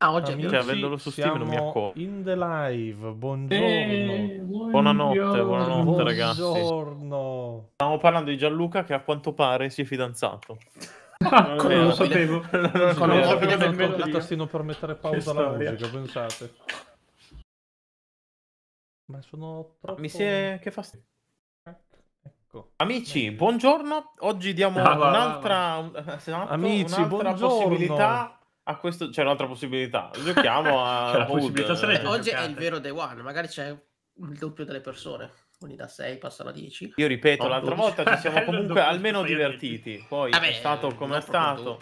Ah, oggi Amici, è avendolo su Steam non mi accorgo. In the live, buongiorno. Eh, Buonanotte, buonanotte ragazzi. Buongiorno. Stavo parlando di Gianluca che a quanto pare si è fidanzato. Ah, non, non lo sapevo. Non, non, non lo sapevo il tastino per mettere pausa alla musica, pensate. Ma sono troppo... Mi si è... che fa... Ecco. Amici, buongiorno. Oggi diamo ah, un'altra, eh, Amici, un'altra buongiorno. possibilità a questo c'è un'altra possibilità. Giochiamo a possibilità eh, oggi giocate. è il vero day one, magari c'è il doppio delle persone. Quindi da 6 passano a 10. Io ripeto, oh, l'altra 12. volta ci siamo comunque almeno divertiti. Poi Vabbè, è stato come è stato.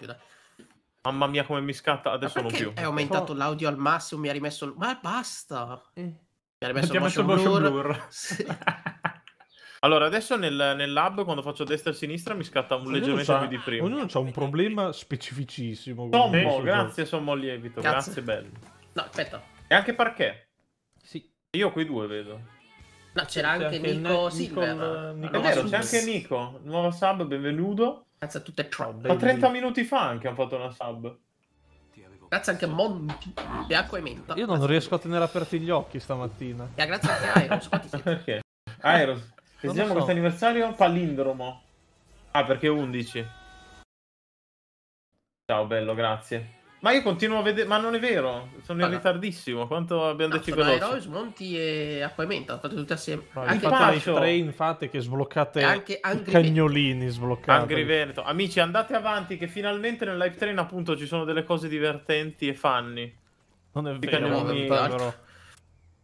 Mamma mia, come mi scatta. Adesso non più. È aumentato oh. l'audio al massimo. Mi ha rimesso. Ma basta. Mm. Mi ha rimesso Ti il motion, motion blur. blur. Allora, adesso nel, nel lab, quando faccio destra e sinistra, mi scatta un ognuno leggermente più di prima. Ognuno ha un problema specificissimo. Sommo, grazie, sommo lievito. Grazie. grazie, bello. No, aspetta. E anche perché? Sì. Io quei due vedo. No, c'era anche, anche Nico Silver. Nicol, Nico, Nico, c'è anche Nico, nuova sub, benvenuto. Grazie a tutte troppe. Ah, Ma 30 minuti fa anche hanno fatto una sub. Grazie anche a Mon Acqua e Menta. Io non grazie riesco a tenere aperti gli occhi stamattina. E grazie anche a Iron. Perché? Aeros. Festeggiamo so. questo anniversario palindromo. Ah, perché 11. Ciao, bello, grazie. Ma io continuo a vedere, ma non è vero, sono in ritardissimo. Quanto abbiamo no, detto sono veloce? Heroes, Monti e Acquamenta, l'ho fatto tutte assieme. No, anche fate Train, fate che sbloccate anche, anche cagnolini sbloccati. sbloccate. Angry Veneto. Amici, andate avanti che finalmente nel live train appunto ci sono delle cose divertenti e fanni. Non è vero, cagnolini. Vero.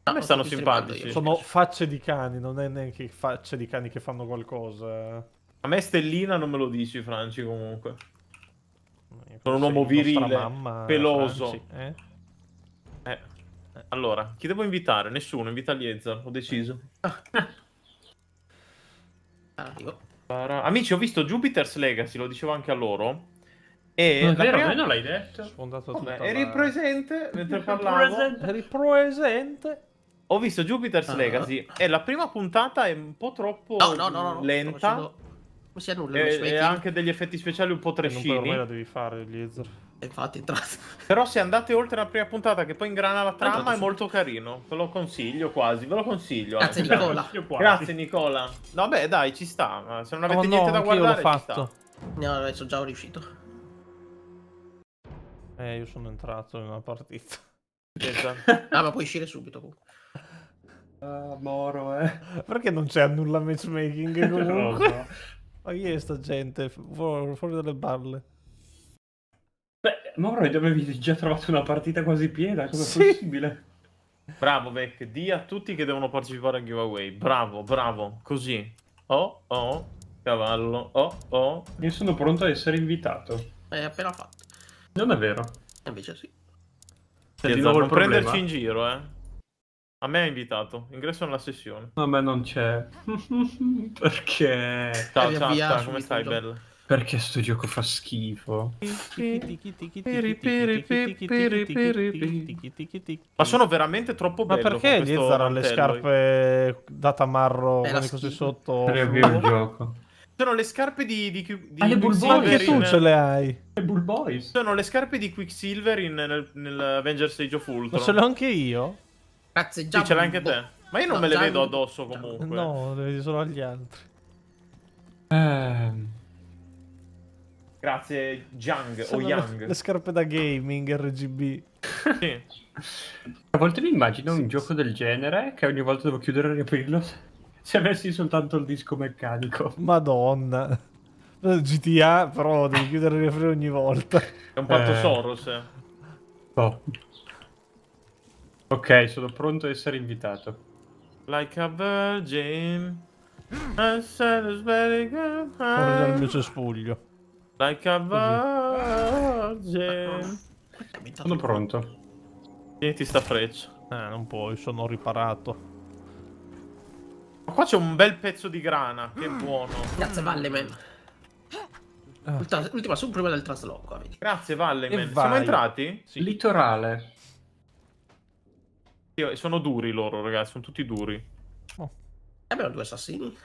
A me stanno simpatici. Sono facce di cani, non è neanche facce di cani che fanno qualcosa. A me Stellina non me lo dici, Franci, comunque. Eh, Sono un uomo virile, mamma, peloso. Franci, eh? Eh. Allora, chi devo invitare? Nessuno, invita Liezar, ho deciso. Ah, Arrivo. Amici, ho visto Jupiter's Legacy, lo dicevo anche a loro. E non la prima... non l'hai detto. Sfondato Vabbè, eri la... presente mentre parlavo. Eri presente. Ho visto Jupiter's ah. Legacy e la prima puntata è un po' troppo no, no, no, lenta. Non si annulla eh, e, e anche degli effetti speciali un po' trescini. Non la devi fare, Liezer. Infatti, tra... Però se andate oltre la prima puntata che poi ingrana la trama è molto carino. Ve lo consiglio quasi, ve lo consiglio. Grazie anche, Nicola. Grazie Nicola. Vabbè dai, ci sta. Se non avete oh, niente no, da guardare, l'ho fatto. No, adesso già ho riuscito. Eh, io sono entrato in una partita. ah, ma puoi uscire subito comunque. Uh, Moro, eh. Perché non c'è nulla matchmaking comunque? no, Ma chi è sta gente? Fuori, fuori dalle balle. Beh, Moro, avevi già trovato una partita quasi piena, come sì. possibile? Bravo Vec, di a tutti che devono partecipare al giveaway. Bravo, bravo, così. Oh, oh, cavallo, oh, oh. Io sono pronto ad essere invitato. È appena fatto. Non è vero. Invece sì. Sì, cioè, di nuovo il prenderci in giro, eh. A me ha invitato, ingresso nella sessione. A me non c'è. Perché? Ciao, ciao, ciao, come stai, bella? Perché sto gioco fa schifo? Ma sono veramente troppo bello. Ma perché Nizzar ha le scarpe da tamarro così sotto? Perché il gioco. Sono le scarpe di, di, di ah, Quicksilver. Anche tu ce le hai. Le Bull Boys. Sono le scarpe di Quicksilver in, nel, nell'Avengers Age of Ultron. Ma ce ho anche io. Cazzeggiamo. Sì, ce l'hai anche te. Ma io non no, me le vedo addosso comunque. No, le vedi solo agli altri. Ehm. Grazie, Jang o Yang. Le, scarpe da gaming RGB. sì. A volte mi immagino un sì, gioco del genere che ogni volta devo chiudere e riaprirlo se avessi soltanto il disco meccanico. Madonna. GTA, però devi chiudere e riaprire ogni volta. È un patto eh. Soros. Oh. Ok, sono pronto a essere invitato. Like a virgin. I said very good. Cosa il mio cespuglio? Like a virgin. Sono pronto. Tieniti sta freccia. Eh, non puoi, sono riparato. Ma qua c'è un bel pezzo di grana, che buono. Grazie, mm. Valleman. Ah. L'ultima sub prima del trasloco. Vedi. Grazie, Valleman. Siamo entrati? Sì. Litorale. Sì, sono duri loro, ragazzi, sono tutti duri. Oh. Abbiamo eh, due assassini.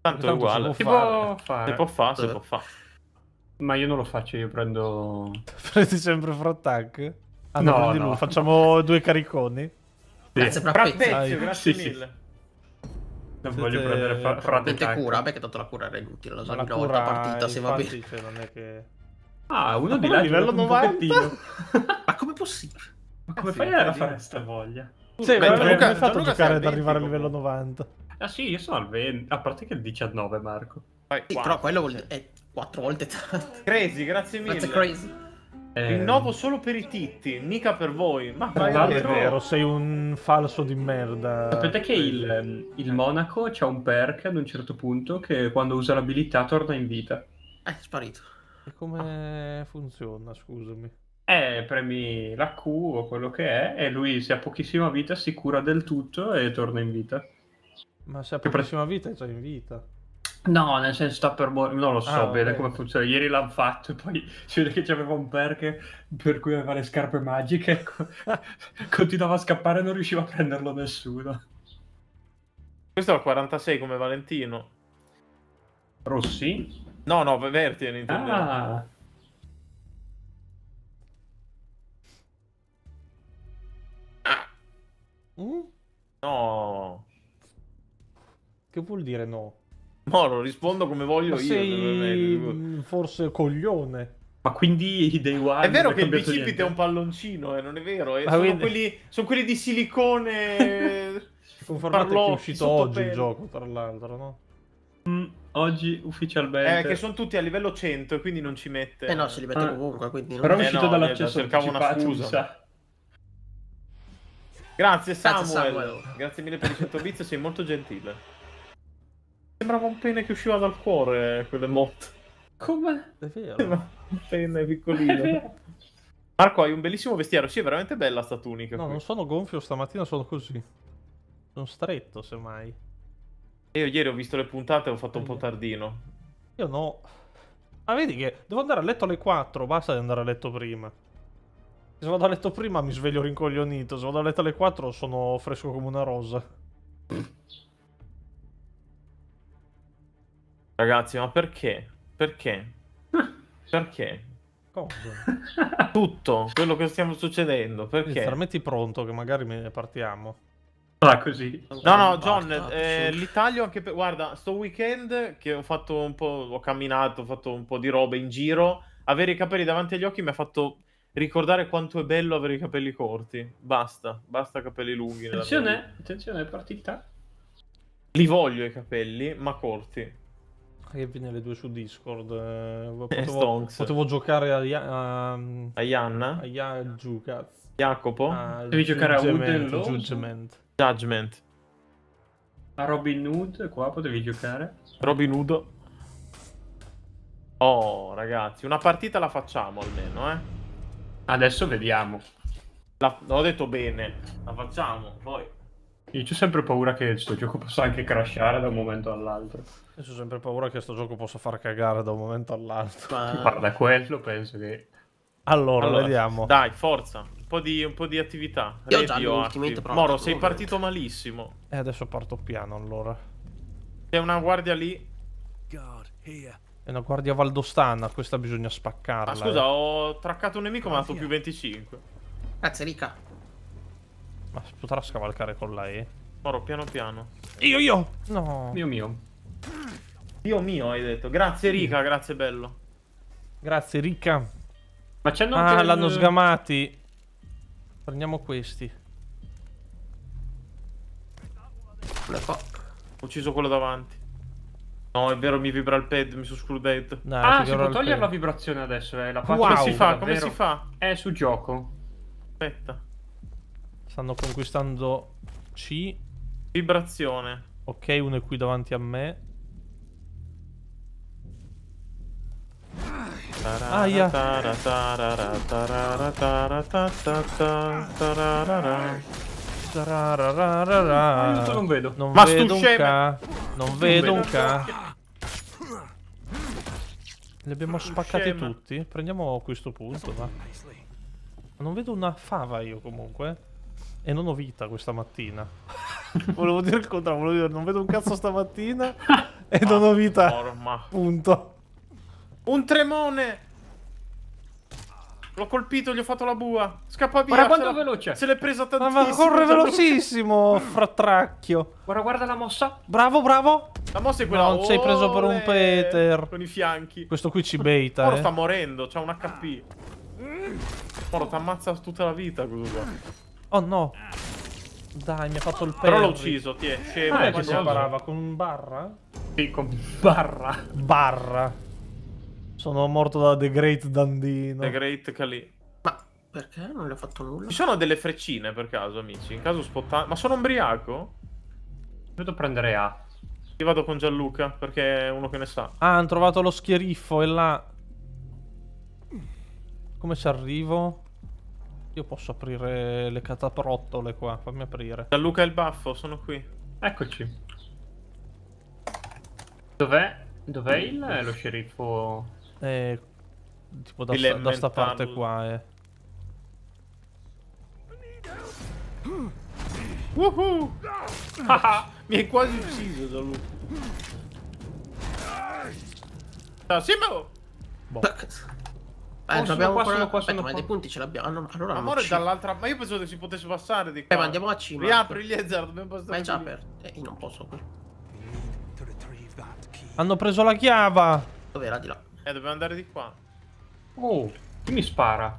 Tanto, è uguale. Si può fare. Si può fare, si può fare. Ma io non lo faccio, io prendo... Prendi sempre frattac? Ah, no, no. facciamo due cariconi. Grazie, Frappezio, grazie mille. Non voglio prendere fra frate cura, perché tanto la cura era inutile, la usavo una partita se va bene. non è che... Ah, uno di là livello 90? Ma come è possibile? Ma ah, come ah, fai a fare questa voglia? Sì, ma come hai fatto a giocare ad arrivare al livello 90? Ah sì, io sono al 20, a parte che il 19 Marco. Vai, sì, però quello vuol è 4 volte tanto. Crazy, grazie mille. That's crazy. Eh. Rinnovo solo per i titti, mica per voi. Ma vai è vero, sei un falso di merda. Sapete che il, ehm, il monaco c'ha un perk ad un certo punto che quando usa l'abilità torna in vita. Eh, è sparito. E come funziona, scusami? eh, premi la Q o quello che è, e lui se ha pochissima vita si cura del tutto e torna in vita. Ma se ha pochissima pre... vita è già in vita. No, nel senso sta per morire, non lo so ah, bene okay. come funziona. Ieri l'hanno fatto e poi si vede che c'aveva un perché per cui aveva le scarpe magiche. Continuava a scappare e non riusciva a prenderlo nessuno. Questo è il 46 come Valentino. Rossi? No, no, Vertien intendo. Ah. Mm? No. Che vuol dire no? Moro, rispondo come voglio Ma io. Sei... Forse coglione. Ma quindi i Day One. È vero che il bicipite niente. è un palloncino, eh, non è vero? Eh, sono, quindi... quelli, sono, quelli, di silicone. Conformato che è uscito oggi il gioco, tra l'altro, no? Mm, oggi ufficialmente. Eh, che sono tutti a livello 100 quindi non ci mette. Eh no, si li mette ah. comunque. Quindi non... Però è uscito eh no, dall'accesso cercavo una scusa. Cioè. Grazie Samuel. Grazie, Samuel. Grazie mille per il tuo bits, sei molto gentile. Sembrava un pene che usciva dal cuore, quelle quell'emote. Come? È vero. Sembrava un pene piccolino. Marco, hai un bellissimo vestiario. Sì, è veramente bella sta tunica. No, qui. non sono gonfio stamattina, sono così. Sono stretto, semmai. Io ieri ho visto le puntate e ho fatto un po' eh. tardino. Io no. Ma ah, vedi che devo andare a letto alle 4, basta di andare a letto prima. Se vado a letto prima mi sveglio rincoglionito, se vado a letto alle 4 sono fresco come una rosa. Ragazzi, ma perché? Perché? Perché? Cosa? Tutto quello che stiamo succedendo, perché? Metti pronto che magari ne partiamo. Ah, così. No, no, John, eh, l'Italia anche per... Guarda, sto weekend che ho fatto un po'... ho camminato, ho fatto un po' di robe in giro, avere i capelli davanti agli occhi mi ha fatto ricordare quanto è bello avere i capelli corti. Basta, basta capelli lunghi. Attenzione, attenzione, partita. Li voglio i capelli, ma corti. Che viene le due su Discord. Eh, eh, potevo, potevo giocare a, a, a Ianna. A Ia, giù, cazzo. Jacopo. A Devi giocare a Wooden Judgment. Judgment. A Robin Hood, qua potevi giocare. Robin Hood. Oh, ragazzi, una partita la facciamo almeno, eh. Adesso vediamo. L'ho detto bene, la facciamo, poi. Io ho sempre paura che questo gioco possa anche crashare da un momento all'altro. Io ho sempre paura che questo gioco possa far cagare da un momento all'altro. Ma... Guarda, quello penso che... Allora, allora vediamo. Dai, forza. Un po' di, un po di attività. Io Radio ultimamente Moro, sei eh. partito malissimo. E adesso parto piano, allora. C'è una guardia lì. God, here. È una guardia valdostana, questa bisogna spaccarla. Ma eh. scusa, eh. ho traccato un nemico, ma ha dato più 25. Grazie, ricca. Ma potrà scavalcare con la E? Moro, piano piano. Io, io! No. Dio mio. Dio mio, hai detto. Grazie, Rica, grazie, bello. Grazie, Rica. Ma c'è non Ah, l'hanno sgamati. Prendiamo questi. Ho ucciso quello davanti. No, è vero, mi vibra il pad, mi sono scrudato. No, ah, si può togliere la vibrazione adesso, eh. La wow, come si fa? Come si fa? È su gioco. Aspetta. Stanno conquistando C. Vibrazione. Ok, uno è qui davanti a me. Aia. Aiuto, non vedo. Non Ma vedo un ca. Non vedo un ca. Li abbiamo spaccati Scema. tutti. Prendiamo questo punto, va. Ma non vedo una fava io comunque. E non ho vita questa mattina. volevo dire il contrario, volevo dire non vedo un cazzo stamattina e non ho vita. Punto. Un tremone! L'ho colpito, gli ho fatto la bua. Scappa via. Guarda quanto è veloce. Se l'è presa tantissimo. Ma corre velocissimo, frattracchio. Guarda, guarda la mossa. Bravo, bravo. La mossa è quella. Non non sei preso per un Peter. Con i fianchi. Questo qui ci baita. Ora eh. sta morendo, c'ha un HP. Ora ti ammazza tutta la vita questo qua. Oh no. Dai, mi ha fatto il Peter. Però l'ho ucciso, ti è scemo. Ah, che si sparava con barra? Sì, con barra. Barra. Sono morto da The Great Dandino. The Great Cali. Ma perché non le ho fatto nulla? Ci sono delle freccine per caso, amici. In caso spottate. Ma sono ubriaco? Devo prendere A. Io vado con Gianluca perché è uno che ne sa. Ah, hanno trovato lo schieriffo e là. Come ci arrivo? Io posso aprire le cataprottole qua. Fammi aprire. Gianluca e il baffo, sono qui. Eccoci. Dov'è? Dov'è lo sceriffo? Eh, tipo da, sta, da sta parte qua, eh. Woohoo! Ah, ah, mi hai quasi ucciso da lui. Ciao, Simo! Boh. Eh, non abbiamo ancora... qua, Aspetta, ma dei punti ce l'abbiamo. Ah, allora, allora Amore, dall'altra... Ma io pensavo che si potesse passare di eh, qua. Eh, ma andiamo a cima. Riapri gli hazard, dobbiamo passare Ma è già aperto. Eh, io non posso qui. Hanno preso la chiave! Dov'era? Di là. Eh, dobbiamo andare di qua. Oh, chi mi spara?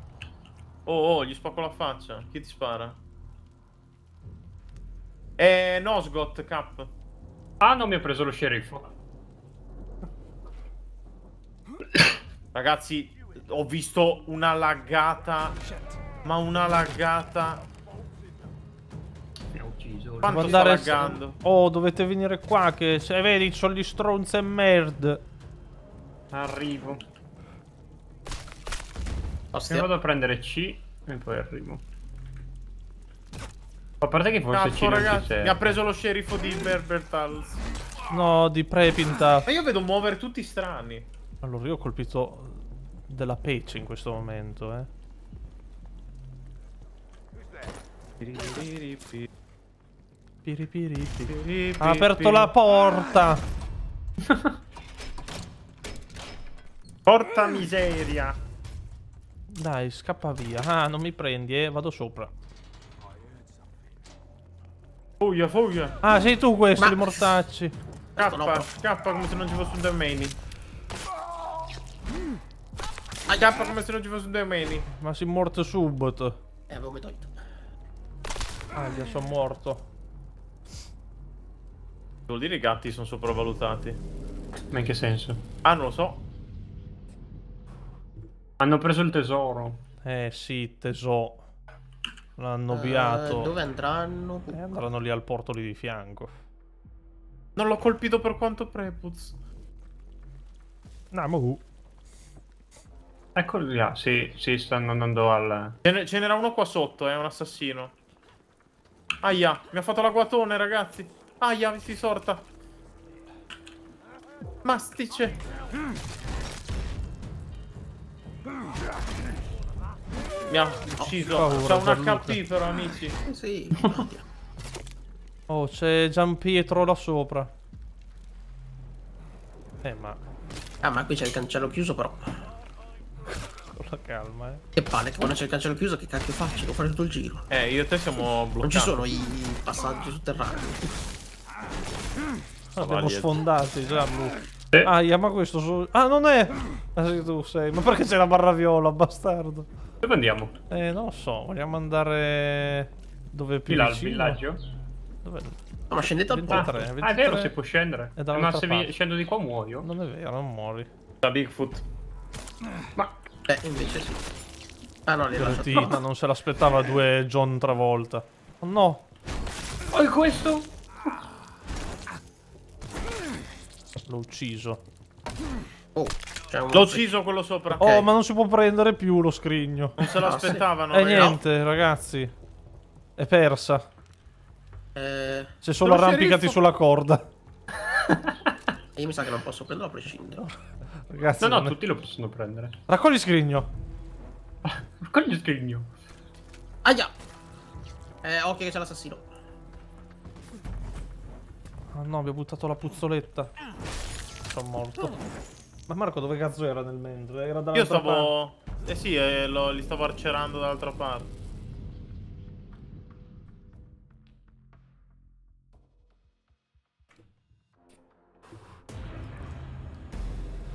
Oh, oh, gli spacco la faccia. Chi ti spara? Eh, Nosgot, Cap. Ah, non mi ha preso lo sceriffo. Ragazzi, ho visto una laggata. Ma una laggata. Mi ha ucciso. Quanto sta laggando? Oh, dovete venire qua che se eh, vedi sono gli stronze e merda. Arrivo. Ostia. Io vado a prendere C e poi arrivo. A parte che forse Cazzo, ragazzi, Mi ha preso lo sceriffo di Berbertals. No, di Prepinta. Ma io vedo muovere tutti strani. Allora, io ho colpito della pece in questo momento, eh. Ha aperto la porta! Porta miseria. Dai, scappa via. Ah, non mi prendi, eh. Vado sopra. Fuga, fuga. Ah, sei tu questo, Ma... li mortacci. Scappa, scappa come se non ci fosse un domeni. Scappa come se non ci fosse un domeni. Ma si è morto subito. Eh, avevo mi tolto. Ah, già sono morto. Vuol dire che i gatti sono sopravvalutati. Ma in che senso? Ah, non lo so. Hanno preso il tesoro. Eh sì, tesoro. L'hanno avviato. Uh, dove andranno? Eh, andranno lì al porto lì di fianco. Non l'ho colpito per quanto prepuz. Namu. Eccoli là, sì, sì, stanno andando al... Ce n'era uno qua sotto, è eh, un assassino. Aia, mi ha fatto la guatone, ragazzi. Aia, mi si sorta. Mastice. Mi ha ucciso. Oh, c'è un HP però, amici. Sì. oh, c'è Giampietro là sopra. Eh, ma... Ah, ma qui c'è il cancello chiuso però. Con la calma, eh. Che palle, che quando c'è il cancello chiuso che cacchio faccio? Devo fare tutto il giro. Eh, io e te siamo bloccati. Non ci sono i passaggi sotterranei. Abbiamo sfondati già, Blue. Eh. Aia, ah, ma questo so... Ah, non è! Ah, sì, tu sei. Ma perché c'è la barra viola, bastardo? Dove andiamo? Eh, non lo so, vogliamo andare... Dove più Il villaggio? Dov'è? No, ma scendete al 23, 23. Ah, è vero, si può scendere. Eh, ma se vi... scendo di qua muoio. Oh. Non è vero, non muori. Da Bigfoot. Ma... Eh, invece sì. Ah no, l'hai lasciato. Non se l'aspettava due John Travolta. Oh no! Oh, e questo? L'ho ucciso. Oh, L'ho ucciso quello sopra. Okay. Oh, ma non si può prendere più lo scrigno. Non se l'aspettavano. Ah, e eh, niente, ragazzi. È persa. Eh... C'è solo arrampicati sceriffo... sulla corda. E eh, io mi sa che non posso prenderlo a prescindere. Ragazzi, no, no, è... tutti lo possono prendere. Raccogli scrigno. Raccogli scrigno. Aia. Eh, occhio che c'è l'assassino. Ah no, mi ha buttato la puzzoletta. Sono morto. Ma Marco dove cazzo era nel mentre? Era dall'altra Io stavo... Parte. Eh sì, eh, lo, li stavo arcerando dall'altra parte.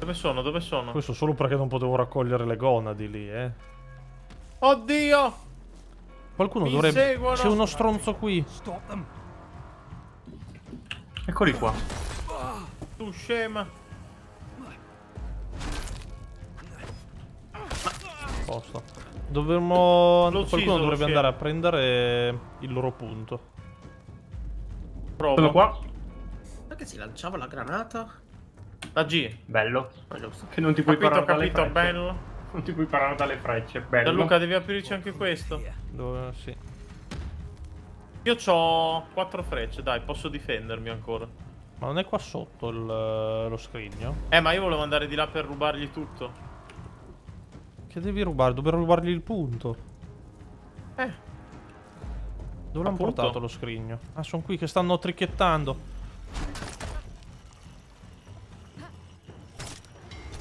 Dove sono? Dove sono? Questo solo perché non potevo raccogliere le gonadi lì, eh. Oddio! Qualcuno Mi dovrebbe... C'è uno stronzo qui. Stop them. Eccoli qua. Tu scema. Posto. Dovremmo... Ucciso, Qualcuno dovrebbe andare a prendere il loro punto. Provo. Sono qua. Perché si lanciava la granata? La G. Bello. Ah, che non ti puoi capito, parare capito, bello. Non ti puoi parare dalle frecce, bello. Da Luca devi aprirci anche questo. Dove... Sì. Io ho quattro frecce, dai, posso difendermi ancora. Ma non è qua sotto il, eh, lo scrigno? Eh, ma io volevo andare di là per rubargli tutto. Che devi rubare? Dovevo rubargli il punto. Eh. Dove l'hanno portato lo scrigno? Ah, sono qui che stanno tricchettando.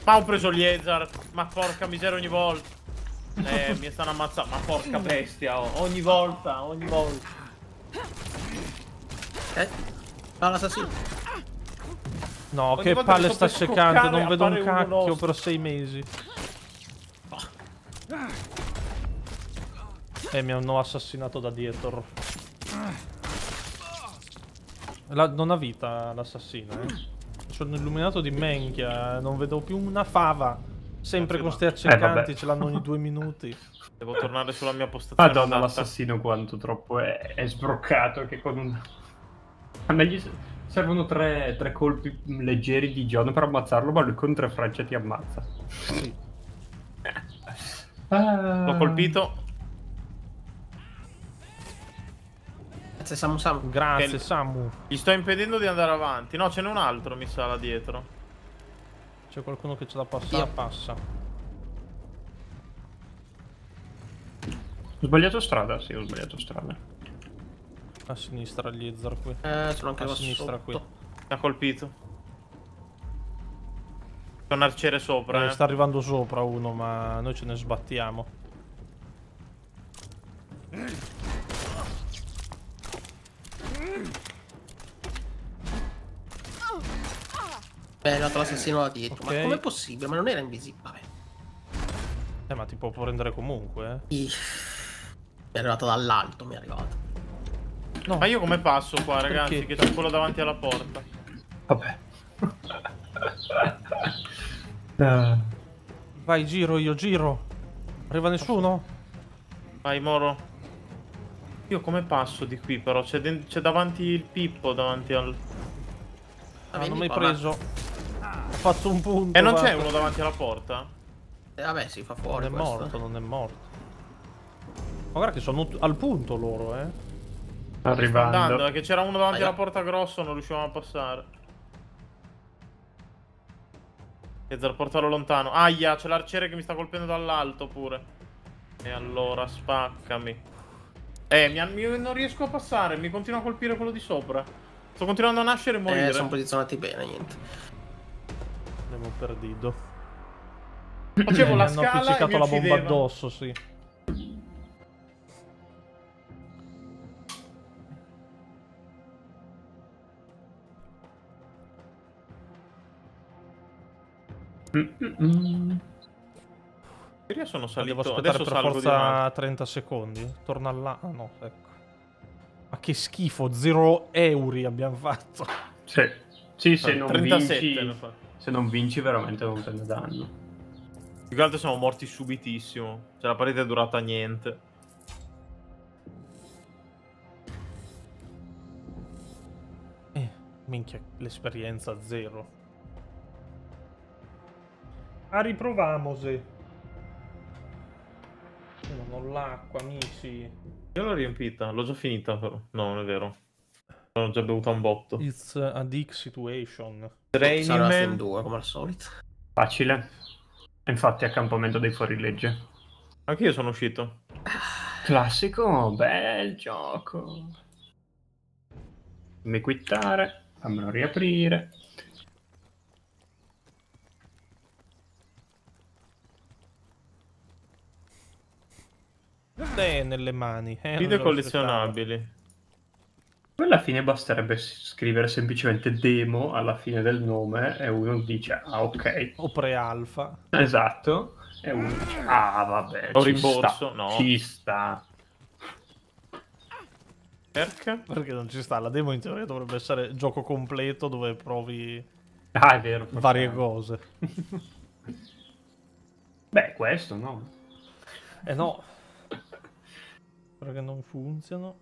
Ma ho preso gli Ezar. Ma porca miseria ogni volta. Eh, mi stanno ammazzando. Ma porca bestia, oh. ogni volta, ogni volta. Eh? No, l'assassino. No, Ogni che palle sta seccando, non vedo un cacchio per sei mesi. E eh, mi hanno assassinato da dietro. La, non ha vita l'assassino, eh. Sono illuminato di menchia, non vedo più una fava. Sempre con ste accecanti, eh, ce l'hanno ogni due minuti. Devo tornare sulla mia postazione. Madonna, l'assassino quanto troppo è, è, sbroccato che con un... A me gli servono tre, tre colpi leggeri di John per ammazzarlo, ma lui con tre frecce ti ammazza. Sì. Ah. L'ho colpito. Grazie Samu Samu. Grazie che... Samu. Gli sto impedendo di andare avanti. No, ce n'è un altro, mi sa, là dietro. C'è qualcuno che ce la passa? Io. Passa. Ho sbagliato strada? Sì, ho sbagliato strada. A sinistra gli Zar qui. Eh, sono anche a sinistra sotto. qui. Mi ha colpito. C'è un arciere sopra. Eh, eh. Sta arrivando sopra uno, ma noi ce ne sbattiamo. Beh, l'altro assassino là dietro. Okay. Ma com'è possibile? Ma non era invisibile. Vabbè. Eh, ma ti può prendere comunque, eh. Mi è arrivata dall'alto, mi è arrivata. No. Ma io come passo qua, ragazzi? Perché? Che c'è quello davanti alla porta. Vabbè. uh. Vai, giro, io giro. Arriva nessuno? Vai, Moro. Io come passo di qui però? C'è, davanti il Pippo davanti al... Ah, ah non mi hai preso. Ho fatto un punto. E eh, non c'è uno davanti alla porta? Eh vabbè, si fa fuori Non è questo. morto, non è morto. Ma guarda che sono al punto loro, eh. Arrivando. Andando, eh, che c'era uno davanti alla eh. porta grosso, non riuscivamo a passare. Ezra, portalo lontano. Aia, c'è l'arciere che mi sta colpendo dall'alto pure. E allora, spaccami. Eh, mi, mi, non riesco a passare, mi continua a colpire quello di sopra. Sto continuando a nascere e eh, morire. Eh, sono posizionati bene, niente. Abbiamo perdito. Facevo eh, la scala hanno appiccicato la bomba addosso, sì. In teoria sono salito. Devo aspettare Adesso per forza 30 secondi. Torna là. Ah no, ecco. Ma che schifo, 0 euro abbiamo fatto. Sì, sì se, non vinci, se non vinci veramente non prende danno. Più che altro siamo morti subitissimo. Cioè la parete è durata niente. Eh, minchia, l'esperienza zero. A ah, riprovamose. Non ho l'acqua, amici. Io l'ho riempita, l'ho già finita però. No, non è vero. L'ho già bevuta un botto. It's a dick situation. Training Sarà 2, come al solito. Facile. Infatti accampamento dei fuorilegge. Anch'io sono uscito. Classico, bel gioco. Fammi quittare, fammelo riaprire. è nelle mani. Eh, Video collezionabili. Poi alla fine basterebbe scrivere semplicemente demo alla fine del nome e uno dice ah ok. O pre-alfa. Esatto. E uno dice ah vabbè. O rimborso, sta, no. Ci sta. Perché? Perché non ci sta. La demo in teoria dovrebbe essere gioco completo dove provi ah, è vero, varie è. cose. Beh, questo no. Eh no, ancora che non funzionano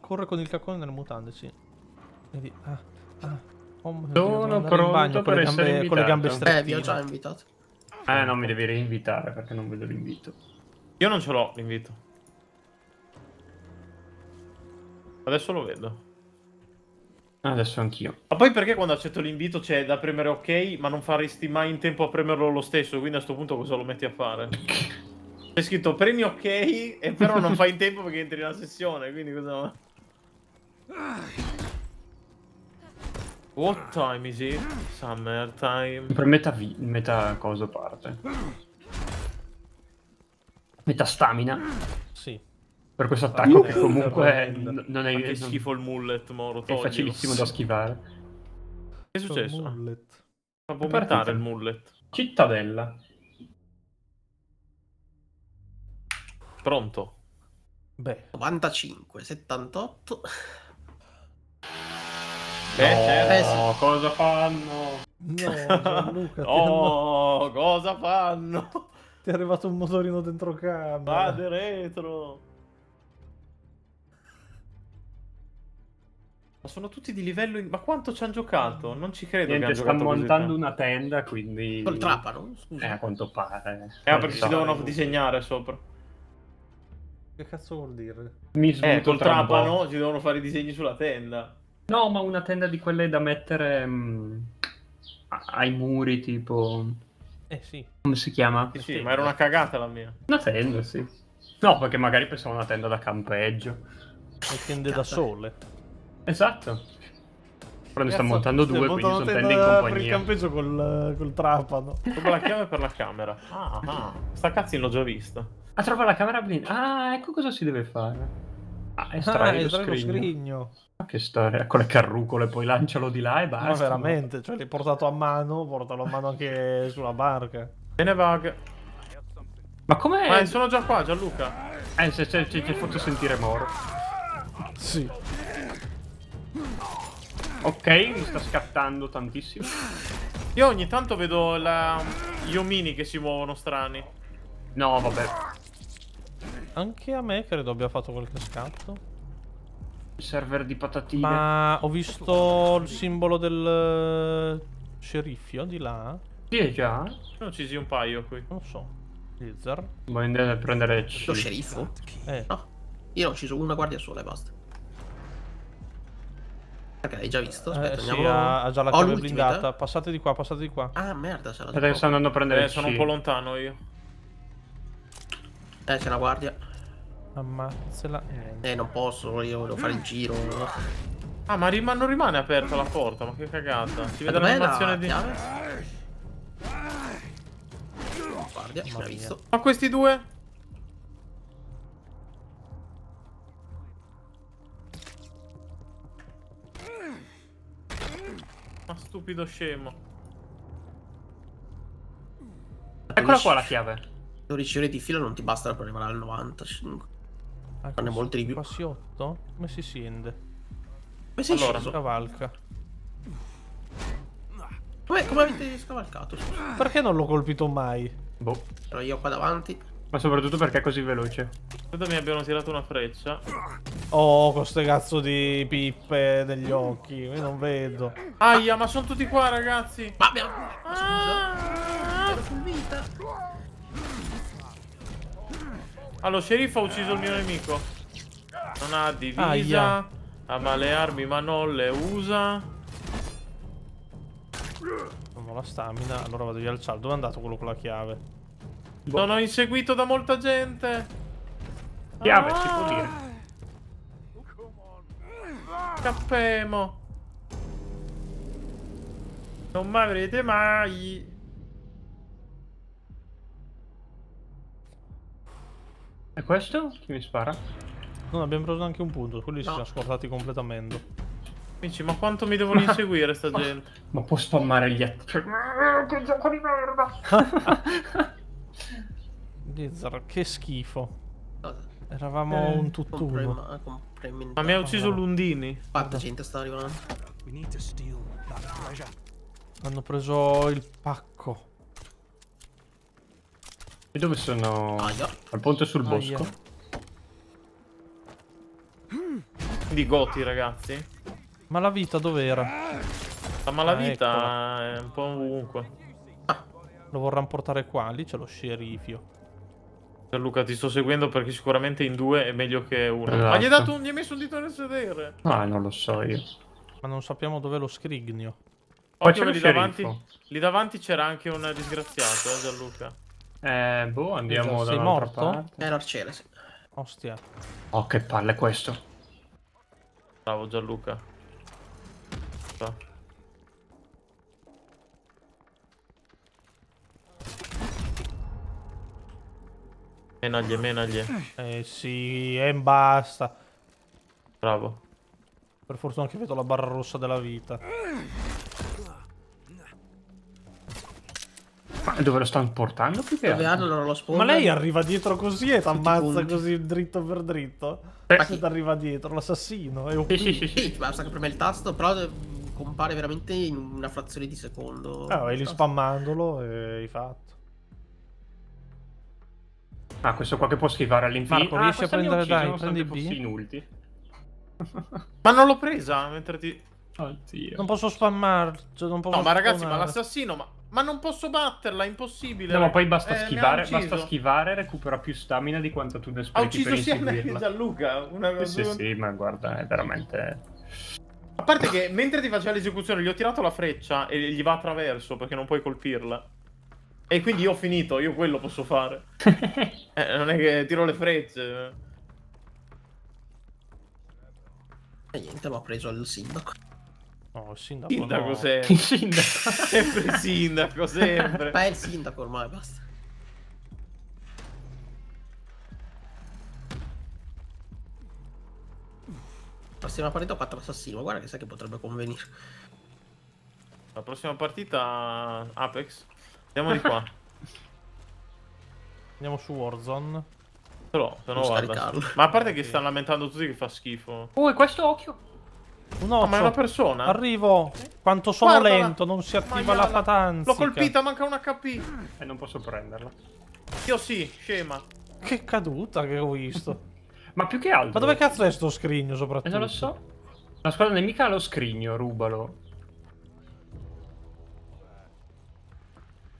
corre con il caccone nelle mutande sì Vedi, ah, ah. Oh, mio sono Dio, pronto bagno, per essere gambe, con le gambe strette eh vi ho già invitato eh non mi devi reinvitare perché non vedo l'invito io non ce l'ho l'invito adesso lo vedo Ah, adesso anch'io. Ma poi perché quando accetto l'invito c'è da premere ok, ma non faresti mai in tempo a premerlo lo stesso, quindi a questo punto cosa lo metti a fare? C'è scritto premi ok e però non fai in tempo perché entri nella sessione, quindi cosa... What time is it? Summer time. Per metà, metà cosa parte. Metà stamina. Sì per questo ah, attacco che comunque non, è... Che schifo il mullet, Moro, È facilissimo da schivare. Che è successo? Il mullet. Fa vomitare il mullet. Cittadella. Pronto. Beh. 95, 78. Beh, no, certo. eh cosa fanno? No, Luca, oh, hanno... cosa fanno? Ti è arrivato un motorino dentro camera. Vade retro. Ma sono tutti di livello. In... Ma quanto ci hanno giocato? Non ci credo. Niente, stanno montando una tenda, quindi. Col trapano? Scusa. Eh, a quanto pare. Eh, perché so, si devono disegnare sopra. Che cazzo vuol dire? Mi eh, col trapano ci devono fare i disegni sulla tenda. No, ma una tenda di quelle da mettere mh, mm, ai muri, tipo. Eh sì. Come si chiama? Sì, sì, ma era una cagata la mia. Una tenda, sì. No, perché magari pensavo una tenda da campeggio. Le tende Cazzo. da sole. Esatto. Però ne sta montando due, quindi sono tende in compagnia. Per il campeggio col, col trapano. Trova la chiave per la camera. Ah, ah. Sta cazzo l'ho già vista. Ah, trova la camera blind. Ah, ecco cosa si deve fare. Ah, estrai ah, lo scrigno. scrigno. Ma che storia, con ecco le carrucole, poi lancialo di là e basta. Ma veramente, cioè l'hai portato a mano, portalo a mano anche sulla barca. Bene, Vag. Ma com'è? Ma ah, sono già qua, Gianluca. Eh, se ci hai fatto sentire Moro. Sì. Ok, mi sta scattando tantissimo. Io ogni tanto vedo la... gli omini che si muovono strani. No, vabbè. Anche a me credo abbia fatto qualche scatto. Il server di patatine. Ma ho visto il simbolo del eh, sceriffio di là. Sì, è già. Sono uccisi un paio qui. Non so. Lizard. Vuoi andare a prendere Lo sceriffo? Eh. No. Io ho ucciso una guardia sola e basta. Ok, già visto. Eh, Aspetta, eh, andiamo... sì, ha, già la oh, chiave blindata. Passate di qua, passate di qua. Ah, merda, sarà. Aspetta, sto andando a prendere. Eh, sono un po' lontano io. Eh, c'è una guardia. Ammazzela. Eh, eh non posso, io devo fare il giro. Ah, ma rim non rimane aperta la porta, ma che cagata. Si vede l'animazione la... di. Guardia, ma, ma questi due? Ma stupido scemo. Eccola qua la chiave. 12 ore di fila non ti bastano per arrivare al 95. Ah, ne molti di più. Passi 8? Come si scende? Come sei allora, Scavalca. Come, come avete scavalcato? Perché non l'ho colpito mai? Boh. Sono io qua davanti. Ma soprattutto perché è così veloce. Credo mi abbiano tirato una freccia. Oh, con ste cazzo di pippe degli occhi. Io non vedo. Aia, ma sono tutti qua, ragazzi. Ma abbiamo... Ah, scusa. Ah, ero sceriffo ha ucciso il mio nemico. Non ha divisa. Aia. Ha male armi, ma non le usa. Non ho la stamina, allora vado via al cial. Dove è andato quello con la chiave? Boh. Sono inseguito da molta gente. Chiave, ah. si può dire. Scappemo. Non mi avrete mai. E questo? Chi mi spara? Non abbiamo preso neanche un punto, quelli no. si sono scordati completamente. Amici, ma quanto mi devono inseguire sta gente? Ma, ma può spammare gli atti? Che gioco di merda! Blizzard, che schifo. Eravamo eh, un tutt'uno. Ah, Ma mi ha ucciso Lundini. Quanta gente sta arrivando. Hanno preso il pacco. E dove sono? Aia. Al ponte sul Aia. bosco. Di goti ragazzi. Ma la vita dov'era? La malavita ah, è un po' ovunque. Lo vorranno portare qua, lì c'è lo sceriffio. Luca, ti sto seguendo perché sicuramente in due è meglio che uno. Esatto. Ma ah, gli hai, dato un, gli hai messo un dito nel sedere. Ah, non lo so io. Ma non sappiamo dove lo scrigno. Occhio, lì davanti, lì davanti c'era anche un disgraziato, eh, Gianluca. Eh, boh, andiamo da Sei morto? Parte. È l'arciere, sì. Ostia. Oh, che palle questo. Bravo, Gianluca. Sta. Menaglie, menaglie. Eh, eh sì, e eh, basta. Bravo. Per fortuna che vedo la barra rossa della vita. Ma dove lo stanno portando? Più che lo Ma lei arriva dietro così e ti ammazza così dritto per dritto. Ma Se ti arriva dietro, l'assassino. Eh, oh. Sì, sì, sì, sì. Basta che preme il tasto, però compare veramente in una frazione di secondo. Ah, vai lì spammandolo e hai fatto. Ah, questo qua che può schivare all'infinito. Marco, ah, riesci a prendere, dai, prendi B. in ulti. ma non l'ho presa, mentre ti... Oddio. Non posso spammarlo. Cioè non posso no, ma ragazzi, ma l'assassino, ma... ma... non posso batterla, è impossibile. No, ma poi basta eh, schivare, basta schivare, recupera più stamina di quanto tu ne sprechi per inseguirla. Ha ucciso sia che Luca, una cosa... sì, sì, ma guarda, è veramente... A parte che mentre ti faceva l'esecuzione gli ho tirato la freccia e gli va attraverso perché non puoi colpirla. E quindi ho finito, io quello posso fare. eh, non è che tiro le frecce. E niente, ma ho preso il sindaco. Oh, il sindaco. Sindaco no. sempre. Il sindaco. sempre il sindaco, sempre. Ma è il sindaco ormai, basta. Prossima partita 4 assassini, ma guarda che sai che potrebbe convenire. La prossima partita Apex? Andiamo di qua. Andiamo su Warzone. Però, se no guarda. Ma a parte che stanno lamentando tutti che fa schifo. Uh, e questo occhio. Un occhio. ma è una persona. Arrivo. Quanto sono Guardala. lento, non si attiva Maiala. la patanza. L'ho colpita, manca un HP. E eh, non posso prenderla. Io sì, scema. Che caduta che ho visto. ma più che altro. Ma dove cazzo è sto scrigno soprattutto? Eh, non lo so. La squadra nemica ha lo scrigno, rubalo.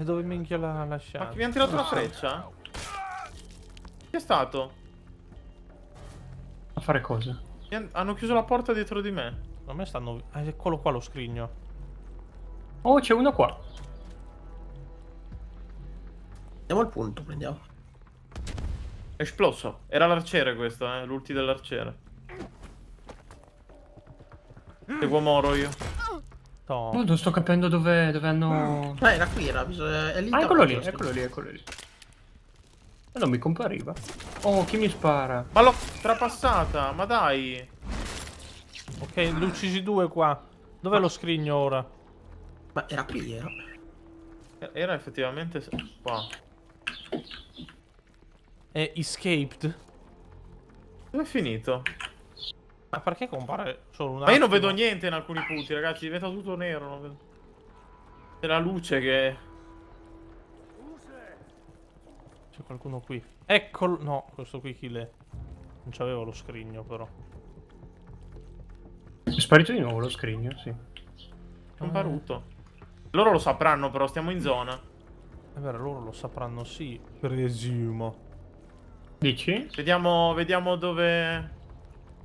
E dove minchia la lasciata? Ma chi mi ha tirato la freccia? Chi è stato? A fare cosa? Hanno chiuso la porta dietro di me. A me stanno... Ah, eccolo qua lo scrigno. Oh, c'è uno qua. Andiamo al punto, prendiamo. esploso. Era l'arciere questo, eh. L'ulti dell'arciere. Seguo Moro io. No. non sto capendo dove, dove hanno... Eh, era qui, era, è lì. Ah, eccolo lì, eccolo lì, eccolo eh, lì. E non mi compariva. Oh, chi mi spara? Ma l'ho trapassata, ma dai. Ok, ne uccisi due qua. Dov'è ma... lo scrigno ora? Ma era qui, era. Eh, era effettivamente qua. È escaped. Dove è finito? Ma perché compare solo una? Ma io non vedo niente in alcuni punti, ragazzi. Diventa tutto nero. Non vedo... C'è la luce che... C'è qualcuno qui. Eccolo. No, questo qui chi le... Non c'avevo lo scrigno, però. È sparito di nuovo lo scrigno, sì. È comparuto. Ah. Loro lo sapranno, però. Stiamo in zona. È eh, vero, loro lo sapranno, sì. Presumo. Dici? Vediamo, vediamo dove...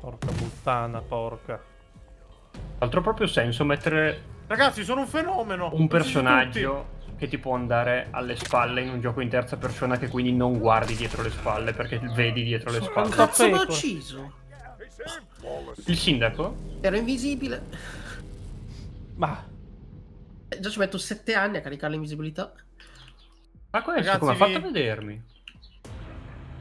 Porca puttana, porca. Altro proprio senso mettere... Ragazzi, sono un fenomeno! Un personaggio che ti può andare alle spalle in un gioco in terza persona che quindi non guardi dietro le spalle perché vedi dietro le spalle. Ma cazzo l'ho ucciso? Il sindaco? Era invisibile. Ma... Eh, già ci metto 7 anni a caricare l'invisibilità. Ma questo Ragazzi, come ha vi... fatto a vedermi?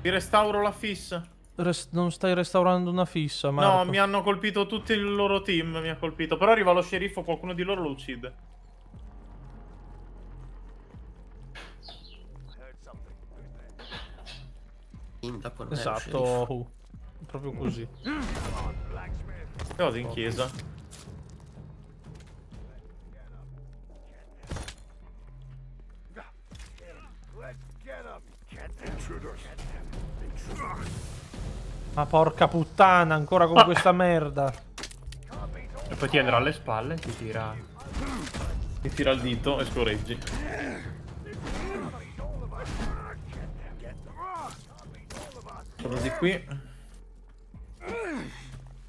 Vi restauro la fissa res- non stai restaurando una fissa, ma. No, mi hanno colpito tutto il loro team, mi ha colpito. Però arriva lo sceriffo, qualcuno di loro lo uccide. Eh, esatto, uh, proprio così. Cosa in chiesa? Get up! Get them! Get them! Intruders! Ma porca puttana, ancora con ah. questa merda. E poi ti andrà alle spalle e ti tira... Ti tira il dito e scorreggi. Sono di qui.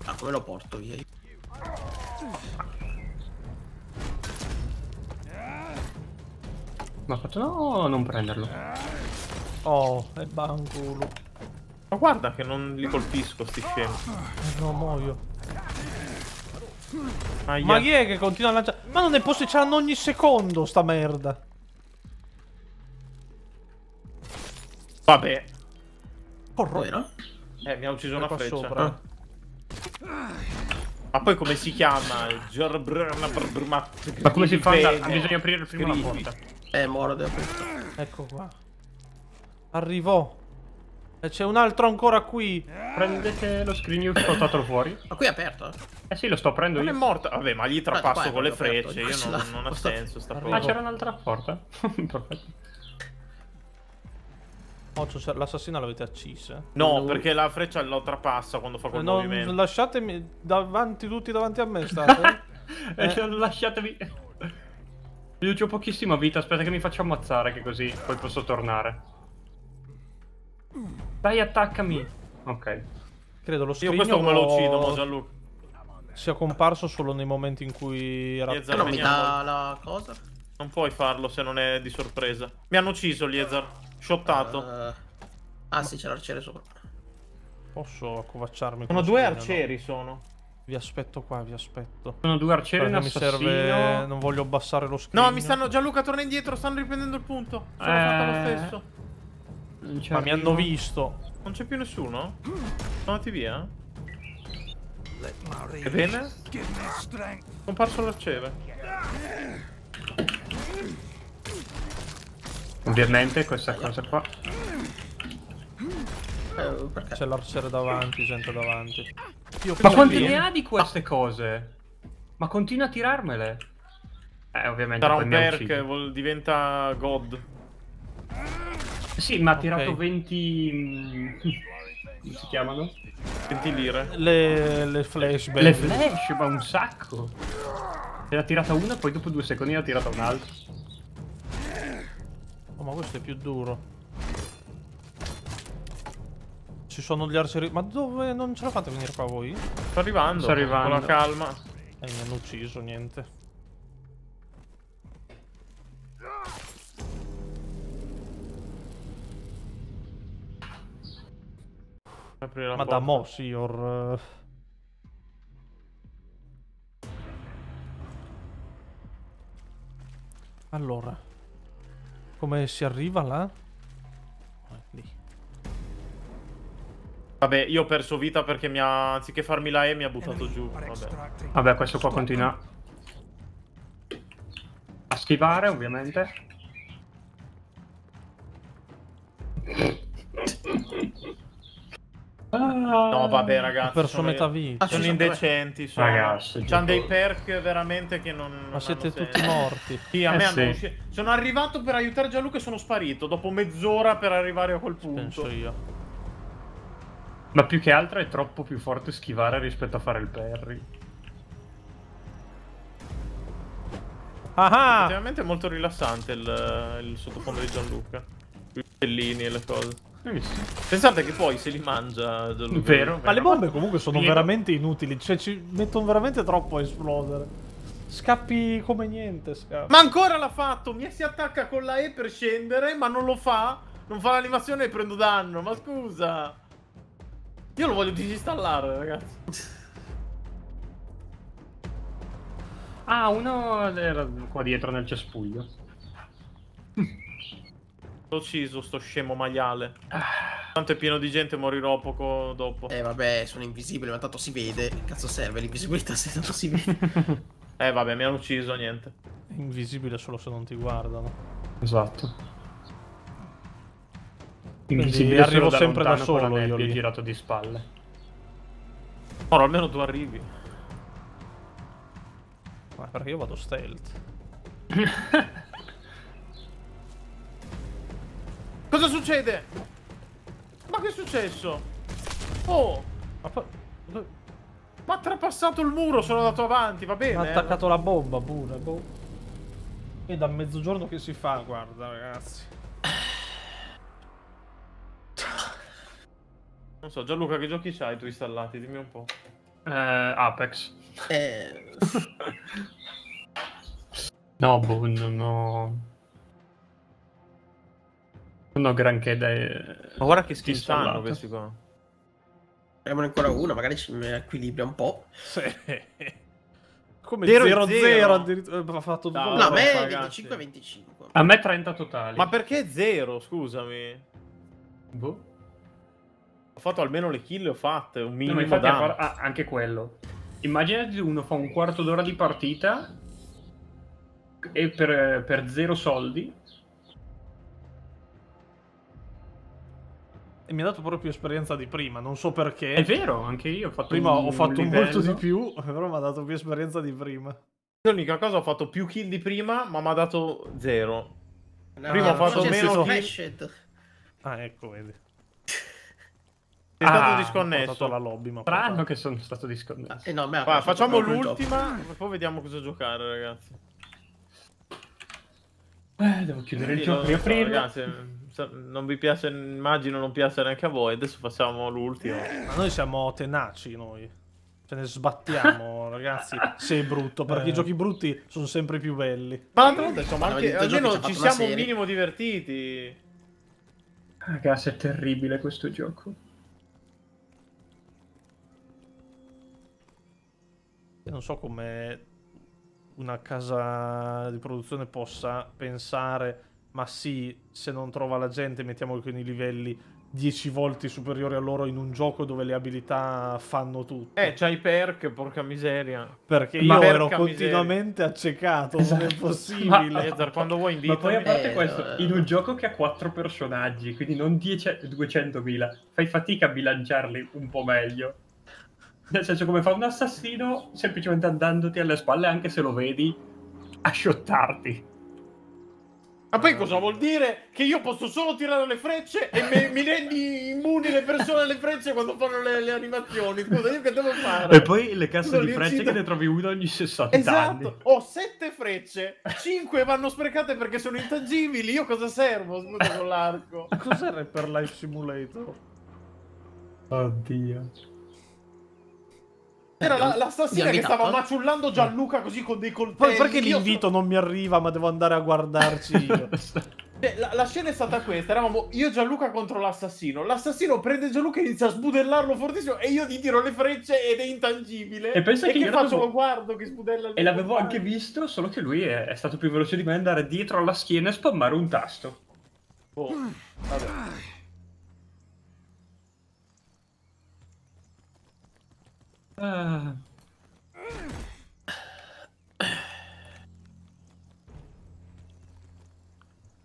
Ah, come lo porto via? Ma faccio no, non prenderlo. Oh, è banculo. Ma guarda che non li colpisco sti scemi. Eh, no, muoio. Aia. Ma chi è che continua a lanciare? Ma non è ne posticciano ogni secondo sta merda. Vabbè. Corrora. Eh, mi ha ucciso una freccia. Sopra. Ah. Ma poi come si chiama? Ma come si fa? Bisogna aprire prima Scrivi. la porta. Eh, moro devo aprire. Ecco qua. Arrivò. Eh, c'è un altro ancora qui. Prendete lo scrigno che ho portato fuori. Ma qui è aperto? Eh sì, lo sto prendendo non io. è morto. Vabbè, ma gli trapasso con le frecce. Io non, non, ha senso sta ah, cosa. Ah, c'era un'altra porta? Perfetto. Oh, cioè, l'assassina l'avete accisa? No, no, perché la freccia lo trapassa quando fa quel eh, no, movimento. Lasciatemi davanti, tutti davanti a me state. Eh, eh. Lasciatemi... Io ho pochissima vita, aspetta che mi faccio ammazzare che così poi posso tornare. Dai, attaccami. Ok. Credo lo scrigno Io questo come lo uccido, mo, Gianluca? è comparso solo nei momenti in cui era... Liezar, non mi dà la cosa? Non puoi farlo se non è di sorpresa. Mi hanno ucciso, Liezar. Shottato. Uh... Ah, sì, c'è l'arciere sopra. Posso accovacciarmi? Sono due arcieri, no? sono. Vi aspetto qua, vi aspetto. Sono due arcieri Perché Mi serve... Non voglio abbassare lo schermo. No, mi stanno... Gianluca, torna indietro, stanno riprendendo il punto. Sono eh... fatto lo stesso. Ma arrivo. Cioè, mi hanno visto. Non c'è più nessuno? Sono andati via? Ebbene? Comparso l'arciere. Ovviamente questa cosa qua. Eh, C'è l'arciere davanti, gente davanti. Io Ma quanti ne ha di queste cose? Ma continua a tirarmele. Eh, ovviamente. Sarà un perk, diventa god. Sì, ma ha tirato okay. Mm, 20... come si chiamano? 20 lire. Le, le flash, baby. Le flash, ma un sacco. Ne l'ha tirata una, poi dopo due secondi ne ha tirata un'altra. Oh, ma questo è più duro. Ci sono gli arcieri... Ma dove? Non ce la fate venire qua voi? Sto arrivando, Sto arrivando. con la calma. E eh, mi hanno ucciso, niente. aprire la Ma porta. Ma da mo, signor... Eh. Allora, come si arriva là? Ah, lì. Vabbè, io ho perso vita perché mi ha... anziché farmi la E mi ha buttato giù. Vabbè, Vabbè questo qua continua a schivare, ovviamente. No, ah, vabbè, ragazzi. Ha perso sono... metà vita. Ah, sono indecenti. Sono... Ragazzi, c'hanno dei perk veramente che non. Ma siete tutti senso. morti. Sì, a eh me sì. Hanno... Sono arrivato per aiutare Gianluca e sono sparito. Dopo mezz'ora per arrivare a quel punto. Penso io. Ma più che altro è troppo più forte schivare rispetto a fare il parry. Ah! Effettivamente è molto rilassante il, il sottofondo di Gianluca. I pellini e le cose. Pensate che poi se li mangia Vero. vero. Ma le bombe comunque sono Pieno. veramente inutili, cioè ci mettono veramente troppo a esplodere. Scappi come niente, scappi. Ma ancora l'ha fatto! Mi si attacca con la E per scendere, ma non lo fa. Non fa l'animazione e prendo danno, ma scusa. Io lo voglio disinstallare, ragazzi. Ah, uno era qua dietro nel cespuglio. L'ho ucciso sto scemo maiale. Ah. Tanto è pieno di gente, morirò poco dopo. Eh vabbè, sono invisibile, ma tanto si vede. Cazzo serve l'invisibilità se tanto si vede. eh vabbè, mi hanno ucciso, niente. È invisibile solo se non ti guardano. Esatto. Invisibile arrivo da sempre da solo, io lì. girato di spalle. Ora almeno tu arrivi. Ma perché io vado stealth. Cosa succede? Ma che è successo? Oh! Ma, ma ha trapassato il muro, sono andato avanti, va bene. Ha attaccato eh? la bomba pure, boh. E da mezzogiorno che si fa, guarda, ragazzi. Non so, Gianluca, che giochi c'hai tu installati? Dimmi un po'. Eh, Apex. Eh... no, boh, no. Non ho granché da... Eh, ma guarda che skin stanno questi qua. Abbiamo ancora una, magari ci equilibra un po'. Sì. Come 0-0 addirittura. Ha fatto no, no, a me 25-25. A me 30 totali. Ma perché 0? Scusami. Boh. Ho fatto almeno le kill, le ho fatte, un minimo no, par- ah, anche quello. Immaginati uno fa un quarto d'ora di partita e per, 0 eh, soldi E mi ha dato proprio esperienza di prima, non so perché. È vero, anche io ho fatto Prima un, ho fatto molto di più, però mi ha dato più esperienza di prima. L'unica cosa ho fatto più kill di prima, ma mi ha dato zero. No, prima ho fatto cioè, meno kill. Ah, ecco, vedi. Sei ah, stato disconnesso. la lobby, ma Strano che sono stato disconnesso. Ah, eh no, Va, facciamo l'ultima, poi vediamo cosa giocare, ragazzi. Eh, devo chiudere il gioco, riaprirlo. Ragazzi, eh non vi piace, immagino non piace neanche a voi, adesso facciamo l'ultimo. Ma noi siamo tenaci noi. Ce ne sbattiamo, ragazzi. Se è brutto, perché eh. i giochi brutti sono sempre più belli. Ma l'altra volta, insomma, anche, almeno ci siamo un minimo divertiti. Ragazzi, è terribile questo gioco. non so come una casa di produzione possa pensare ma sì, se non trova la gente, mettiamo che i livelli 10 volte superiori a loro in un gioco dove le abilità fanno tutto. Eh, c'hai perk, porca miseria. Perché io perca ero continuamente miseria. accecato, esatto. non è possibile. Ma, quando vuoi invitami. Ma poi a parte eh, questo, in un gioco che ha 4 personaggi, quindi non 200.000, fai fatica a bilanciarli un po' meglio. Nel senso, come fa un assassino, semplicemente andandoti alle spalle, anche se lo vedi, a sciottarti. Ma poi cosa vuol dire? Che io posso solo tirare le frecce e me, mi rendi immuni le persone alle frecce quando fanno le, le animazioni? Scusa, io che devo fare? E poi le casse di frecce uccido... che ne trovi una ogni 60 esatto. anni. Esatto, ho sette frecce, cinque vanno sprecate perché sono intangibili, io cosa servo? Scusa con l'arco. Cos'è per Life Simulator? Oddio. Era la, l'assassina che stava maciullando Gianluca così con dei colpi. Poi perché l'invito non mi arriva, ma devo andare a guardarci io. La, la, scena è stata questa: eravamo io e Gianluca contro l'assassino. L'assassino prende Gianluca e inizia a sbudellarlo fortissimo. E io gli tiro le frecce ed è intangibile. E pensa e che, che io faccio lo guardo che sbudella E l'avevo anche visto, solo che lui è, è, stato più veloce di me andare dietro alla schiena e spammare un tasto. Oh, vabbè. Eh.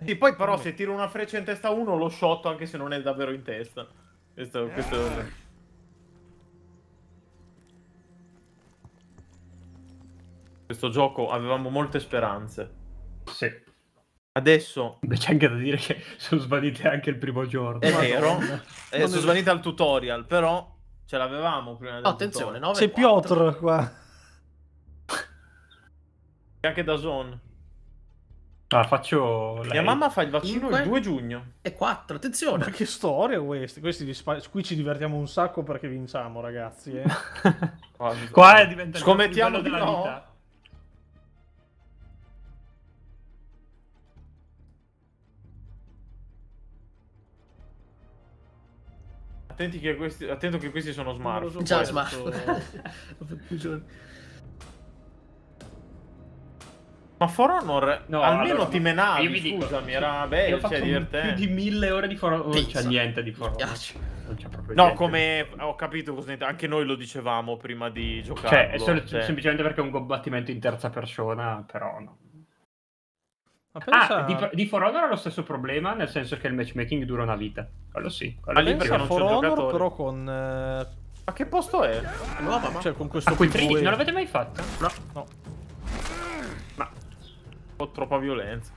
Sì, poi però se tiro una freccia in testa a uno lo shotto anche se non è davvero in testa. Questo, questo... Eh. questo gioco avevamo molte speranze. Sì. Adesso... Beh, c'è anche da dire che sono svanite anche il primo giorno. È vero, eh, sono svanite al tutorial, però Ce l'avevamo prima del Attenzione, 9 C'è Piotr qua. E anche da Zone. Ah, faccio. Lei. Mia mamma fa il vaccino Cinque... il 2 giugno. E 4, attenzione. Ma che storia queste? Questi qui ci divertiamo un sacco perché vinciamo, ragazzi. Eh. Qua è diventato Scommettiamo il di della no. vita. che questi, attento che questi sono smart. So Già smart. Ma For Honor no, almeno allora, ti menavi, io dico, scusami, era bello, cioè fatto divertente. più di mille ore di For Honor, non c'è niente di For Honor. no, come ho capito, anche noi lo dicevamo prima di giocare. Cioè, è cioè. semplicemente perché è un combattimento in terza persona, però no. Ma ah, pensa... ah, di, di For Honor ha lo stesso problema, nel senso che il matchmaking dura una vita. Quello sì. Quello lì perché non For Honor, però con... Eh... Ma che posto è? È ma... Cioè, con questo... Ah, qui 13, è... non l'avete mai fatto? No. No. Ma... Ho troppa violenza.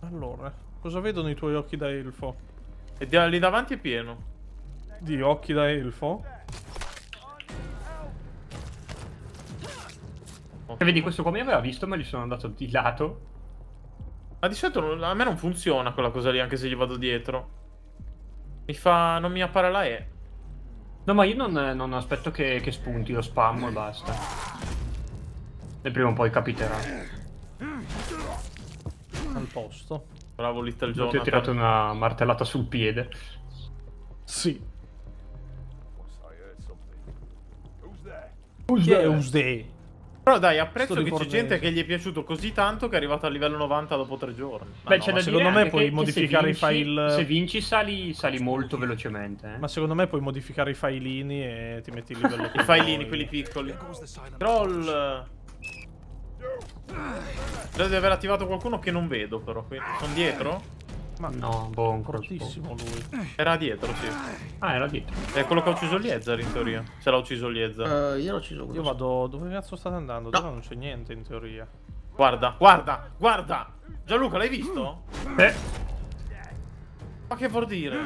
Allora, cosa vedono i tuoi occhi da elfo? E di, lì davanti è pieno. Di occhi da elfo? Okay. Vedi, questo qua mi aveva visto, ma gli sono andato di lato ma di solito non, a me non funziona quella cosa lì, anche se gli vado dietro. Mi fa... non mi appare la E. No, ma io non, non aspetto che, che, spunti, lo spam e basta. E prima o poi capiterà. Al posto. Bravo Little Jonathan. Ti ho tirato una martellata sul piede. Sì. Who's there? Who's there? Però dai, apprezzo che c'è gente che gli è piaciuto così tanto che è arrivato al livello 90 dopo tre giorni. Ma Beh, no, c'è da secondo me puoi modificare vinci, i file. Se vinci sali, sali molto velocemente. Eh. Ma secondo me puoi modificare i filini e ti metti il livello. I filini, quelli piccoli. Troll. Credo di aver attivato qualcuno che non vedo però. Qui. Sono dietro? Ma no, buon fortissimo lui. Eh. Era dietro, sì. Ah, era dietro. È quello che ha ucciso gli Liezzer in teoria. Se l'ha ucciso Liezzer. Uh, io l'ho ucciso Io vado dove cazzo state andando? No. Dove non c'è niente in teoria. Guarda, guarda, guarda. Gianluca, l'hai visto? Eh. Ma che vuol dire?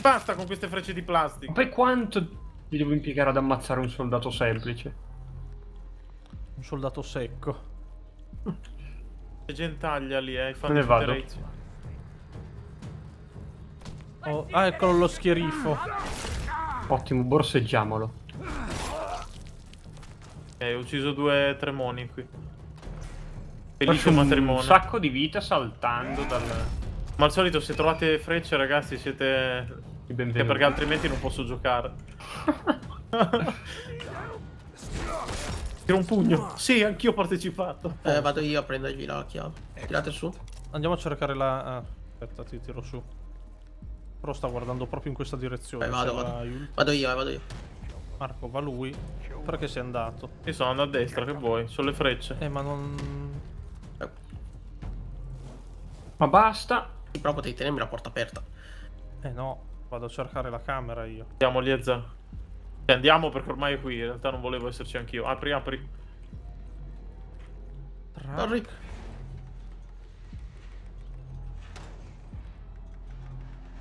Basta con queste frecce di plastica. Per quanto vi devo impiegare ad ammazzare un soldato semplice? Un soldato secco. C'è gentaglia lì, eh. Me ne vado. Terezio. Oh, ah, eccolo lo scheriffo. Ottimo, borseggiamolo. Ok, ho ucciso due tremoni qui. Felice matrimonio. Un sacco di vita saltando dal... Ma al solito se trovate frecce ragazzi siete... Benvenuti. Perché altrimenti non posso giocare. Tiro un pugno. Sì, anch'io ho partecipato. Eh, vado io a prendere il ginocchio. Tirate su. Andiamo a cercare la... Ah, aspetta, ti tiro su. Però sta guardando proprio in questa direzione. Vai, vado, vado. vado io, vado io. Marco, va lui. Perché sei andato? Io sono andato a destra, che vuoi? Sono le frecce. Eh, ma non... Eh. Ma basta. Però potevi tenermi la porta aperta. Eh no, vado a cercare la camera io. Andiamo, Zan. Cioè, andiamo perché ormai è qui, in realtà non volevo esserci anch'io. Apri, apri. Tra... Corri.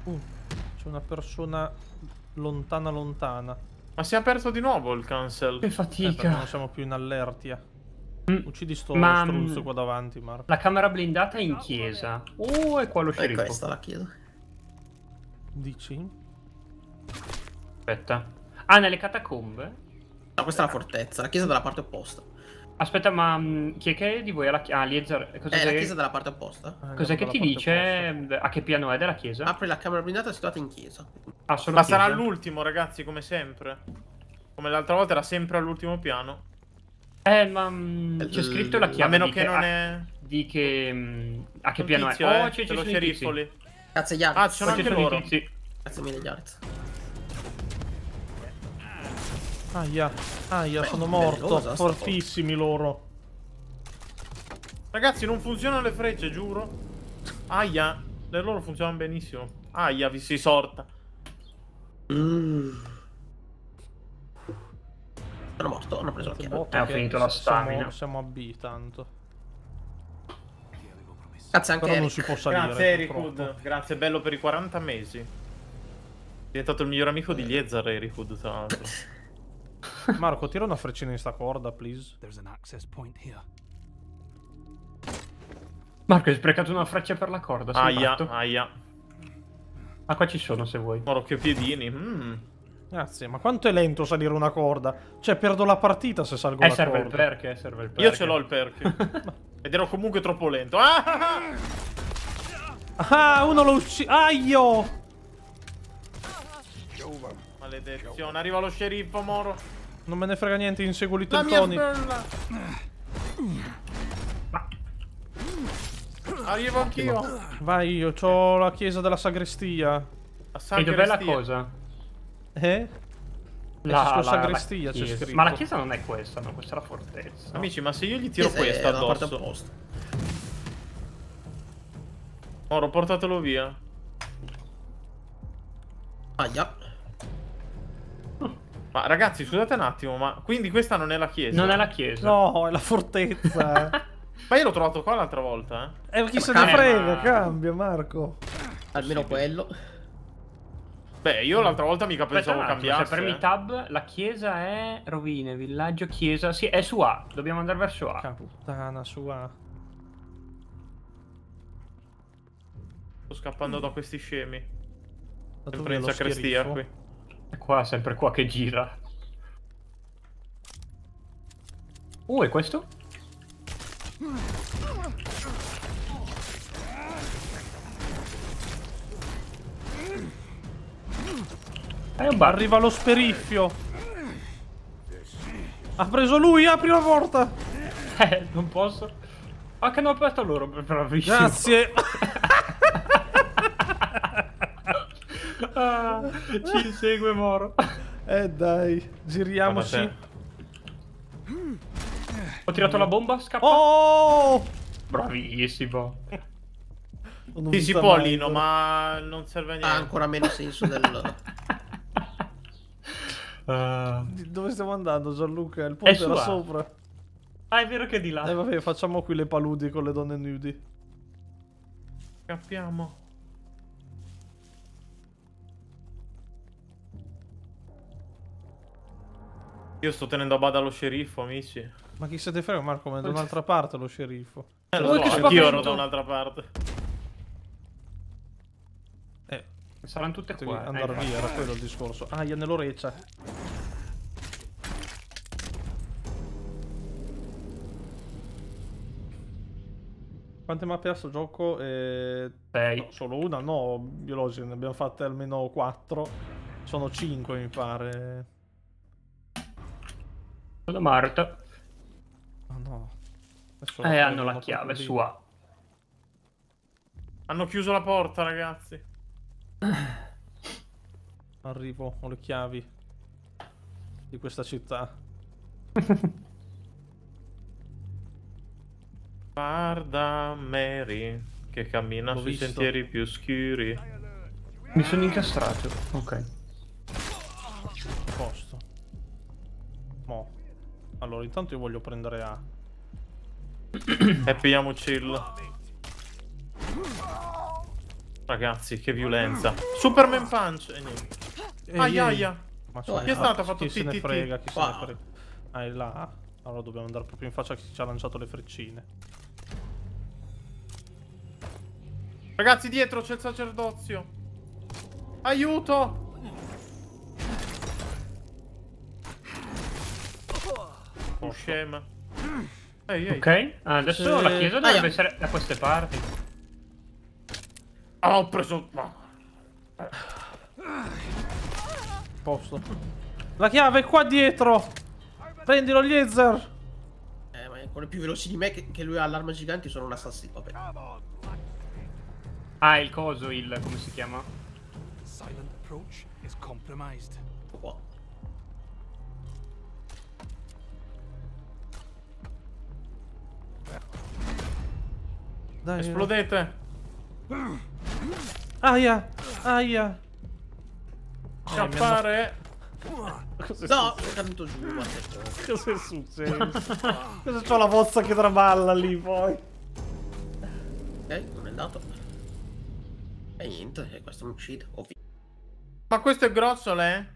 Uh, c'è una persona lontana lontana. Ma si è aperto di nuovo il cancel. Che fatica. Eh, non siamo più in allertia. Mm. Uccidi sto Ma, struzzo mm, qua davanti, Marco. La camera blindata è in chiesa. Oh, è qua lo ecco, sceriffo. È questa la chiesa. Dici? Aspetta. Ah, nelle catacombe? No, questa è la fortezza. La chiesa è dalla parte opposta. Aspetta, ma mm, chi è che è di voi? Alla... Ah, Liezer. Eh, Cos'è eh, la chiesa dalla parte opposta. Ah, Cos'è che ti dice? Opposta. A che piano è della chiesa? Apri la camera blindata situata in chiesa. Ah, solo ma chiesa. sarà l'ultimo, ragazzi, come sempre. Come l'altra volta era sempre all'ultimo piano. Eh, ma mm, c'è scritto la chiave. A meno che, non è. Di che. Mm, a che piano è? Oh, c'è eh, lo sceriffo lì. Grazie, Yarz. Ah, ci sono anche loro. Grazie mille, Yarz. Aia, aia, sono morto. Fortissimi loro. Ragazzi, non funzionano le frecce, giuro. Aia, le loro funzionano benissimo. Aia, vi si sorta. Mm. Sono morto, hanno preso la chiave. Eh, ho finito la stamina. Siamo, siamo a B, tanto. Grazie anche Però non si può salire, Grazie Ericud, grazie bello per i 40 mesi. È diventato il miglior amico eh. di Liezar Ericud, tra l'altro. Marco, tira una freccina in sta corda, please. Marco, hai sprecato una freccia per la corda. Aia, fatto. aia. Ah, qua ci sono se vuoi. Moro, che piedini. Mm. Grazie, ma quanto è lento salire una corda? Cioè, perdo la partita se salgo eh, la serve Il perk, eh, serve il perk. Io ce l'ho il perk. Ed ero comunque troppo lento. Ah, ah uno l'ho ucciso. Aio! Maledizione, arriva lo sceriffo, Moro. Non me ne frega niente, inseguo i tentoni. Arrivo anch'io. Vai, io ho la chiesa della sagrestia. La sagrestia. E dov'è la cosa? Eh? La, la, sagrestia c'è scritto. Ma la chiesa non è questa, no, questa è la fortezza. Amici, ma se io gli tiro eh, questa addosso. Apposta. Moro, portatelo via. Aia. Ma ragazzi, scusate un attimo, ma quindi questa non è la chiesa? Non è la chiesa. No, è la fortezza. ma io l'ho trovato qua l'altra volta, eh. Eh, chi se ne frega, cambia Marco. Almeno sì, quello. Beh, io l'altra volta mica Aspetta pensavo cambiasse. Se premi eh. tab, la chiesa è rovine, villaggio, chiesa. Sì, è su A. Dobbiamo andare verso A. Puttana, su A. Sto scappando mm. da questi scemi. Sempre in sacrestia qui qua, sempre qua che gira. Uh, oh, è questo? Eh, ma arriva lo speriffio. Ha preso lui, apri la porta. Eh, non posso. Ah, che hanno aperto loro, bravissimo. Grazie. Ah, ci segue Moro. Eh dai, giriamoci. Ho tirato la bomba, scappa. Oh! Bravissimo. Non sì, si può Lino, ma non serve a niente. Ha ancora meno senso del... uh... Dove stiamo andando Gianluca? Il ponte era sopra. Ah, è vero che è di là. Eh vabbè, facciamo qui le paludi con le donne nudi. Capiamo. Io sto tenendo a bada lo sceriffo, amici. Ma chi se ne frega, Marco? Ma è da un'altra parte lo sceriffo. Eh, lo so, anch'io ero da un'altra parte. Eh. Saranno tutte Devi qua. Eh. Andare eh, via, era quello il discorso. Ah, nell'oreccia. Quante mappe ha sto gioco? Eh, no, solo una? No, biologica, ne abbiamo fatte almeno 4. Sono 5 mi pare. Sono morto. Oh ah, no. Eh, hanno la chiave lì. sua. Hanno chiuso la porta, ragazzi. Arrivo, ho le chiavi di questa città. Guarda Mary che cammina L'ho sui visto. sentieri più scuri. Mi sono incastrato. Ok. A posto. Allora, intanto io voglio prendere A. e pigliamo chill. Ragazzi, che violenza. Superman Punch! E niente. Ehi, aia, aia. Ma cioè, chi è stato? Ha fatto chi se ne frega, chi se ne frega. Ah, è là. Allora dobbiamo andare proprio in faccia a chi ci ha lanciato le freccine. Ragazzi, dietro c'è il sacerdozio. Aiuto! posto. Scema. Mm. Ehi, ehi. Ok, adesso sì. la chiesa dovrebbe Aia. essere da queste parti. Ah, ho preso... No. Posto. La chiave è qua dietro! Prendilo, Liezer! Eh, ma è quello più veloce di me che, che lui ha l'arma gigante, sono un assassino. Vabbè. Ah, il coso, il... come si chiama? Silent approach is compromised. Qua. Dai, Esplodete! Dai. Aia! Aia! Scappare! Eh, Cosa no, è caduto giù, Cosa è successo? Cosa c'ho la vozza che traballa lì poi? Ok, non è andato. E niente, e questo mi uccide. Ma questo è grosso, le?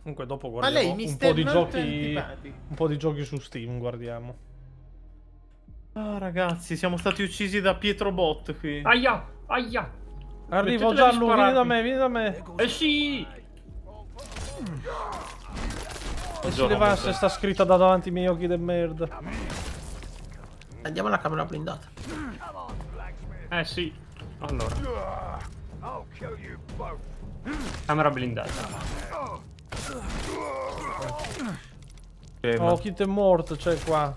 Comunque dopo guardiamo un po' di giochi. Un po' di giochi su Steam guardiamo. Ah, ragazzi, siamo stati uccisi da Pietro Bot qui. Aia, aia. Arrivo Giallo, vieni da me, vieni da me. Esci! Eh e si levasse sta scritta da davanti ai miei occhi del merda. Andiamo alla camera blindata. Eh sì. Allora. Camera blindata. Oh, Kit è morto, c'è cioè, qua.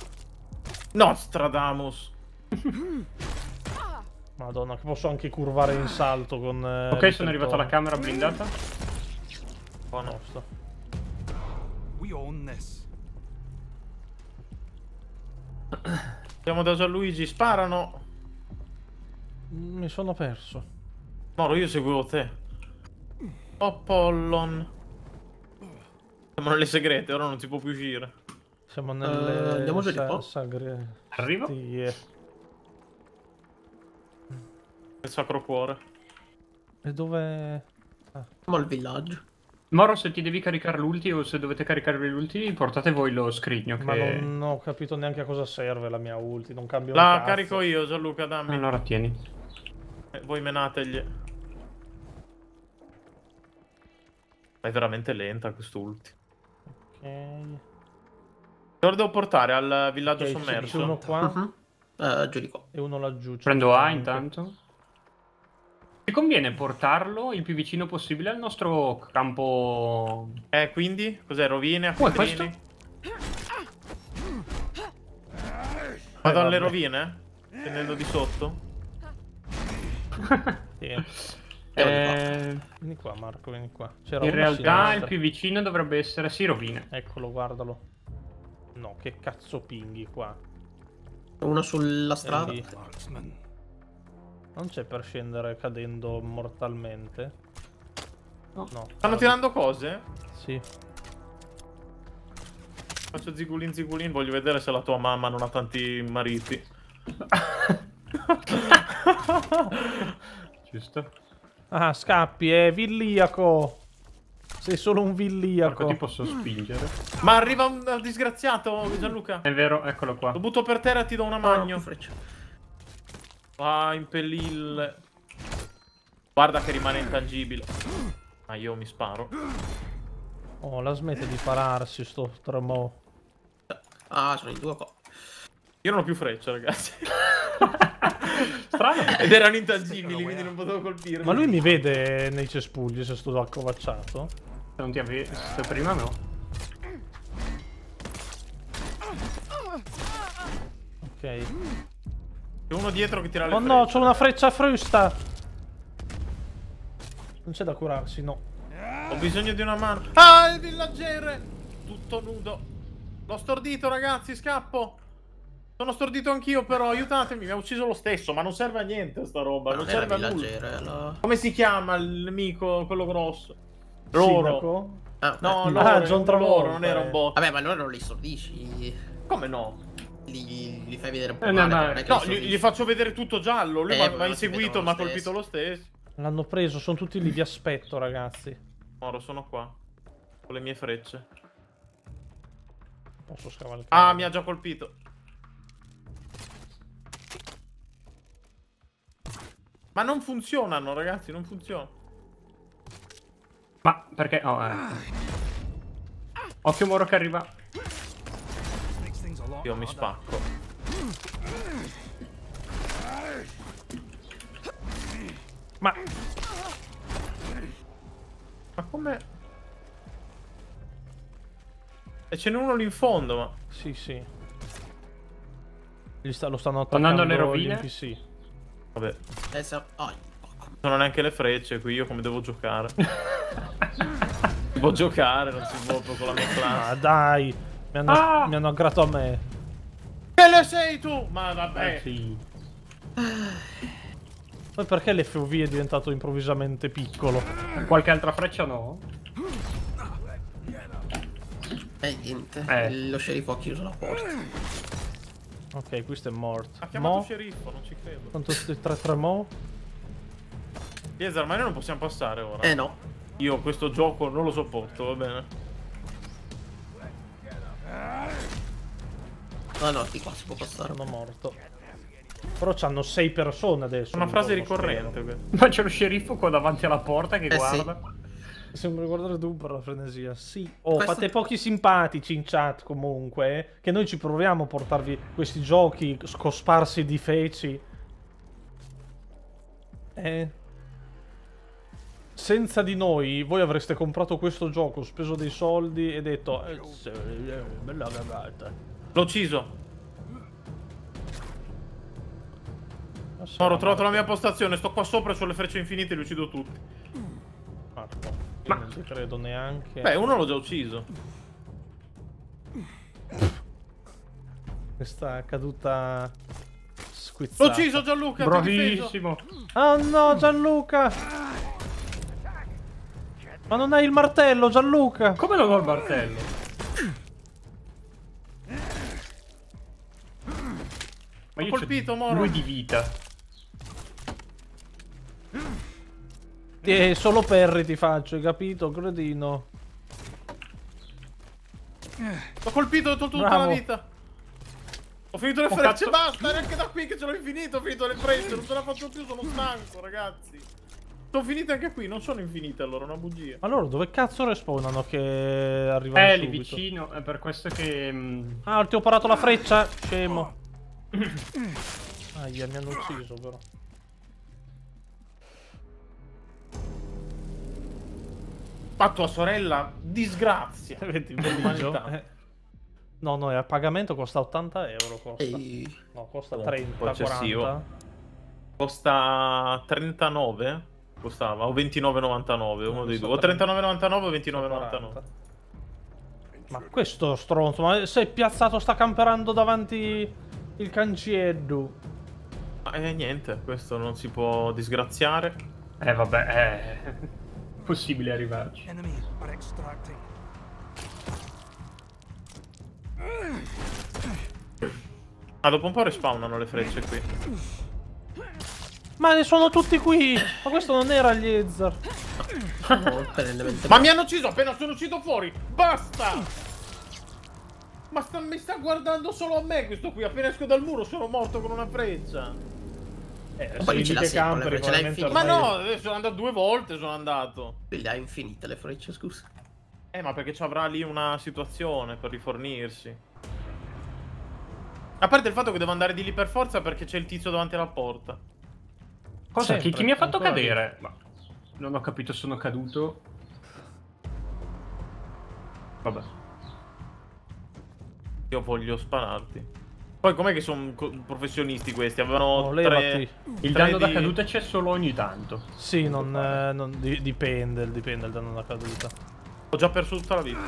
Nostradamus. Madonna, che posso anche curvare in salto con... Eh, ok, sono arrivato alla camera blindata. Buono. Oh, We own this. Andiamo da Gianluigi, sparano! Mi sono perso. Moro, io seguivo te. Apollon. Siamo nelle segrete, ora non si può più uscire. Siamo eh, nelle uh, andiamoci sa- di qua. sagre. Arrivo. Stie. Il sacro cuore. E dove... Ah. Siamo al villaggio. Moro, se ti devi caricare l'ulti o se dovete caricare l'ulti, portate voi lo scrigno. Che... Ma non ho capito neanche a cosa serve la mia ulti, non cambio La carico io, Gianluca, dammi. Allora tieni. Eh, voi menategli. è veramente lenta quest'ulti. Ok. Lo devo portare? Al villaggio okay, sommerso? Ci sono qua. Uh -huh. uh, giù di qua. E uno laggiù. Prendo A intanto. Ci conviene portarlo il più vicino possibile al nostro campo... Eh, quindi? Cos'è? Rovine? Poi oh, questo? Vado alle rovine? Tenendo di sotto? sì. Eh, vieni qua Marco, vieni qua. in realtà il più vicino dovrebbe essere... Sì, rovine. Eccolo, guardalo. No, che cazzo pinghi qua? Uno sulla strada. Non c'è per scendere cadendo mortalmente. No. no Stanno tirando cose? Sì. Faccio zigulin zigulin, voglio vedere se la tua mamma non ha tanti mariti. Ci Ah, scappi, è eh, villiaco. Sei solo un villiaco. Ecco, ti posso mm. spingere. Ma arriva un disgraziato, Gianluca. È vero, eccolo qua. Lo butto per terra e ti do una ah, magno. Va, impellille. Guarda che rimane intangibile. Ma ah, io mi sparo. Oh, la smette di pararsi sto tremò. Ah, sono in due qua. Io non ho più frecce, ragazzi. Strano. Ed erano intangibili, quindi non potevo colpirlo. Ma lui mi vede nei cespugli se sto accovacciato? Se non ti avevi visto prima no. Ok. C'è uno dietro che tira le Oh frecce. no, c'ho una freccia frusta! Non c'è da curarsi, no. Ho bisogno di una mano. Ah, il villager! Tutto nudo. L'ho stordito, ragazzi, scappo! Sono stordito anch'io però, aiutatemi, mi ha ucciso lo stesso, ma non serve a niente sta roba, ma ah, non, non serve a nulla. Eh, allora. Come si chiama il nemico, quello grosso? Loro. Ah, no, eh. loro, ah, John Travolta. non era un bot. Vabbè, ma loro non li sordisci. Come no? Li, li, fai vedere un po' eh, male, no, no gli, gli, faccio vedere tutto giallo. Lui eh, mi ha inseguito, mi ha colpito lo stesso. L'hanno preso, sono tutti lì, vi aspetto, ragazzi. Moro, sono qua. Con le mie frecce. Posso scavalcare. Ah, mi ha già colpito. Ma non funzionano, ragazzi, non funzionano. Ma perché? Oh, eh. Occhio Moro che arriva. Io mi spacco. Ma... Ma come... E ce n'è uno lì in fondo, ma... Sì, sì. Sta, lo stanno attaccando Tornando alle rovine? sì. Vabbè. Adesso... Oh sono neanche le frecce qui, io come devo giocare? si può giocare, non si può con la mia classe. Ma dai, mi hanno, ah! mi hanno aggrato a me. Che le sei tu? Ma vabbè. Ah, sì. Poi perché le è diventato improvvisamente piccolo? Qualche altra freccia no? Eh niente, eh. lo sceriffo ha chiuso la porta. Ok, questo è morto. Ha chiamato mo... sceriffo, non ci credo. Quanto sti 3-3 mo? Piezar, ma non possiamo passare ora. Eh no. Io questo gioco non lo sopporto, va bene. No, no, di qua si può passare, ma morto. Però c'hanno sei persone adesso. Una frase ricorrente. Ma c'è lo sceriffo qua davanti alla porta che eh guarda. Sì. Sembra guardare tu per la frenesia. Sì. Oh, Questo... fate pochi simpatici in chat comunque. Eh, che noi ci proviamo a portarvi questi giochi cosparsi di feci. Eh senza di noi voi avreste comprato questo gioco, speso dei soldi e detto eh, sì, eh, bella cagata. L'ho ucciso. Moro, ho trovato la mia postazione, sto qua sopra e sulle frecce infinite li uccido tutti. Marco, Ma... non ci credo neanche. Beh, uno l'ho già ucciso. Questa caduta squizzata. L'ho ucciso Gianluca, Bravissimo. Oh no, Gianluca! Ma non hai il martello, Gianluca! Come non ho il martello? Ma io ho colpito, Moro! Lui di vita. E solo perri ti faccio, hai capito, Gradino? Ho colpito tutta Bravo. la vita. Ho finito le frecce, basta, neanche da qui che ce l'ho infinito, ho finito le frecce, non ce la faccio più, sono stanco, ragazzi. Sono finite anche qui, non sono infinite allora, una bugia. Ma loro dove cazzo respawnano che arrivano Eh, lì vicino, è per questo che... Mm, ah, ti ho parato la freccia, scemo. Aia, mi hanno ucciso però. Ma tua sorella, disgrazia. Eh, vedi, eh. No, no, è a pagamento costa 80 euro. Costa. No, costa 30, 40. Costa 39. Costava o 29,99, uno dei due. O 39,99 o 29,99. Ma questo stronzo, ma se è piazzato sta camperando davanti il cancello. Ma eh, niente, questo non si può disgraziare. Eh vabbè, eh, è possibile arrivarci. Ah, dopo un po' respawnano le frecce qui. Ma ne sono tutti qui! Ma questo non era gli Ezzar. Ma mi hanno ucciso appena sono uscito fuori! Basta! Ma sta, mi sta guardando solo a me questo qui. Appena esco dal muro sono morto con una freccia. Eh, ma poi ce l'ha sempre, ce l'ha infinita. Ma no, eh, sono andato due volte, sono andato. Le ha infinite le frecce, scusa. Eh, ma perché ci avrà lì una situazione per rifornirsi. A parte il fatto che devo andare di lì per forza perché c'è il tizio davanti alla porta. Cosa? Sempre, chi, chi, mi ha fatto cadere? Ma, non ho capito, sono caduto. Vabbè. Io voglio spararti. Poi com'è che sono professionisti questi? Avevano no, oh, tre, Il tre danno di... da caduta c'è solo ogni tanto. Sì, non, eh, non, dipende, dipende il danno da caduta. Ho già perso tutta la vita.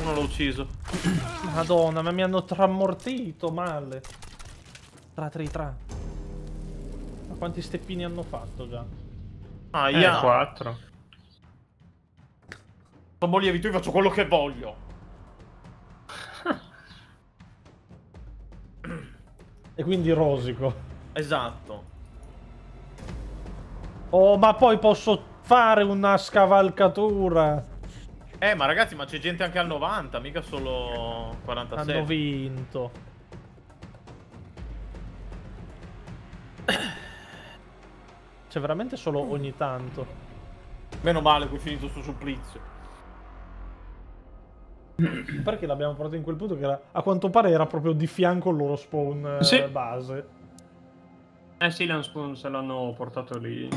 Uno l'ho ucciso. Madonna, ma mi hanno tramortito male. Tra tra tra. Quanti steppini hanno fatto già? Ah, eh, io eh, 4. Sono lievi tu e faccio quello che voglio. e quindi rosico. Esatto. Oh, ma poi posso fare una scavalcatura. Eh, ma ragazzi, ma c'è gente anche al 90, mica solo 46. Hanno vinto. C'è veramente solo ogni tanto. Meno male che ho finito sto supplizio. Perché l'abbiamo portato in quel punto che era, a quanto pare era proprio di fianco al loro spawn eh, sì. base. Eh sì, l'hanno spawn se l'hanno portato lì.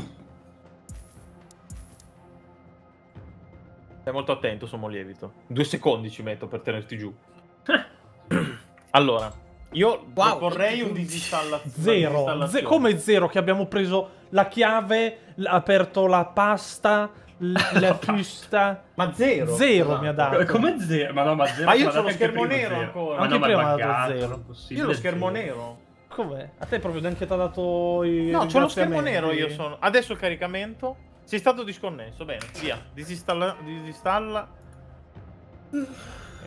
Sei molto attento, sono lievito. Due secondi ci metto per tenerti giù. allora, io wow, vorrei un disinstallazione. Zero. Ze come zero che abbiamo preso la chiave, aperto la pasta, la frusta. ma zero? Zero no. Esatto. mi ha dato. Eh, come zero? Ma no, ma zero. Ma io c'ho lo schermo nero ancora. Ma anche no, prima ha dato zero. Io lo schermo zero. nero. Com'è? A te proprio neanche ti ha dato i No, c'ho lo schermo nero io sono. Adesso caricamento. Sei stato disconnesso, bene, via. Disinstalla. Disinstalla.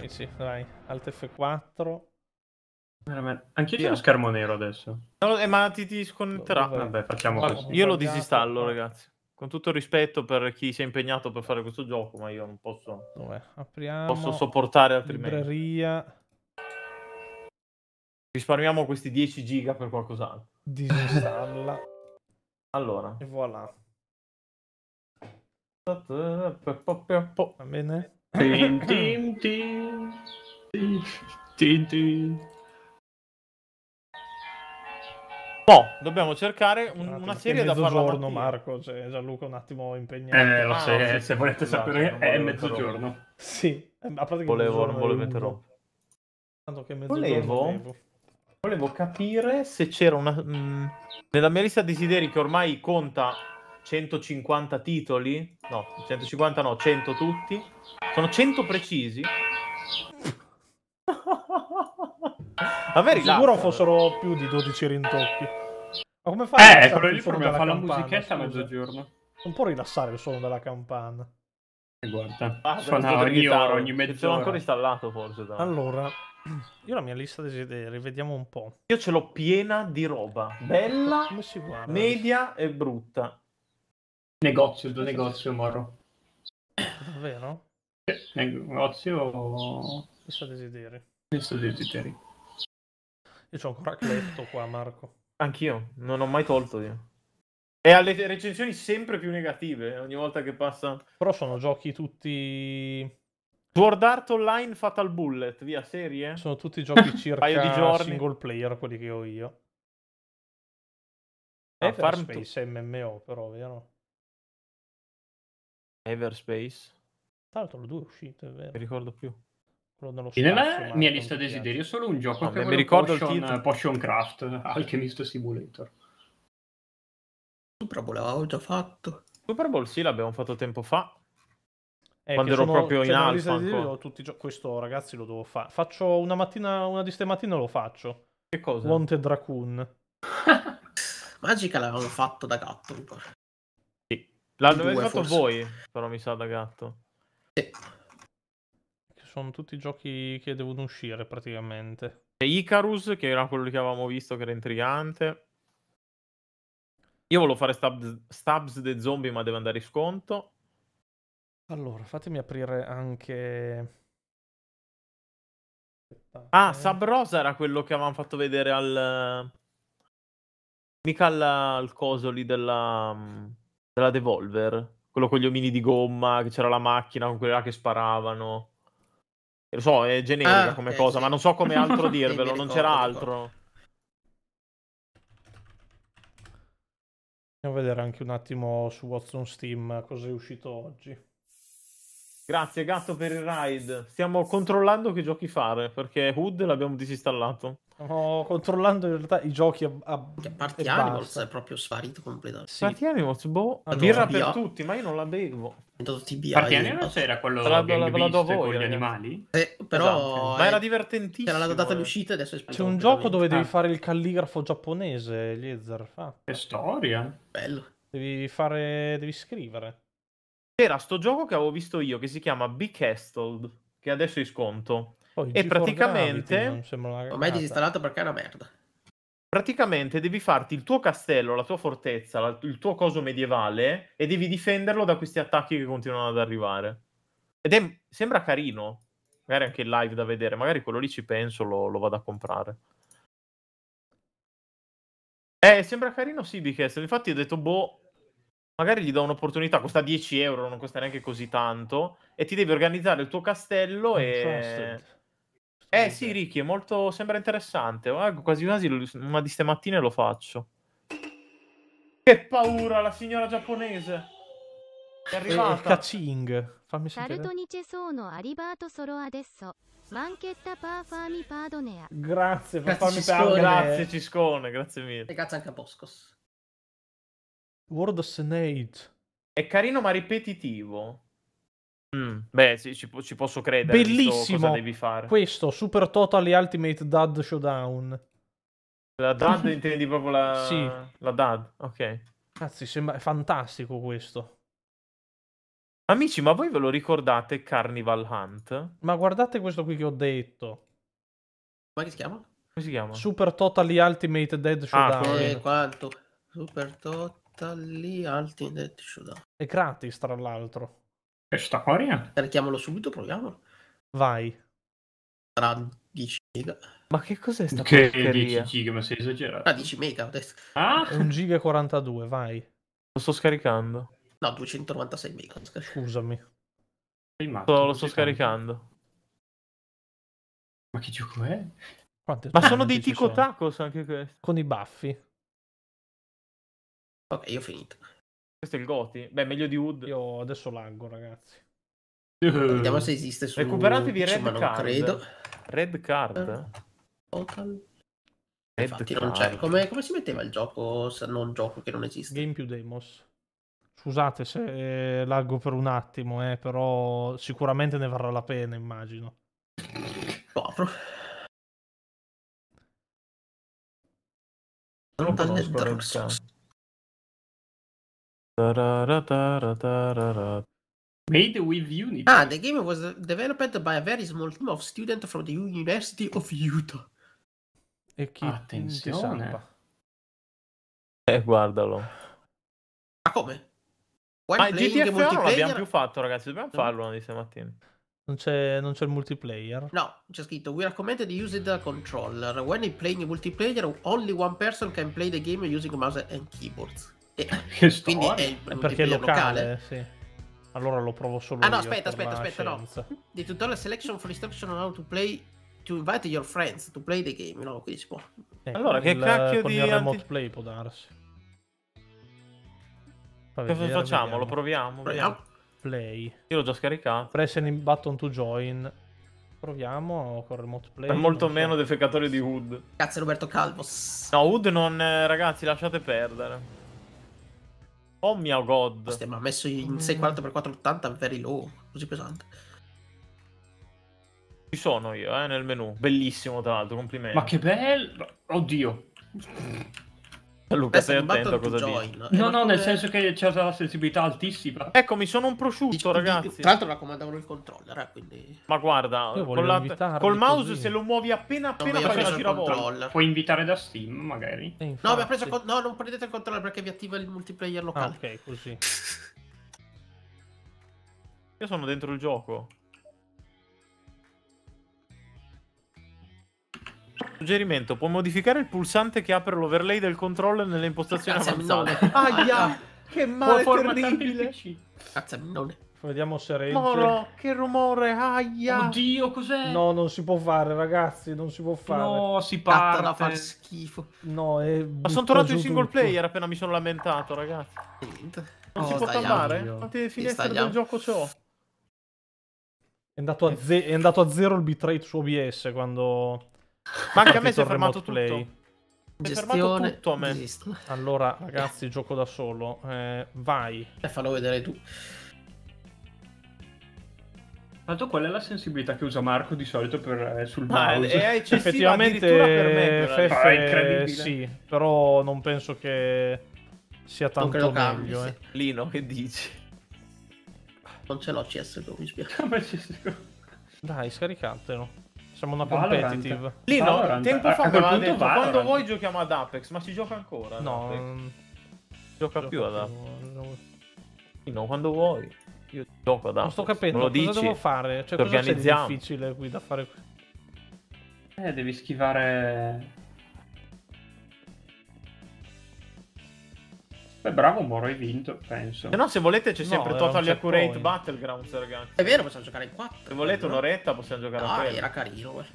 Eh sì, dai. Alt F4. Anch'io c'ho lo schermo nero adesso. No, eh, ma ti, ti sconnetterà. Vabbè, facciamo così. Io lo disinstallo, ragazzi. Con tutto il rispetto per chi si è impegnato per fare questo gioco, ma io non posso. Dov'è? Apriamo. Posso sopportare altrimenti. Libreria. Risparmiamo questi 10 giga per qualcos'altro. Disinstalla. allora. E voilà. Va bene. Tin, tin, tin, tin, tin. No, boh, dobbiamo cercare un, ah, una serie da fare. È mezzogiorno, Marco. Cioè, Gianluca un attimo impegnato. Eh, lo ah, se, sì. se volete esatto, sapere, è mezzogiorno. Sì, eh, a parte che volevo, non volevo interrompere. Tanto che volevo, volevo capire se c'era una. Mh, mm, nella mia lista desideri, che ormai conta 150 titoli, no, 150 no, 100 tutti, sono 100 precisi. A me esatto. sicuro fossero più di 12 rintocchi. Ma come fai? Eh, quello lì proprio fa la musichetta a mezzogiorno. Non può rilassare il suono della campana. E eh, guarda, ah, ogni ora, ogni mezz'ora. Sono ancora installato forse. Dai. Allora, io la mia lista desideri, vediamo un po'. Io ce l'ho piena di roba. Bella, guarda, media e brutta. Negozio, il tuo eh, negozio, Morro. Davvero? Negozio... Questa desideri. Questa desideri. Io ho ancora Clepto qua, Marco. Anch'io, non ho mai tolto io. E ha le recensioni sempre più negative eh, ogni volta che passa. Però sono giochi tutti. Sword Art Online Fatal Bullet, via serie. Sono tutti giochi circa di giorni. single player, quelli che ho io. È eh, ah, Everspace to... MMO, però, vero? Everspace? Tra l'altro, lo due è uscito, è vero. Mi ricordo più quello nello spazio, Nella mia lista desiderio solo un gioco no, che mi ricordo Potion, il Potion Craft Alchemist Simulator. Super Bowl l'avevo già fatto. Super Bowl sì, l'abbiamo fatto tempo fa. Eh, quando ero sono, proprio in alfa. Gio- questo ragazzi lo devo fare. Faccio una mattina, una di ste mattine lo faccio. Che cosa? Wanted Raccoon. Magica l'avevamo fatto da gatto. Sì. L'avete fatto forse. voi, però mi sa da gatto. Sì sono tutti giochi che devono uscire praticamente. E Icarus, che era quello che avevamo visto, che era intrigante. Io volevo fare Stabs, Stabs the Zombie, ma deve andare in sconto. Allora, fatemi aprire anche... Aspettate. Ah, eh. Sub Rosa era quello che avevamo fatto vedere al... Eh, mica al, al coso lì della... Mm, della Devolver. Quello con gli omini di gomma, che c'era la macchina con quella che sparavano. Lo so, è generica ah, come eh, cosa, sì. ma non so come altro dirvelo, non c'era altro. Andiamo a vedere anche un attimo su Watson Steam cosa è uscito oggi. Grazie gatto per il ride. Stiamo controllando che giochi fare perché Hood l'abbiamo disinstallato. Stiamo controllando in realtà i giochi a, a... Che Animals è proprio sparito completamente. Sì. Party Animals, boh. Allora, birra per tutti, ma io non la bevo diventato TBI. Partigiano c'era quello Tra che la, la, la voi, con gli ragazzi. animali? Eh, però esatto. Ma era eh, divertentissimo. C'era la data di eh. uscita adesso è C'è un gioco dove devi fare il calligrafo giapponese, Liezer Che storia. Bello. Devi fare devi scrivere. C'era sto gioco che avevo visto io che si chiama Be Castled, che adesso è sconto. Oh, e G4 praticamente Ormai è disinstallato perché è una merda. Praticamente devi farti il tuo castello, la tua fortezza, la- il tuo coso medievale e devi difenderlo da questi attacchi che continuano ad arrivare. Ed è, sembra carino, magari anche il live da vedere, magari quello lì ci penso, lo, lo vado a comprare. Eh, sembra carino sì Bicast, infatti ho detto boh, magari gli do un'opportunità, costa 10 euro, non costa neanche così tanto, e ti devi organizzare il tuo castello e... e... Eh sì, Ricky, è molto. sembra interessante. Guarda, quasi quasi una di ste mattine lo faccio. Che paura, la signora giapponese! È eh, arrivata. Cacing. Fammi sentire. Manchetta pa fami padonea. Grazie, pa grazie, Ciscone. grazie Ciscone, grazie mille. E grazie anche a Boscos. World of Senate. È carino ma ripetitivo. Mm, beh, sì, ci, ci, posso credere. Bellissimo. Cosa devi fare. Questo, Super Total Ultimate Dad Showdown. La Dad intendi proprio la... Sì. La Dad, ok. Cazzi, sembra... è fantastico questo. Amici, ma voi ve lo ricordate Carnival Hunt? Ma guardate questo qui che ho detto. Come si chiama? Come si chiama? Super Totally Ultimate Dead ah, Showdown. Ah, eh, quanto? Super Totally Ultimate Dead Showdown. È gratis, tra l'altro. Che storia? Cerchiamolo subito, proviamolo. Vai. Sarà 10 giga. Ma che cos'è sta che porcheria? 10 giga, ma sei esagerato. Ah, 10 mega adesso. Ah! 1 giga 42, vai. Lo sto scaricando. No, 296 mega. Scusami. Matto, lo, sto scaricando. Ma che gioco è? Quante ma sono dei tico tacos anche questi. Con i baffi. Ok, io ho finito. Questo è il Goti? Beh, meglio di Wood. Io adesso laggo, ragazzi. Eh, vediamo eh, se esiste su... di Red Card. Non credo. Red Card? Eh, Total... Red Infatti card. non c'è. Come, come, si metteva il gioco se non gioco che non esiste? Game più Demos. Scusate se laggo per un attimo, eh, però sicuramente ne varrà la pena, immagino. Lo apro. Non lo conosco, Made with Unity. Ah, the game was developed by a very small team of students from the University of Utah. E chi Attenzione. Eh, guardalo. Ma come? While Ma GTFO multiplayer... non l'abbiamo più fatto, ragazzi. Dobbiamo farlo una di stamattina. Non c'è, non c'è il multiplayer? No, c'è scritto We recommend the use the controller. When playing multiplayer, only one person can play the game using mouse and keyboards che storia. Quindi è, perché è locale, locale. Sì. Allora lo provo solo Ah no, aspetta, aspetta, aspetta, no. The tutorial selection for instruction on how to play to invite your friends to play the game, no, quindi si può. Eh, allora, che il, cacchio con di il remote anti... play può darsi. Vabbè, Cosa facciamo? Vediamo. Lo proviamo, proviamo. Play. Io l'ho già scaricato. Press any button to join. Proviamo con remote play. Per molto meno so. defecatorio di Hood. Grazie Roberto Calvo. No, Hood non... Eh, ragazzi, lasciate perdere. Oh mio god. Bastia, ma ha messo in 640x480 very low, così pesante. Ci sono io, eh, nel menu. Bellissimo, tra l'altro, complimenti. Ma che bello! Oddio. Luca, sei attento a cosa dici. No, eh, no, nel senso che c'è la sensibilità altissima. Eccomi, sono un prosciutto, ragazzi. Tra l'altro la il controller, eh, quindi... Ma guarda, la... col mouse se lo muovi appena appena fai la giravolta. Puoi invitare da Steam, magari. Eh, no, preso il con... no, non prendete il controller perché vi attiva il multiplayer locale. Ah, ok, così. Io sono dentro il gioco. Suggerimento, puoi modificare il pulsante che apre l'overlay del controller nelle impostazioni Cazzo avanzate. Aia, che male può terribile. Cazzo, non Vediamo se regge. Moro, che rumore, aia. Oddio, cos'è? No, non si può fare, ragazzi, non si può fare. No, si parte. da far schifo. No, è Ma sono tornato in single tutto. player appena mi sono lamentato, ragazzi. Non oh, si può tagliare? Quante finestre del gioco c'ho? È andato, a, è andato a zero il bitrate su OBS quando... Ma anche a me si è fermato tutto. Play. Mi gestione tutto a me. Esiste. Allora, eh. ragazzi, gioco da solo. Eh, vai. E eh, fallo vedere tu. Tanto qual è la sensibilità che usa Marco di solito per, eh, sul ah, mouse? Ah, è eccessiva effettivamente per me, però, ah, è incredibile. Sì, però non penso che sia tanto meglio. Eh. Lino, che dici? Non ce l'ho CSGO, mi spiace. Dai, scaricatelo. Siamo una competitive. Valorant. Lì no, Valorant. tempo fa mi aveva detto quando vuoi giochiamo ad Apex, ma si gioca ancora. No, non... gioca, gioca più ad Apex. No, quando vuoi. Io gioco ad Apex. Non sto capendo, lo cosa dici? devo fare? Cioè, cosa c'è di difficile qui da fare? Eh, devi schivare Beh, bravo Moro, hai vinto, penso. Se no, se volete c'è sempre no, Totally Accurate Battlegrounds, ragazzi. È vero, possiamo giocare in 4. Se volete no? un'oretta possiamo giocare ah, a quello. era carino, guarda.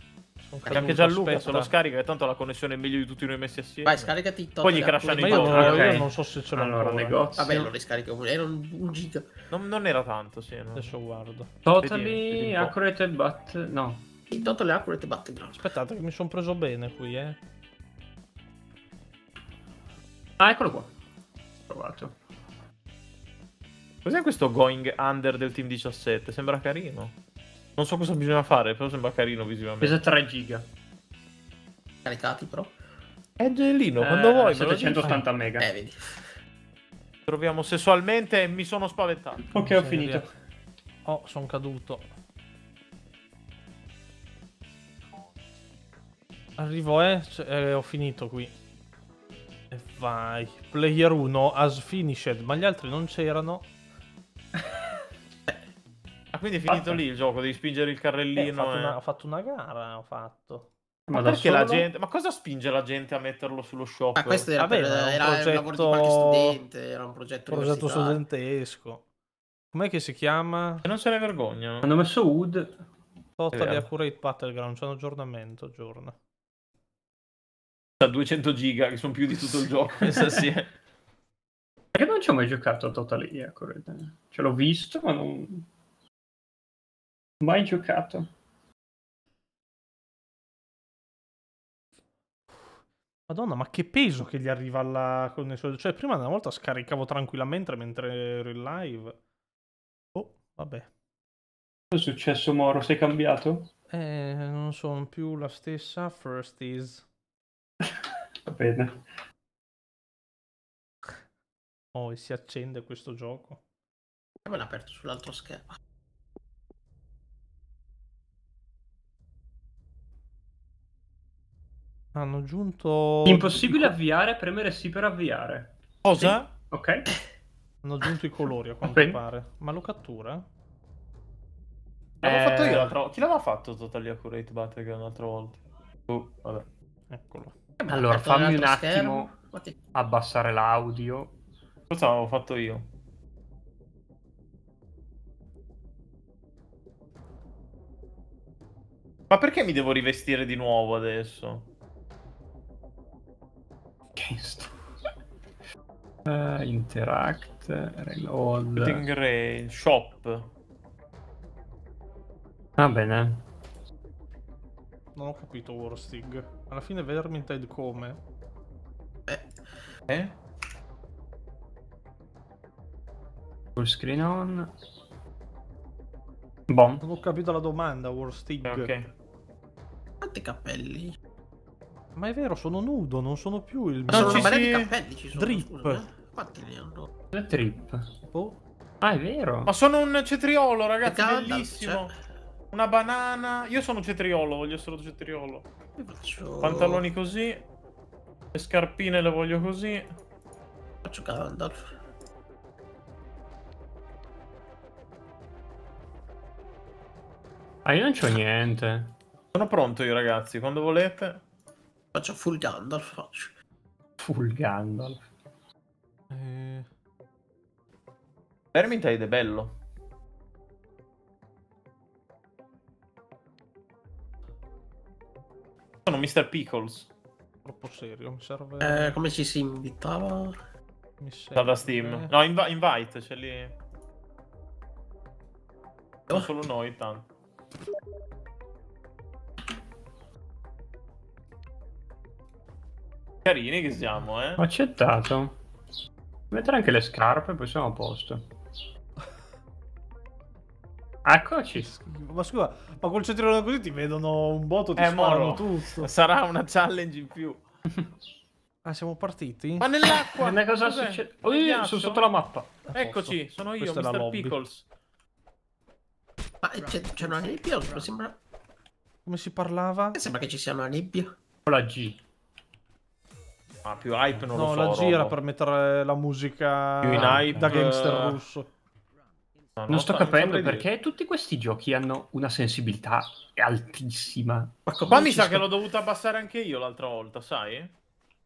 Eh. anche Gianluca se lo scarica, che tanto la connessione è meglio di tutti noi messi assieme. Vai, scaricati Totally Poi gli crashano i quattro. Io, okay. io non so se ce l'ho allora, ancora. Negozio. Vabbè, lo riscarico pure, era un giga. Non, non, era tanto, sì. No. Adesso guardo. Totally Accurate Battlegrounds, no. Il Totally Accurate Battlegrounds. Aspettate che mi sono preso bene qui, eh. Ah, eccolo qua trovato. Cos'è questo going under del team 17? Sembra carino. Non so cosa bisogna fare, però sembra carino visivamente. Pesa 3 giga. Caricati però. È gelino, eh, quando vuoi. 780 mega. Eh, vedi. Troviamo sessualmente e mi sono spaventato. Ok, ho finito. Via. Oh, sono caduto. Arrivo, eh? Cioè, eh. Ho finito qui. E vai. Player 1 has finished, ma gli altri non c'erano. ah, quindi è finito Fatta. lì il gioco, devi spingere il carrellino. Eh, ho, fatto eh. una, ho, fatto una, gara, ho fatto. Ma, ma perché solo... la gente... Ma cosa spinge la gente a metterlo sullo shop? Ah, questo era, Vabbè, per, era, era, progetto... un lavoro di qualche studente, era un progetto, progetto studentesco. Com'è che si chiama? E non se ne vergogna. Hanno messo Wood. Total Accurate Battleground, c'è un aggiornamento, aggiorna. 200 giga, che sono più di tutto il gioco. sì. Perché non ci ho mai giocato a Total Gear, ecco, ce l'ho visto, ma non... Mai giocato. Madonna, ma che peso che gli arriva alla connessione. Cioè, prima una volta scaricavo tranquillamente mentre ero in live. Oh, vabbè. Cosa è successo, Moro? Sei cambiato? Eh, non sono più la stessa. First is... Va bene. Oh, e si accende questo gioco. Me l'ha aperto sull'altro schermo. Hanno aggiunto... Impossibile avviare, premere sì per avviare. Cosa? Sì. Ok. Hanno aggiunto i colori a quanto okay. pare. Ma lo cattura? L'avevo eh... fatto io eh. l'altro volta. Chi l'aveva fatto Totally Accurate Battleground un'altra volta? Uh, vabbè. Eccolo. Eh, allora, fammi un attimo schermo. abbassare l'audio. Cosa avevo fatto io? Ma perché mi devo rivestire di nuovo adesso? Che uh, Interact, reload. shop. Va bene. Non ho capito Warstig. Alla fine Vermintide come? Eh? Eh? Full screen on. Bom. Non ho capito la domanda, Warstig. Ok. Quanti capelli? Ma è vero, sono nudo, non sono più il mio. No, sono sì. di capelli ci sono. Drip. Scusa, eh? quanti li hanno? Trip. Oh. Ah, è vero. Ma sono un cetriolo, ragazzi, bellissimo. Cioè. Una banana. Io sono un cetriolo, voglio solo cetriolo faccio? Pantaloni così. Le scarpine le voglio così. Faccio Gandalf. Ah, io non c'ho niente. Sono pronto io, ragazzi, quando volete. Faccio full Gandalf, faccio. Full Gandalf. Eh... Vermintide è bello. Sono Mr. Pickles. Troppo serio, mi serve... Eh, come ci si invitava? Mi serve... Da Steam. No, inv invite, c'è lì... Oh. Solo noi, tanto. Carini che siamo, eh. accettato. Mettere anche le scarpe, poi siamo a posto. Eccoci. Ma scusa, ma col centrino così ti vedono un botto, ti eh, sparano tutto. Sarà una challenge in più. ah, siamo partiti? Ma nell'acqua! Nella cosa succede? Oh, io sono sotto la mappa. Eccoci, sono io, Questa Mr. Pickles. Ma c'è una nebbia? Sembra... Come si parlava? Sembra che ci sia una nebbia. O la G. Ma più hype non no, lo so. No, la G era per mettere la musica più in hype, da gangster russo non, non sto capendo perché tutti questi giochi hanno una sensibilità altissima. Ma qua mi sa sto... che l'ho dovuto abbassare anche io l'altra volta, sai?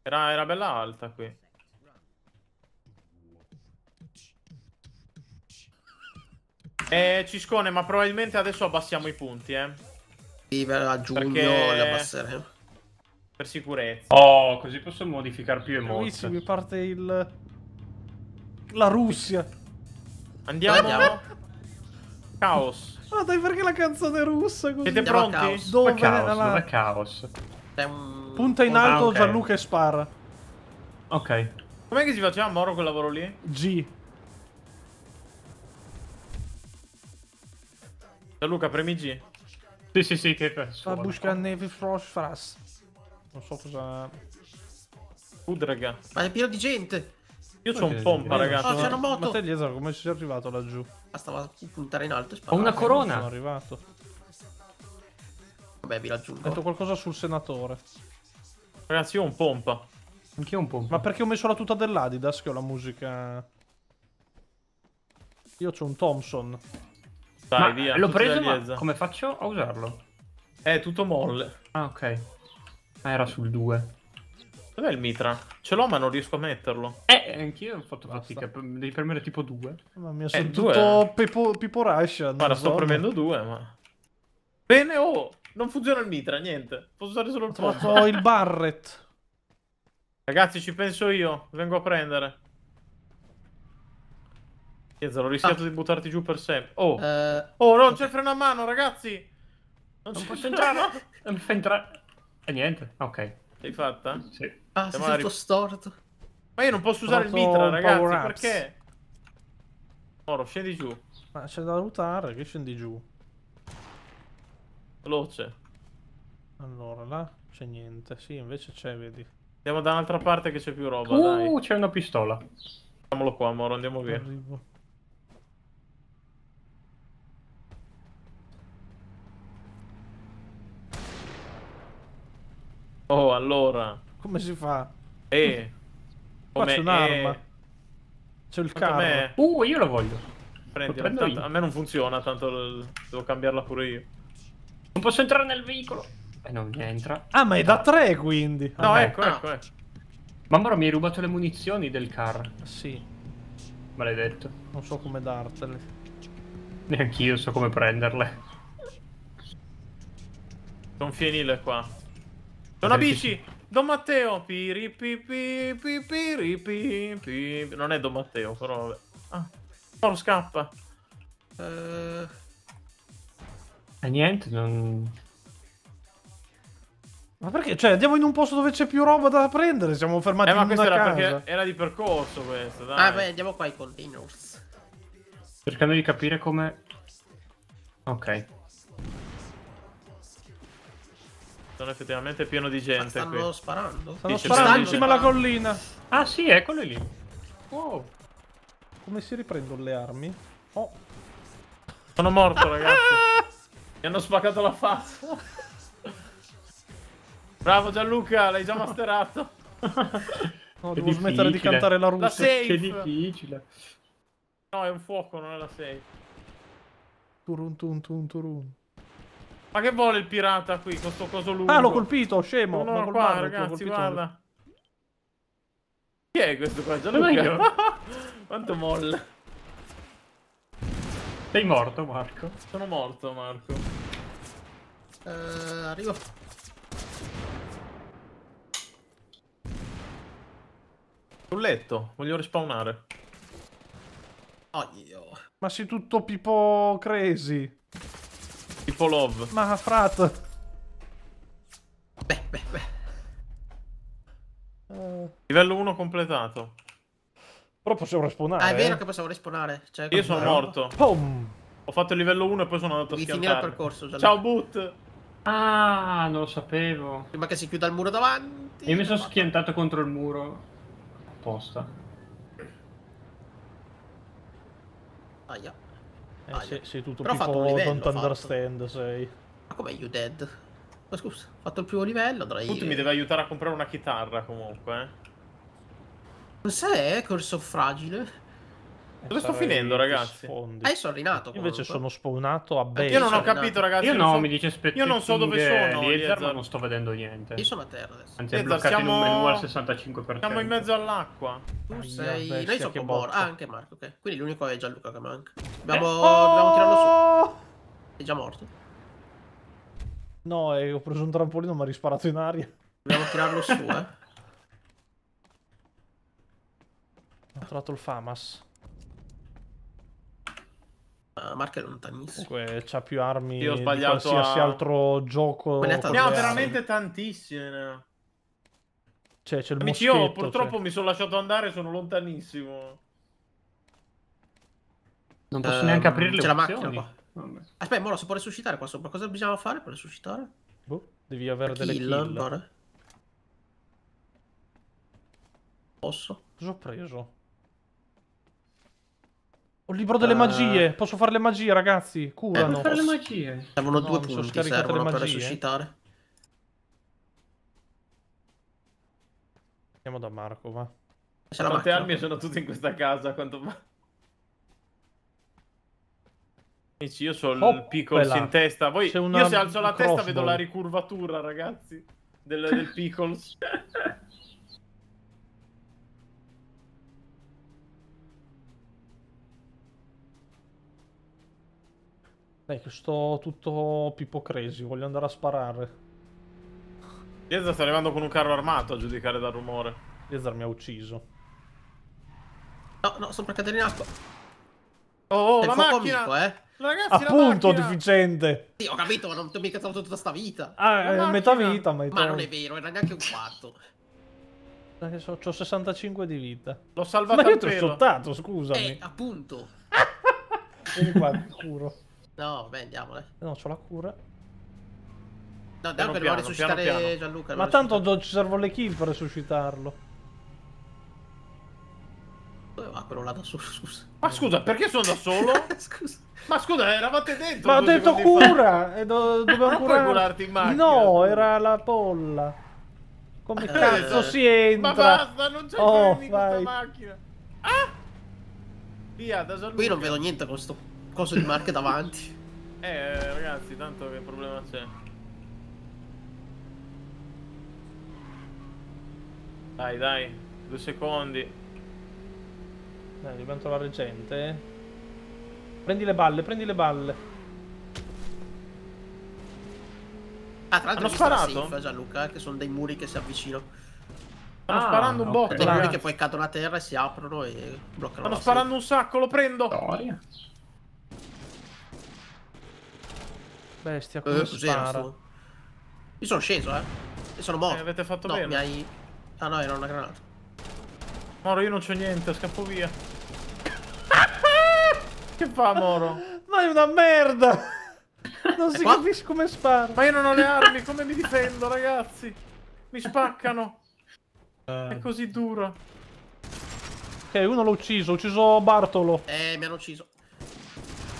Era, era bella alta qui. Eh, Ciscone, ma probabilmente adesso abbassiamo i punti, eh. Sì, verrà giugno perché... le abbasseremo. Per sicurezza. Oh, così posso modificare più emozioni. Bellissimo, mi parte il... La Russia. Andiamo. Andiamo. Caos. Ma ah, dai, perché la canzone è russa così? Siete Andiamo pronti? Caos. Dove? Ma caos, alla... dove caos? Un... Punta in ah, alto ah, okay. Gianluca e spara. Ok. Com'è che si faceva Moro quel lavoro lì? G. Gianluca, premi G. Sì, sì, sì, che suona. Busca neve frost fras. Non so cosa... Udraga. Ma è pieno di gente. Io c'ho un pompa, ragazzi. Ah, c'è una moto. Ma te, Liesa, come ci sei arrivato laggiù? Ah, puntare in alto e sparare. Ho una corona. Sono arrivato. Vabbè, vi raggiungo. Ho detto qualcosa sul senatore. Ragazzi, io ho un pompa. Anch'io ho un pompa. Ma perché ho messo la tuta dell'Adidas che ho la musica... Io ho un Thompson. Dai, ma via. L'ho preso, ma come faccio a usarlo? È eh, tutto molle. Ah, ok. Ma ah, era sul 2. Dov'è il mitra? Ce l'ho ma non riesco a metterlo. Eh, eh anch'io ho fatto Basta. fatica. Devi premere tipo due. Mamma mia, eh, sono eh, tutto Pippo Pipo Rush. Guarda, so, sto premendo ma... due, ma... Bene, oh! Non funziona il mitra, niente. Posso usare solo il pozzo. Ho il barret. Ragazzi, ci penso io. Vengo a prendere. Chiesa, l'ho rischiato ah. di buttarti giù per sempre. Oh, uh... oh non c'è freno a mano, ragazzi! Non, non posso entrare? Non mi fa entrare... E niente, ok. L'hai fatta? Sì. Ah, Siamo sei stato storto. Ma io non posso usare il mitra, ragazzi, perché? Oro, scendi giù. Ma c'è da lootare, che scendi giù? Veloce. Allora, là c'è niente. Sì, invece c'è, vedi. Andiamo da un'altra parte che c'è più roba, uh, c'è una pistola. Facciamolo qua, Moro, andiamo via. Arrivo. Oh, allora. Come si fa? Eh. Come Faccio un'arma. Eh. C'è il carro. Uh, io lo voglio. Prendi, lo tanto, a me non funziona, tanto devo cambiarla pure io. Non posso entrare nel veicolo. E eh, non mi entra. Ah, ma è da tre quindi. No, ah, ecco, eh. ecco, ah. ecco. Mamma mi hai rubato le munizioni del car. Sì. Maledetto. Non so come dartele. Neanch'io so come prenderle. Sono fienile qua. C'è una bici! Don Matteo! Non è Don Matteo, però... Ah, no, scappa! E eh. eh, niente, non... Ma perché? Cioè, andiamo in un posto dove c'è più roba da prendere, siamo fermati eh, in una era casa. perché era di percorso questo, dai. Ah, beh, andiamo qua ai containers. Cercando di capire come... Ok. Sono effettivamente pieno di gente. Ma stanno qui. sparando. Stanno Dice sparando in cima alla collina. Ah sì, eccole lì. Wow. Come si riprendono le armi? Oh. Sono morto, ragazzi. Mi hanno spaccato la faccia. Bravo Gianluca, l'hai già masterato. No, devo smettere di cantare la russa. La safe. Che difficile. No, è un fuoco, non è la safe. Turun tun tun turun. Ma che vuole il pirata qui, con sto coso lungo? Ah, l'ho colpito, scemo! No, no, qua, ragazzi, guarda. Chi è questo qua? Gianluca? Quanto molle. Sei morto, Marco? Sono morto, Marco. Uh, arrivo. Sul letto, voglio respawnare. Oh, io. Ma sei tutto pipo crazy. Tipo love. Ma frat. Beh, beh, beh. Uh... Livello 1 completato. Però possiamo respawnare. Ah, è vero eh? che possiamo respawnare. Cioè, Io sono morto. Pom. Ho fatto il livello 1 e poi sono andato Devi a schiantare. finire il percorso. Già Ciao, Boot. Ah, non lo sapevo. Prima che si chiuda il muro davanti. Io mi sono schiantato contro il muro. Apposta. Aia. Eh, ah, sei, sei, tutto Però tipo fatto livello, don't understand fatto. sei. Ma come you dead? Ma scusa, ho fatto il primo livello, dai. Tu mi deve aiutare a comprare una chitarra comunque. Cos'è eh. eh, Corso Fragile? Eh, dove sto finendo, ragazzi? Sfondi. Ah, io sono rinato. Io invece sono spawnato a base. Io non ho capito, ragazzi. Io no, mi dice aspetta. Io non so dove sono. Eliezer, ma non sto vedendo niente. Io sono a terra adesso. Anzi, è bloccato siamo... in un menu al 65%. Siamo in mezzo all'acqua. Tu sei... Beh, Noi siamo morti. Ah, anche Marco, ok. Quindi l'unico è Gianluca che manca. Dobbiamo, eh? oh! dobbiamo tirarlo su. È già morto. No, eh, ho preso un trampolino ma ha risparato in aria. Dobbiamo tirarlo su, eh. Ho trovato il Famas la marca è lontanissima. C'ha più armi Io ho sbagliato di qualsiasi a... altro gioco. Ne ha veramente tantissime. No? Cioè, c'è il Amici, io purtroppo cioè. mi sono lasciato andare, sono lontanissimo. Non posso uh, neanche ehm, aprire le C'è la macchina qua. Aspetta, ma lo si può resuscitare qua sopra. Cosa bisogna fare per resuscitare? Boh, devi avere kill, delle kill. Allora. Posso? Cosa ho preso? Ho il libro delle uh... magie. Posso fare le magie, ragazzi. Eh, Curano. Eh, fare le magie. Servono no, due punti. Servono per resuscitare. Andiamo da Marco, va. Quante armi sono tutte in questa casa? Quanto va? Amici, io so oh, il pickles in testa. Voi, una... Io se alzo la testa vedo la ricurvatura, ragazzi, del, del pickles. Dai che sto tutto Pippo crazy, voglio andare a sparare. Diezar sta arrivando con un carro armato a giudicare dal rumore. Diezar mi ha ucciso. No, no, sono per cadere in acqua. Oh, oh la macchina! Amico, eh. Ragazzi, Appunto, deficiente. Sì, ho capito, ma non ti ho mica tolto tutta sta vita. Ah, è metà vita, ma, ma non è vero, era neanche un quarto. So, ho 65 di vita. L'ho salvato. Ma io ti ho shottato, scusami. Eh, appunto. Vieni qua, curo. No, beh, andiamole. No, c'ho la cura. No, dai, per piano, resuscitare piano, piano. Gianluca. Ma tanto ci servono le kill per resuscitarlo. Dove va quello là da solo, scusa? Ma scusa, perché sono da solo? scusa. Ma scusa, eravate dentro. Ma ho detto cura! Fa. E eh, do dovevo curare. curarti in macchina. No, era la polla. Come eh, cazzo si entra? Ma basta, non c'è oh, in vai. questa macchina. Ah! Via, da Gianluca. Qui non vedo niente con sto coso di marche davanti. Eh, ragazzi, tanto che problema c'è. Dai, dai, due secondi. Dai, dobbiamo trovare gente. Prendi le balle, prendi le balle. Ah, tra l'altro hanno sparato? Safe, Gianluca, eh, che sono dei muri che si avvicinano. Stanno ah, sparando un botto. Okay. Quelli che poi cadono a terra e si aprono e bloccano. Stanno sparando safe. un sacco, lo prendo. Storia. Bestia, eh, come eh, spara. Io sono sceso, eh. Io sono morto. Eh, avete fatto no, bene. Mi hai... Ah no, era una granata. Moro, io non c'ho niente, scappo via. che fa, Moro? Ma è una merda! Non si capisce come spara. Ma io non ho le armi, come mi difendo, ragazzi? Mi spaccano. Uh. È così duro. Ok, uno l'ho ucciso, ho ucciso Bartolo. Eh, mi hanno ucciso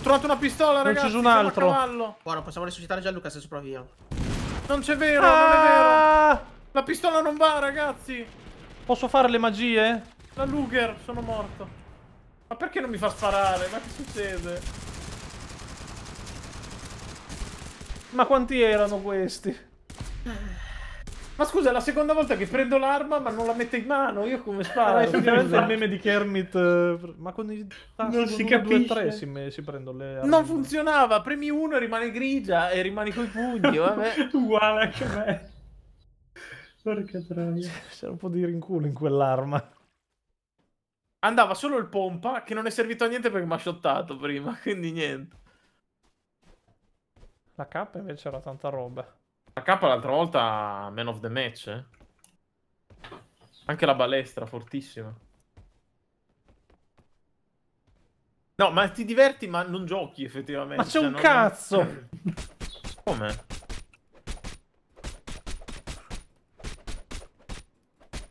trovato una pistola, ragazzi. Ho ucciso un altro. Buono, possiamo resuscitare Gianluca se sopravviviamo. Non c'è vero, ah! non è vero. Ah! La pistola non va, ragazzi. Posso fare le magie? La Luger, sono morto. Ma perché non mi fa sparare? Ma che succede? Ma quanti erano questi? Eh. Ma scusa, è la seconda volta che prendo l'arma ma non la metto in mano, io come eh, sparo? Ah, effettivamente cioè, il meme di Kermit, eh, ma con i tasti non si 1, capisce. 2, 3 si, me, si prendono le armi. Non funzionava, premi uno e rimane grigia e rimani coi pugni, vabbè. Uguale anche a me. Porca troia. C'era un po' di rinculo in quell'arma. Andava solo il pompa, che non è servito a niente perché mi ha shottato prima, quindi niente. La K invece era tanta roba. La K l'altra volta man of the match, eh? Anche la balestra, fortissima. No, ma ti diverti ma non giochi effettivamente. Ma c'è cioè, un non... cazzo! Come?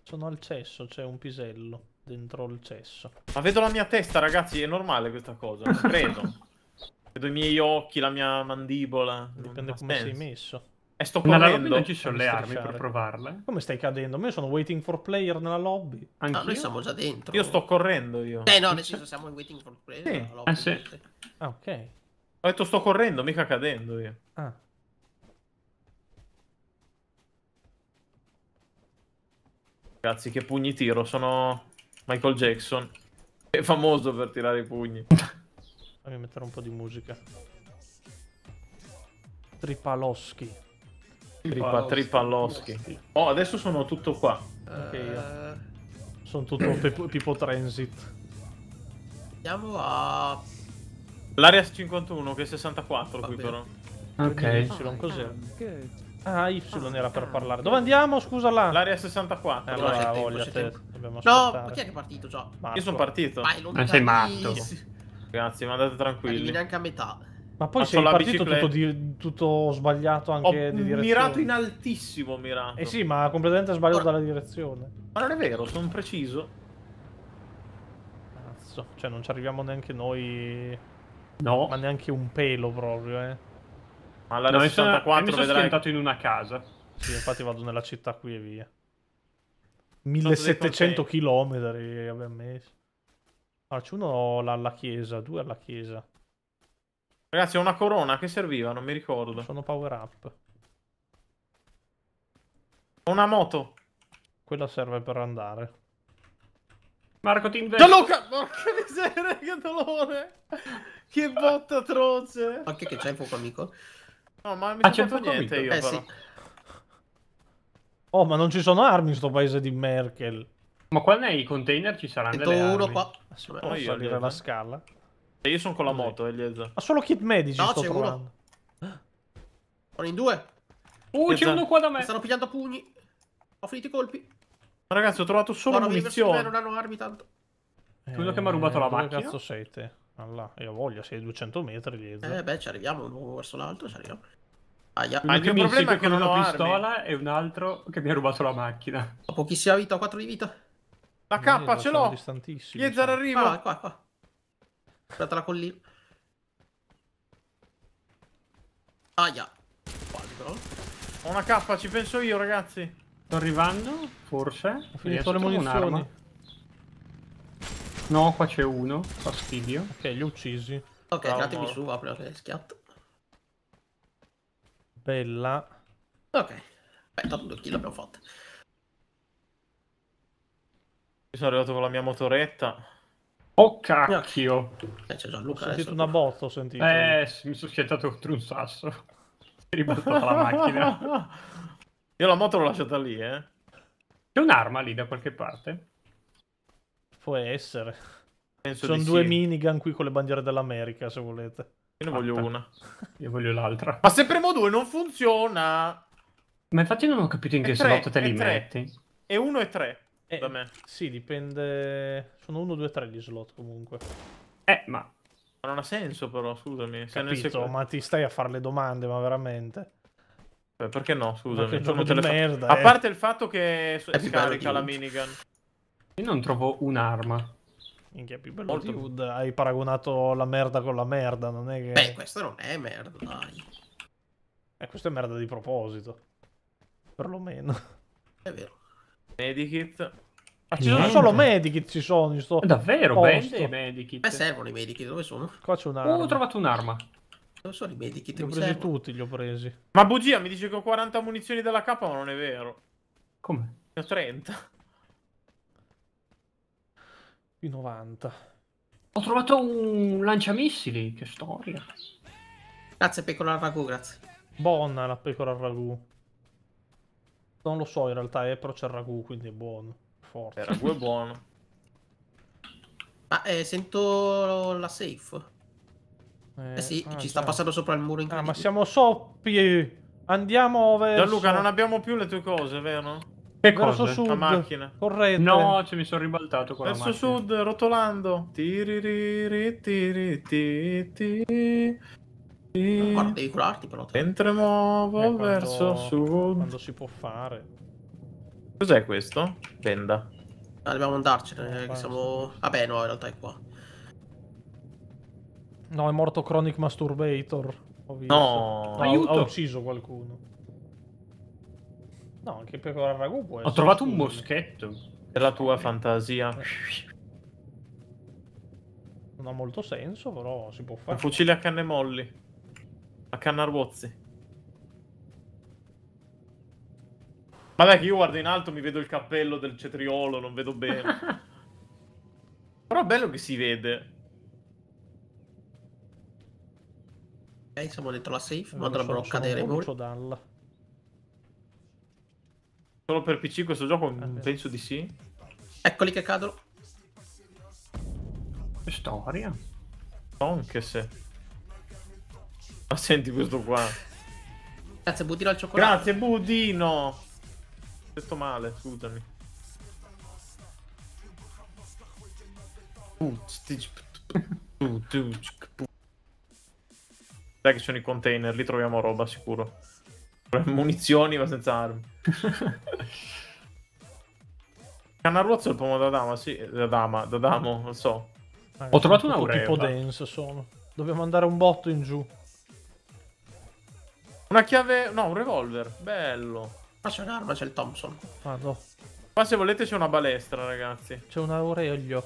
Sono al cesso, c'è un pisello dentro il cesso. Ma vedo la mia testa, ragazzi, è normale questa cosa, non credo. vedo i miei occhi, la mia mandibola. Dipende come senso. sei messo. E sto correndo, non ci eh, sono le armi per provarle. Come stai cadendo? Ma Io sono waiting for player nella lobby. Anch'io? No, noi siamo già dentro. Io sto correndo io. Eh no, nel senso siamo in waiting for player sì. lobby, Ah, sì. ah ok. Ho detto sto correndo, mica cadendo io. Ah. Ragazzi, che pugni tiro. Sono Michael Jackson. È famoso per tirare i pugni. Fammi mettere un po' di musica. Tripaloski. Tripa, Tripalloschi. Oh, adesso sono tutto qua. Okay, eh, Sono tutto tipo, transit. Andiamo a... L'area 51, che è 64, qui però. Ok. Y, cos'era? Ah, Y ah, ah, ah, era per parlare. Dove andiamo? Scusa là. L'area 64. Eh, allora, tempo, voglia te. No, ma chi è che è partito già? Marco. Io sono partito. Vai, non sei matto. Grazie, ma andate tranquilli. Arrivi neanche a metà. Ma poi sei partito tutto, di, tutto, sbagliato anche Ho di direzione. mirato in altissimo, mirato. Eh sì, ma completamente sbagliato Ora... dalla direzione. Ma non è vero, sono preciso. Cazzo, cioè non ci arriviamo neanche noi... No. Ma neanche un pelo proprio, eh. Ma la no, 64 sono, vedrai... sono in una casa. Sì, infatti vado nella città qui e via. 1700 km abbiamo messo. Allora, c'è uno alla chiesa, due alla chiesa. Ragazzi, ho una corona che serviva, non mi ricordo. Sono power up. Ho una moto. Quella serve per andare. Marco ti invento. Gianluca! Porca miseria, che dolore! Che botta atroce! Ma che c'è il fuoco amico? No, ma mi ah, fatto niente amico. io eh, però. Sì. Oh, ma non ci sono armi in sto paese di Merkel. Ma qua nei container ci saranno Sento delle uno qua. Si può salire la eh. scala? Cioè, io sono con la moto, eh, Eliezer. Ma solo kit medici no, sto trovando. Uno. Sono in due. Uh, c'è uno qua da me. Mi stanno pigliando pugni. Ho finito i colpi. ragazzi, ho trovato solo no, munizioni. Me, non hanno armi tanto. Eh, Quello che mi ha rubato la macchina. Che cazzo sei te? Allà, io voglio, sei 200 metri dietro. Eh beh, ci arriviamo, uno verso l'altro, ci arriviamo. Aia. Ah, il mio problema è che non ho una pistola armi. e un altro che mi ha rubato la macchina. Ho pochissima vita, ho 4 di vita. La K eh, ce l'ho. Distantissimo. Yezer cioè. arriva. Ah, qua, qua. Guardate la collina. Aia. Quasi Ho una K, ci penso io ragazzi. Sto arrivando, forse. Ho finito le munizioni. No, qua c'è uno. Fastidio. Ok, li ho uccisi. Ok, Bravo, su, va prima schiatto. Bella. Ok. Beh, due kill abbiamo fatto. Io sono arrivato con la mia motoretta. Oh cacchio! Eh, c'è Gianluca ho sentito una botta, ho sentito. Eh, mi sono schiacciato contro un sasso. Si è ribaltata la macchina. Io la moto l'ho lasciata lì, eh. C'è un'arma lì da qualche parte? Può essere. Penso Sono due sì. minigun qui con le bandiere dell'America, se volete. Io ne voglio una. Io voglio l'altra. Ma se premo due non funziona! Ma infatti non ho capito in che tre, slot te li tre. metti. E uno e tre secondo eh, me. Sì, dipende... Sono 1, 2, 3 gli slot comunque. Eh, ma... ma non ha senso però, scusami. Capito, secondo... ma ti stai a fare le domande, ma veramente... Beh, perché no, scusami. Perché gioco delle merda, eh. A parte il fatto che è scarica la minigun. Io non trovo un'arma. Minchia, più bello Molto... di Wood. Hai paragonato la merda con la merda, non è che... Beh, questa non è merda, dai. Eh, questa è merda di proposito. Perlomeno. È vero. Medikit. Ma ah, ci sono solo medikit, ci sono. giusto? Davvero, bende i medikit. Ma servono i medikit, dove sono? Qua c'è un'arma. Oh, ho trovato un'arma. Dove sono i medikit? Li ho presi servono. tutti, li ho presi. Ma bugia, mi dice che ho 40 munizioni della K, ma non è vero. Come? Ne ho 30. Più 90. Ho trovato un lanciamissili, che storia. Grazie, pecora al ragù, grazie. Buona la pecora al ragù. Non lo so in realtà, è, però c'è il ragù, quindi è buono. Forte. Il eh, ragù è buono. Ma ah, eh, sento la safe. Eh, eh sì, ah, ci sta passando sopra il muro in Ah, ma siamo soppi! Andiamo verso... Gianluca, non abbiamo più le tue cose, vero? Che verso cose? sud. La macchina. Corretto. No, ci mi sono ribaltato con verso sud, rotolando. Tiririri, tiririti, e... Guarda, devi curarti però. Entriamo eh, quando... verso sud. Quando si può fare. Cos'è questo? Venda. Ah, dobbiamo andarcene, no, eh, siamo... Vabbè, no, in realtà è qua. No, è morto Chronic Masturbator. Ho visto. No, no ha ucciso qualcuno. No, anche per ora ragù può Ho trovato un moschetto. Per la tua fantasia. Eh. Non ha molto senso, però si può fare. Un fucile a canne molli. A Ma Vabbè che io guardo in alto, mi vedo il cappello del cetriolo, non vedo bene. Però è bello che si vede. Ok, siamo dentro la safe, non eh, ma dovrebbero so, cadere molto muri. Solo per PC questo gioco? Allora. Eh, penso di sì. Eccoli che cadono. Che storia. Anche se... Ma senti questo qua. Grazie Budino al cioccolato. Grazie Budino. Questo male, scusami. Dai che sono i container, lì troviamo roba sicuro. Munizioni ma senza armi. Canarrozzo è il pomodoro da dama, sì, da dama, da damo, non so. Ho trovato una ureva. tipo denso sono. Dobbiamo andare un botto in giù. Una chiave... No, un revolver. Bello. Ma c'è un'arma, c'è il Thompson. Vado. Qua se volete c'è una balestra, ragazzi. C'è un aureolio.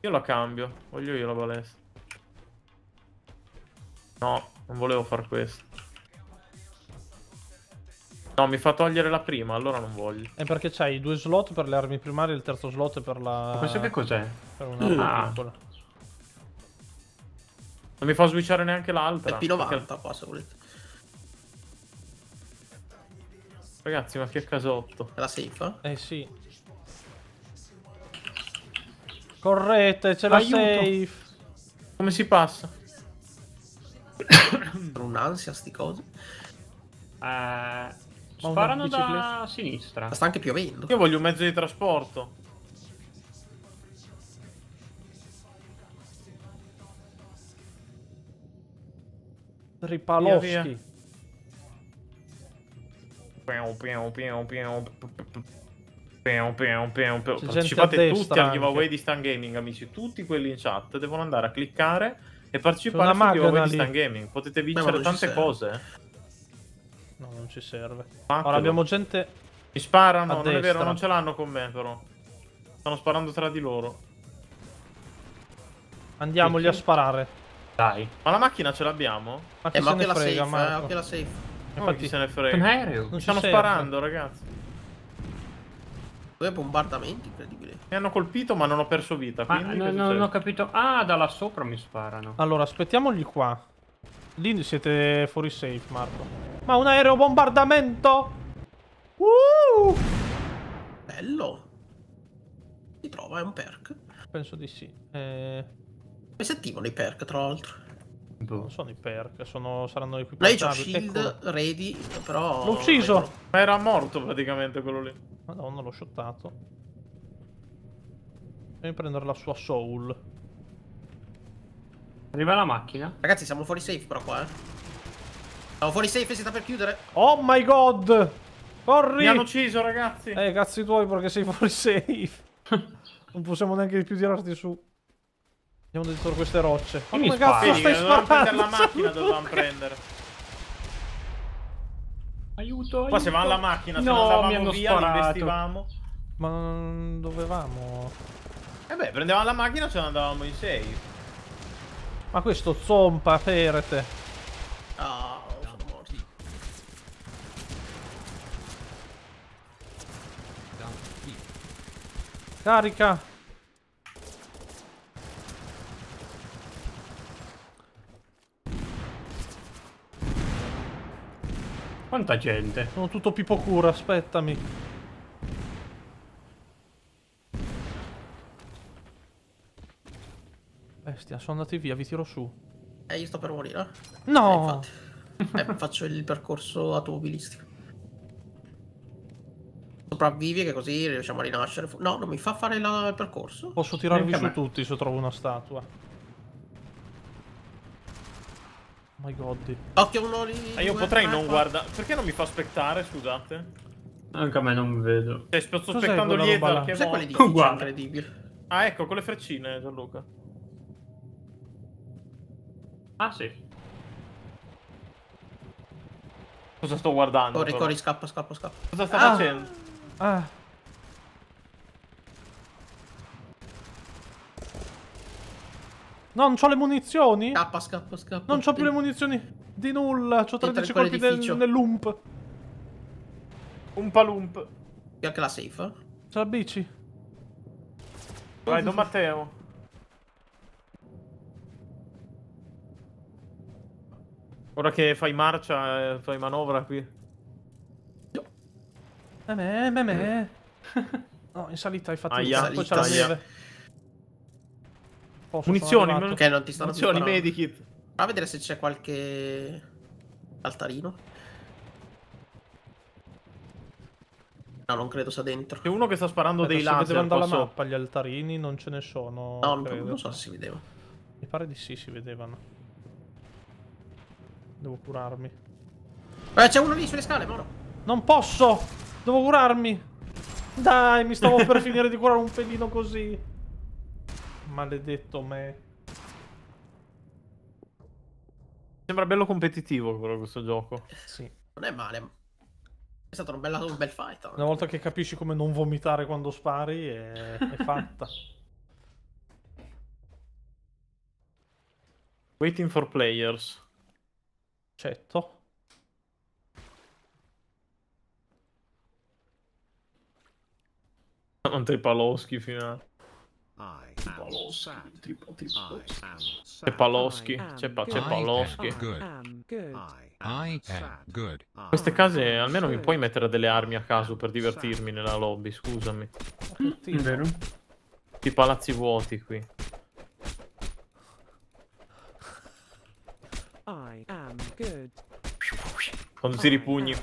Io la cambio. Voglio io la balestra. No, non volevo far questo. No, mi fa togliere la prima, allora non voglio. È perché c'hai due slot per le armi primarie e il terzo slot per la... Ma questo che cos'è? Per una ah. Non mi fa switchare neanche l'altra. È P90 perché... qua, se volete. Ragazzi, ma che casotto. È la safe? Eh? eh sì. Correte, c'è la safe. Come si passa? Un'ansia, sti cosi. Eh, sparano da sinistra. Ma sta anche piovendo. Io voglio un mezzo di trasporto. Ripaloschi. Via, via. Partecipate tutti al giveaway di Stan Gaming, amici. Tutti quelli in chat devono andare a cliccare e partecipare al giveaway lì. di Stan Gaming. Potete vincere tante cose. Eh. No, non ci serve. Ora abbiamo gente. Mi sparano, non è vero, non ce l'hanno con me, però. Stanno sparando tra di loro. Andiamogli a sparare. Dai. Ma la macchina ce l'abbiamo? Ma eh, ma che la frega, safe, eh, Marco. eh, che la safe. Infatti oh, se ne frega. Un aereo. Mi stanno sparando, ragazzi. Due bombardamenti incredibile. Mi hanno colpito ma non ho perso vita. Ma no, non ho capito. Ah, da là sopra mi sparano. Allora, aspettiamogli qua. Lì siete fuori safe, Marco. Ma un aereo bombardamento! Uh! Bello. Si trova, è un perk. Penso di sì. Eh... Come si attivano i perk, tra l'altro? Boh. Non sono i perk, sono, saranno equipaggiati. Lei ha ecco. shield, Eccolo. ready, però... L'ho ucciso! Ma Era morto praticamente quello lì. Madonna, l'ho shottato. Devi prendere la sua soul. Arriva la macchina. Ragazzi, siamo fuori safe però qua, eh. Siamo fuori safe e si sta per chiudere. Oh my god! Corri! Mi hanno ucciso, ragazzi! Eh, cazzi tuoi perché sei fuori safe. non possiamo neanche più tirarti su. Andiamo dentro queste rocce. Ma come cazzo spari? stai sparando? prendere la macchina dovevamo prendere. Aiuto, aiuto. Poi se va alla macchina, se no, non andavamo via, sparato. investivamo. Ma dovevamo... E eh beh, prendevamo la macchina e ce ne andavamo in safe. Ma questo zompa, ferete. Ah, oh, Carica! Quanta gente? Sono tutto pipo cura, aspettami. Bestia, sono andati via, vi tiro su. Eh, io sto per morire. No! Eh, eh, faccio il percorso automobilistico. Sopravvivi che così riusciamo a rinascere. No, non mi fa fare la... il percorso. Posso tirarvi su tutti se trovo una statua. My god. Occhio uno lì. Ma io potrei non guardare. Perché non mi fa aspettare, scusate? Anche a me non vedo. Cioè, sto aspettando dietro. Là? Che Sai quale dice? Incredibile. Ah, ecco, con le freccine, Gianluca. Ah, sì. Cosa sto guardando? Oh, corri, corri, scappa, scappa, scappa. Cosa sta ah. facendo? Ah. No, non ho le munizioni. Scappa, scappa, scappa. Non ho più le munizioni di nulla. Ho 13 colpi nel, nell'ump. Umpa lump. C'è anche la safe. Eh. C'è la bici. Vai, Don Matteo. Ora che fai marcia, eh, fai manovra qui. No. Me, me, me. no, in salita hai fatto Aia, un c'è la neve posso. Munizioni, me... ok, non ti stanno Munizioni, medikit. Prova a vedere se c'è qualche altarino. No, non credo sia dentro. C'è uno che sta sparando Adesso dei laser. Se vedevano posso... mappa gli altarini, non ce ne sono. No, credo. non so se si vedeva. Mi pare di sì, si vedevano. Devo curarmi. Eh, c'è uno lì sulle scale, Moro. Non posso! Devo curarmi! Dai, mi stavo per finire di curare un pelino così. Maledetto me. Sembra bello competitivo però questo gioco. Sì. Non è male. È stato un, bella, un bel fight. Una volta che capisci come non vomitare quando spari è, è fatta. Waiting for players. Certo. Non te paloschi fino c'è Paloschi. C'è pa Paloschi. In queste case almeno mi puoi mettere delle armi a caso per divertirmi nella lobby, scusami. vero? Ti palazzi vuoti qui. Quando tiri i pugni.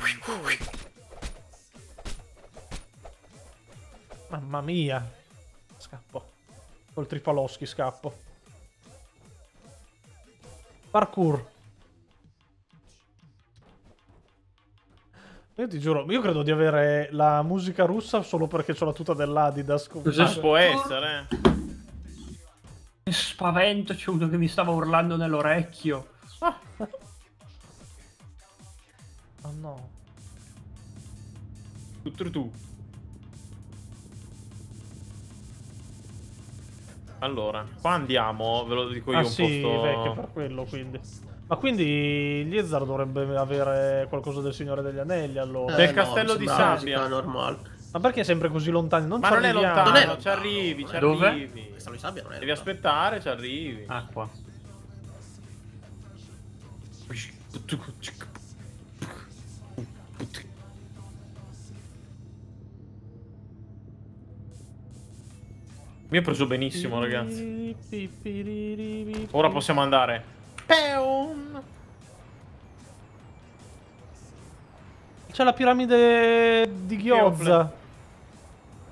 Mamma mia. Scappo. Col tripaloschi scappo. Parkour. Io ti giuro, io credo di avere la musica russa solo perché ho la tuta dell'Adidas. Cosa può essere? Che eh? spavento, c'è uno che mi stava urlando nell'orecchio. Ah. Oh no. Tutto tu tu. Allora, qua andiamo, ve lo dico ah, io ah, un sì, posto... vecchio per quello, quindi. Ma quindi Liezar dovrebbe avere qualcosa del Signore degli Anelli, allora. Eh, del no, Castello di Sabbia. normale. Ma perché sempre così lontani? Non Ma non è lontano, non è lontano, ci arrivi, ci Dove? arrivi. Castello di Sabbia non è Devi lontano. aspettare, ci arrivi. Acqua. Ah, Mi ha preso benissimo, ragazzi. Ora possiamo andare. Peon! C'è la piramide di Ghiozza.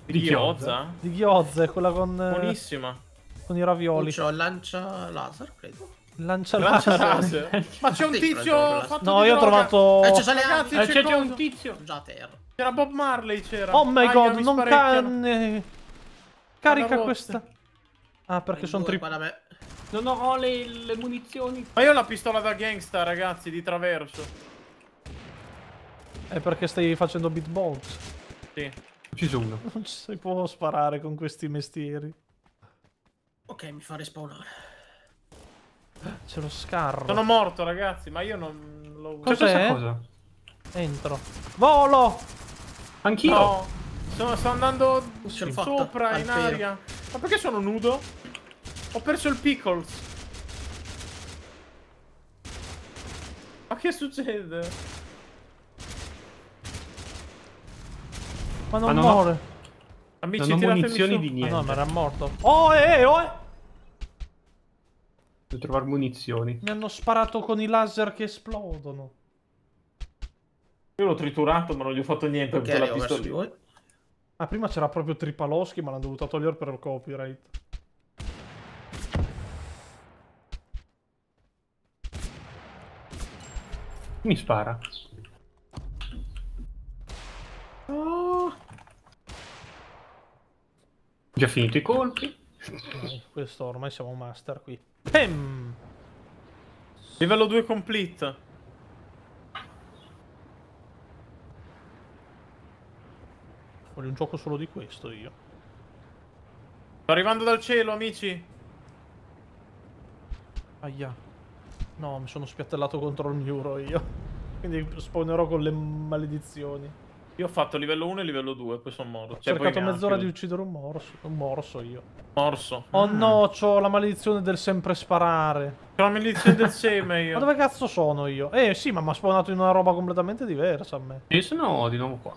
Di Ghiozza? Di Ghiozza, è quella con... Eh, Buonissima. Con i ravioli. C'ho lancia laser, credo. Lancia, lancia laser. Ma c'è un tizio No, io ho trovato... Eh, c'è Ragazzi, c'è un tizio. Già terra. C'era Bob Marley, c'era. Oh my god, non cane. Carica questa. Ah, perché sono tri... Non ho le, le, munizioni. Ma io ho la pistola da gangsta, ragazzi, di traverso. È perché stai facendo beatbox. Sì. Ci sono. Non si può sparare con questi mestieri. Ok, mi fa respawnare. C'è lo scarro. Sono morto, ragazzi, ma io non l'ho usato. Cos'è? Cosa? Entro. Volo! Anch'io! No. Sono, sto andando sopra, in aria. Ma perché sono nudo? Ho perso il pickles. Ma che succede? Ma non, ma ah, non muore. Ho... Amici, non ho munizioni su. di niente. Ah, no, ma era morto. Oh, eh, eh, oh, eh. Devo trovare munizioni. Mi hanno sparato con i laser che esplodono. Io l'ho triturato, ma non gli ho fatto niente okay, perché la pistola. Ah, prima c'era proprio Tripaloschi, ma l'hanno dovuto togliere per copyright. Mi spara. Oh. Già finito i colpi. Eh, questo ormai siamo master qui. Pem! Livello 2 complete. Voglio un gioco solo di questo io. Sto arrivando dal cielo, amici. Aia. No, mi sono spiattellato contro il muro io. Quindi spawnerò con le maledizioni. Io ho fatto livello 1 e livello 2, poi sono morto. Ho cioè, cercato mezz'ora di uccidere un morso. Un morso io. Morso. Oh mm. no, ho la maledizione del sempre sparare. C'ho la maledizione del seme io. Ma dove cazzo sono io? Eh sì, ma mi ha spawnato in una roba completamente diversa a me. Io sono di nuovo qua.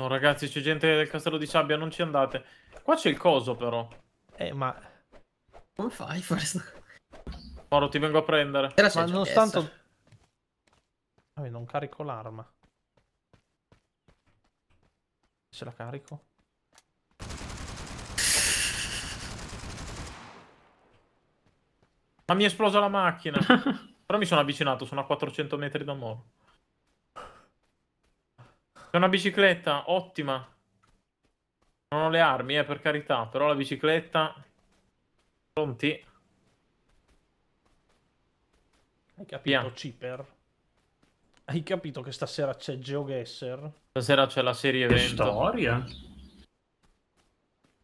No ragazzi c'è gente del castello di sabbia, non ci andate. Qua c'è il coso però. Eh ma... Come fai questo? Moro ti vengo a prendere. Ma nonostante... Ah, non carico l'arma. Se la carico. Ma mi è esplosa la macchina. Però mi sono avvicinato, sono a 400 metri da Moro. C'è una bicicletta, ottima. Non ho le armi, eh, per carità, però la bicicletta... Pronti? Hai capito, Via. Ciper? Hai capito che stasera c'è GeoGuessr? Stasera c'è la serie che evento. storia?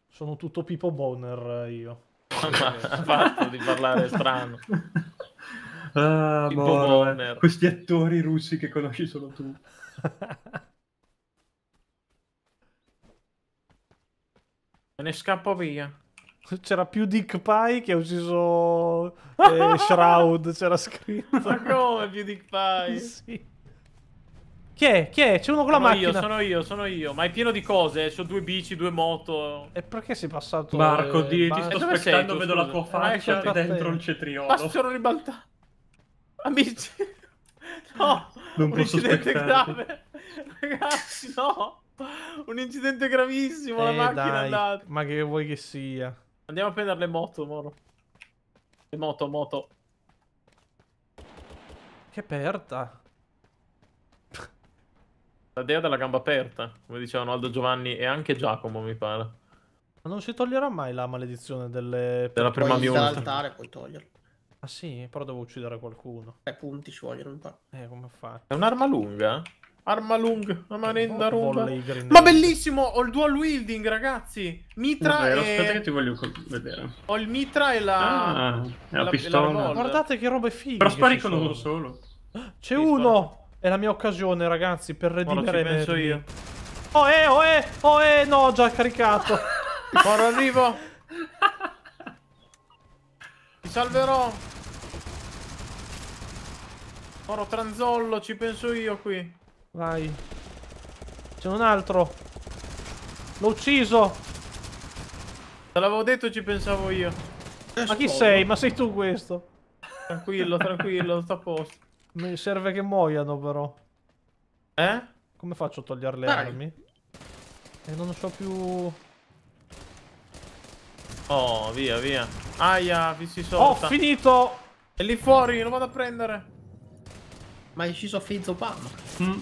Sono tutto Pippo Bonner eh, io. Ma fatto di parlare strano. Ah, Pippo boh, Bonner. Questi attori russi che conosci solo tu. Me ne scappo via. C'era più Dick Pie che ha ucciso eh, Shroud, c'era scritto. Ma come più Dick Pie? sì. Chi è? Chi è? C'è uno con sono la macchina. Io, sono io, sono io. Ma è pieno di cose. Eh. C'ho due bici, due moto. E perché sei passato? Marco, eh, di, ti sto aspettando, sei, tu, vedo scusa. la tua eh, faccia ah, dentro un cetriolo. Ma ah, sono ribaltato. Amici. no, non posso un Ragazzi, no. Un incidente gravissimo, eh, la macchina dai, è andata. Ma che vuoi che sia? Andiamo a prendere le moto, Moro. Le moto, moto. Che aperta. La dea della gamba aperta, come dicevano Aldo Giovanni e anche Giacomo, mi pare. Ma non si toglierà mai la maledizione delle... Della prima puoi minuta. l'altare puoi toglierlo. Ah sì? Però devo uccidere qualcuno. Eh, punti ci vogliono un po'. Eh, come fa? È un'arma lunga? Arma lunga, una manenda roba. Ma bellissimo, ho il dual wielding, ragazzi. Mitra Vero, e... aspetta che ti voglio vedere. Ho il mitra e la... Ah, la, la pistola. La Guardate che roba è figa. Però spari con uno solo. C'è uno! È la mia occasione, ragazzi, per redimere Ora penso io. Oh eh, oh eh, oh eh, no, già caricato. Ora arrivo. Ti salverò. Oro Tranzollo, ci penso io qui. Vai. C'è un altro. L'ho ucciso. Te l'avevo detto ci pensavo io. Eh, Ma chi sei? Ma sei tu questo? Tranquillo, tranquillo, sto a posto. Mi serve che muoiano però. Eh? Come faccio a togliere le armi? E eh, non so più... Oh, via, via. Aia, vi si solta. Ho finito! È lì fuori, lo vado a prendere. Ma è sceso Fizz Obama. Mm.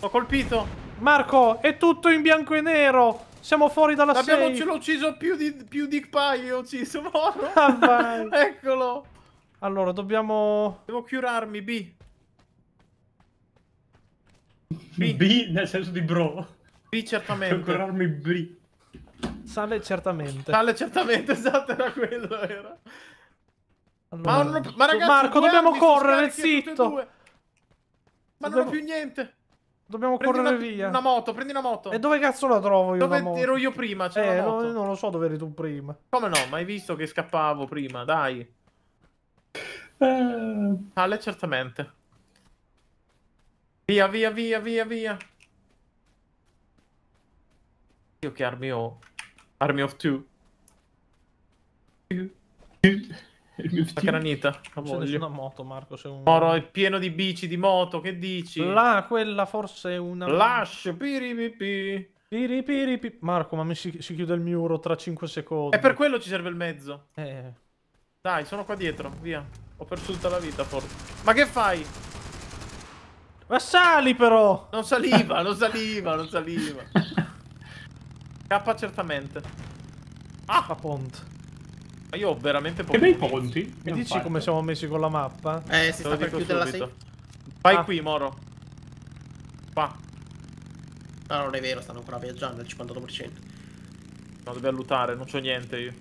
Ho colpito. Marco, è tutto in bianco e nero. Siamo fuori dalla serie. Abbiamo, ce l'ho ucciso più di, più di Pie, ho ucciso Moro. Ah, Eccolo. Allora, dobbiamo... Devo curarmi, B. B. B nel senso di bro. B certamente. Devo curarmi B. Sale certamente. Sale certamente, esatto, era quello, era. Allora. Ma, non... ma ragazzi, Marco, dobbiamo correre, zitto. Ma non ho più niente. Dobbiamo prendi correre una, via. Una moto, prendi una moto. E dove cazzo la trovo io? Dove ero io prima? C'era eh, no, io non lo so dove eri tu prima. Come no? Mai visto che scappavo prima, dai. Eh... Ale, certamente. Via, via, via, via, via. Io che armi ho. Army of two. Il mio La granita. Non c'è una moto, Marco. C'è un... Moro è pieno di bici, di moto, che dici? Là, quella forse è una... Lash, piripipi. Piripiripi. Marco, ma mi si, si, chiude il muro tra 5 secondi. E per quello ci serve il mezzo. Eh. Dai, sono qua dietro, via. Ho perso tutta la vita, forse. Ma che fai? Ma sali però! Non saliva, non saliva, non saliva. K certamente. Ah! La ponte. Ma io ho veramente pochi. Che bei ponti. Mi dici fatto. come siamo messi con la mappa? Eh, si Te sta per chiudere la safe. Vai ah. qui, Moro. Qua. No, non è vero, stanno ancora viaggiando al 58%. No, deve lootare, non c'ho niente io.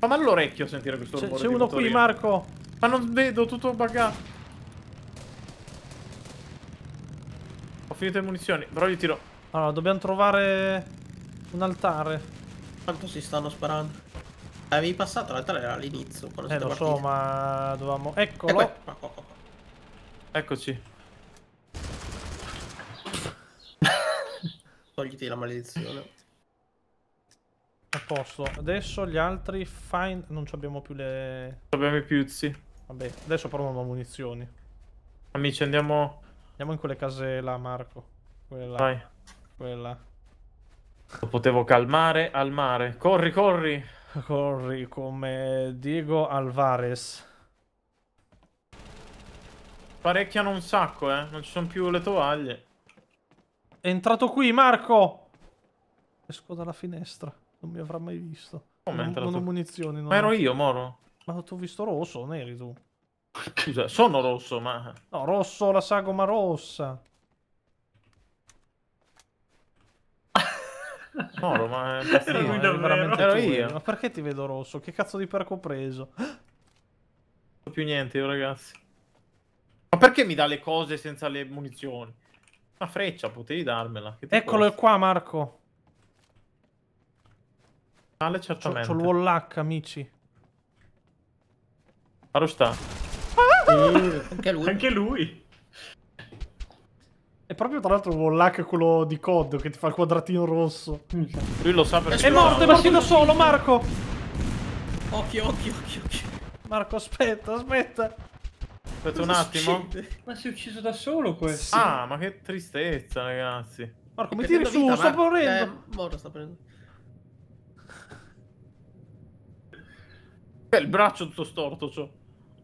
Ma male l'orecchio sentire questo rumore C'è uno motorino. qui, Marco. Ma non vedo, tutto buggato. Ho finito le munizioni, però gli tiro. Allora, dobbiamo trovare un altare. Quanto si stanno sparando? Avevi passato la 3 era all'inizio. Eh, lo so, ma dovevamo... Eccolo! Eh, Eccoci. Togliti la maledizione. A posto. Adesso gli altri find... Non abbiamo più le... Non abbiamo i piuzzi. Vabbè, adesso provano munizioni. Amici, andiamo... Andiamo in quelle case là, Marco. Quella. Vai. Quella. Lo potevo calmare al mare. Corri, corri! Corri come Diego Alvarez. Parecchiano un sacco, eh. Non ci sono più le tovaglie. È entrato qui, Marco! Esco dalla finestra. Non mi avrà mai visto. Come non, non ho munizioni. Non ma ero ho... io, Moro. Ma ti ho visto rosso, non eri tu? Scusa, sono rosso, ma... No, rosso, la sagoma rossa. Moro, ma è lui eh, davvero. Ero io. Ma perché ti vedo rosso? Che cazzo di perco ho preso? Non so più niente io, ragazzi. Ma perché mi dà le cose senza le munizioni? Una freccia, potevi darmela. Eccolo costa? qua, Marco. Vale, certamente. C'ho il wall amici. Paro sta. Ah! Sì. Anche lui. Anche lui. È proprio tra l'altro Wallach quello di COD che ti fa il quadratino rosso. Lui lo sa perché... È morto, è morto da solo, Marco! Occhio, occhio, occhio, occhio. Marco, aspetta, aspetta. Aspetta un attimo. Ma si è ucciso da solo questo. Ah, ma che tristezza, ragazzi. Marco, mi tiri su, eh, sta morendo. Eh, morto, sta prendendo. il braccio tutto storto, ciò.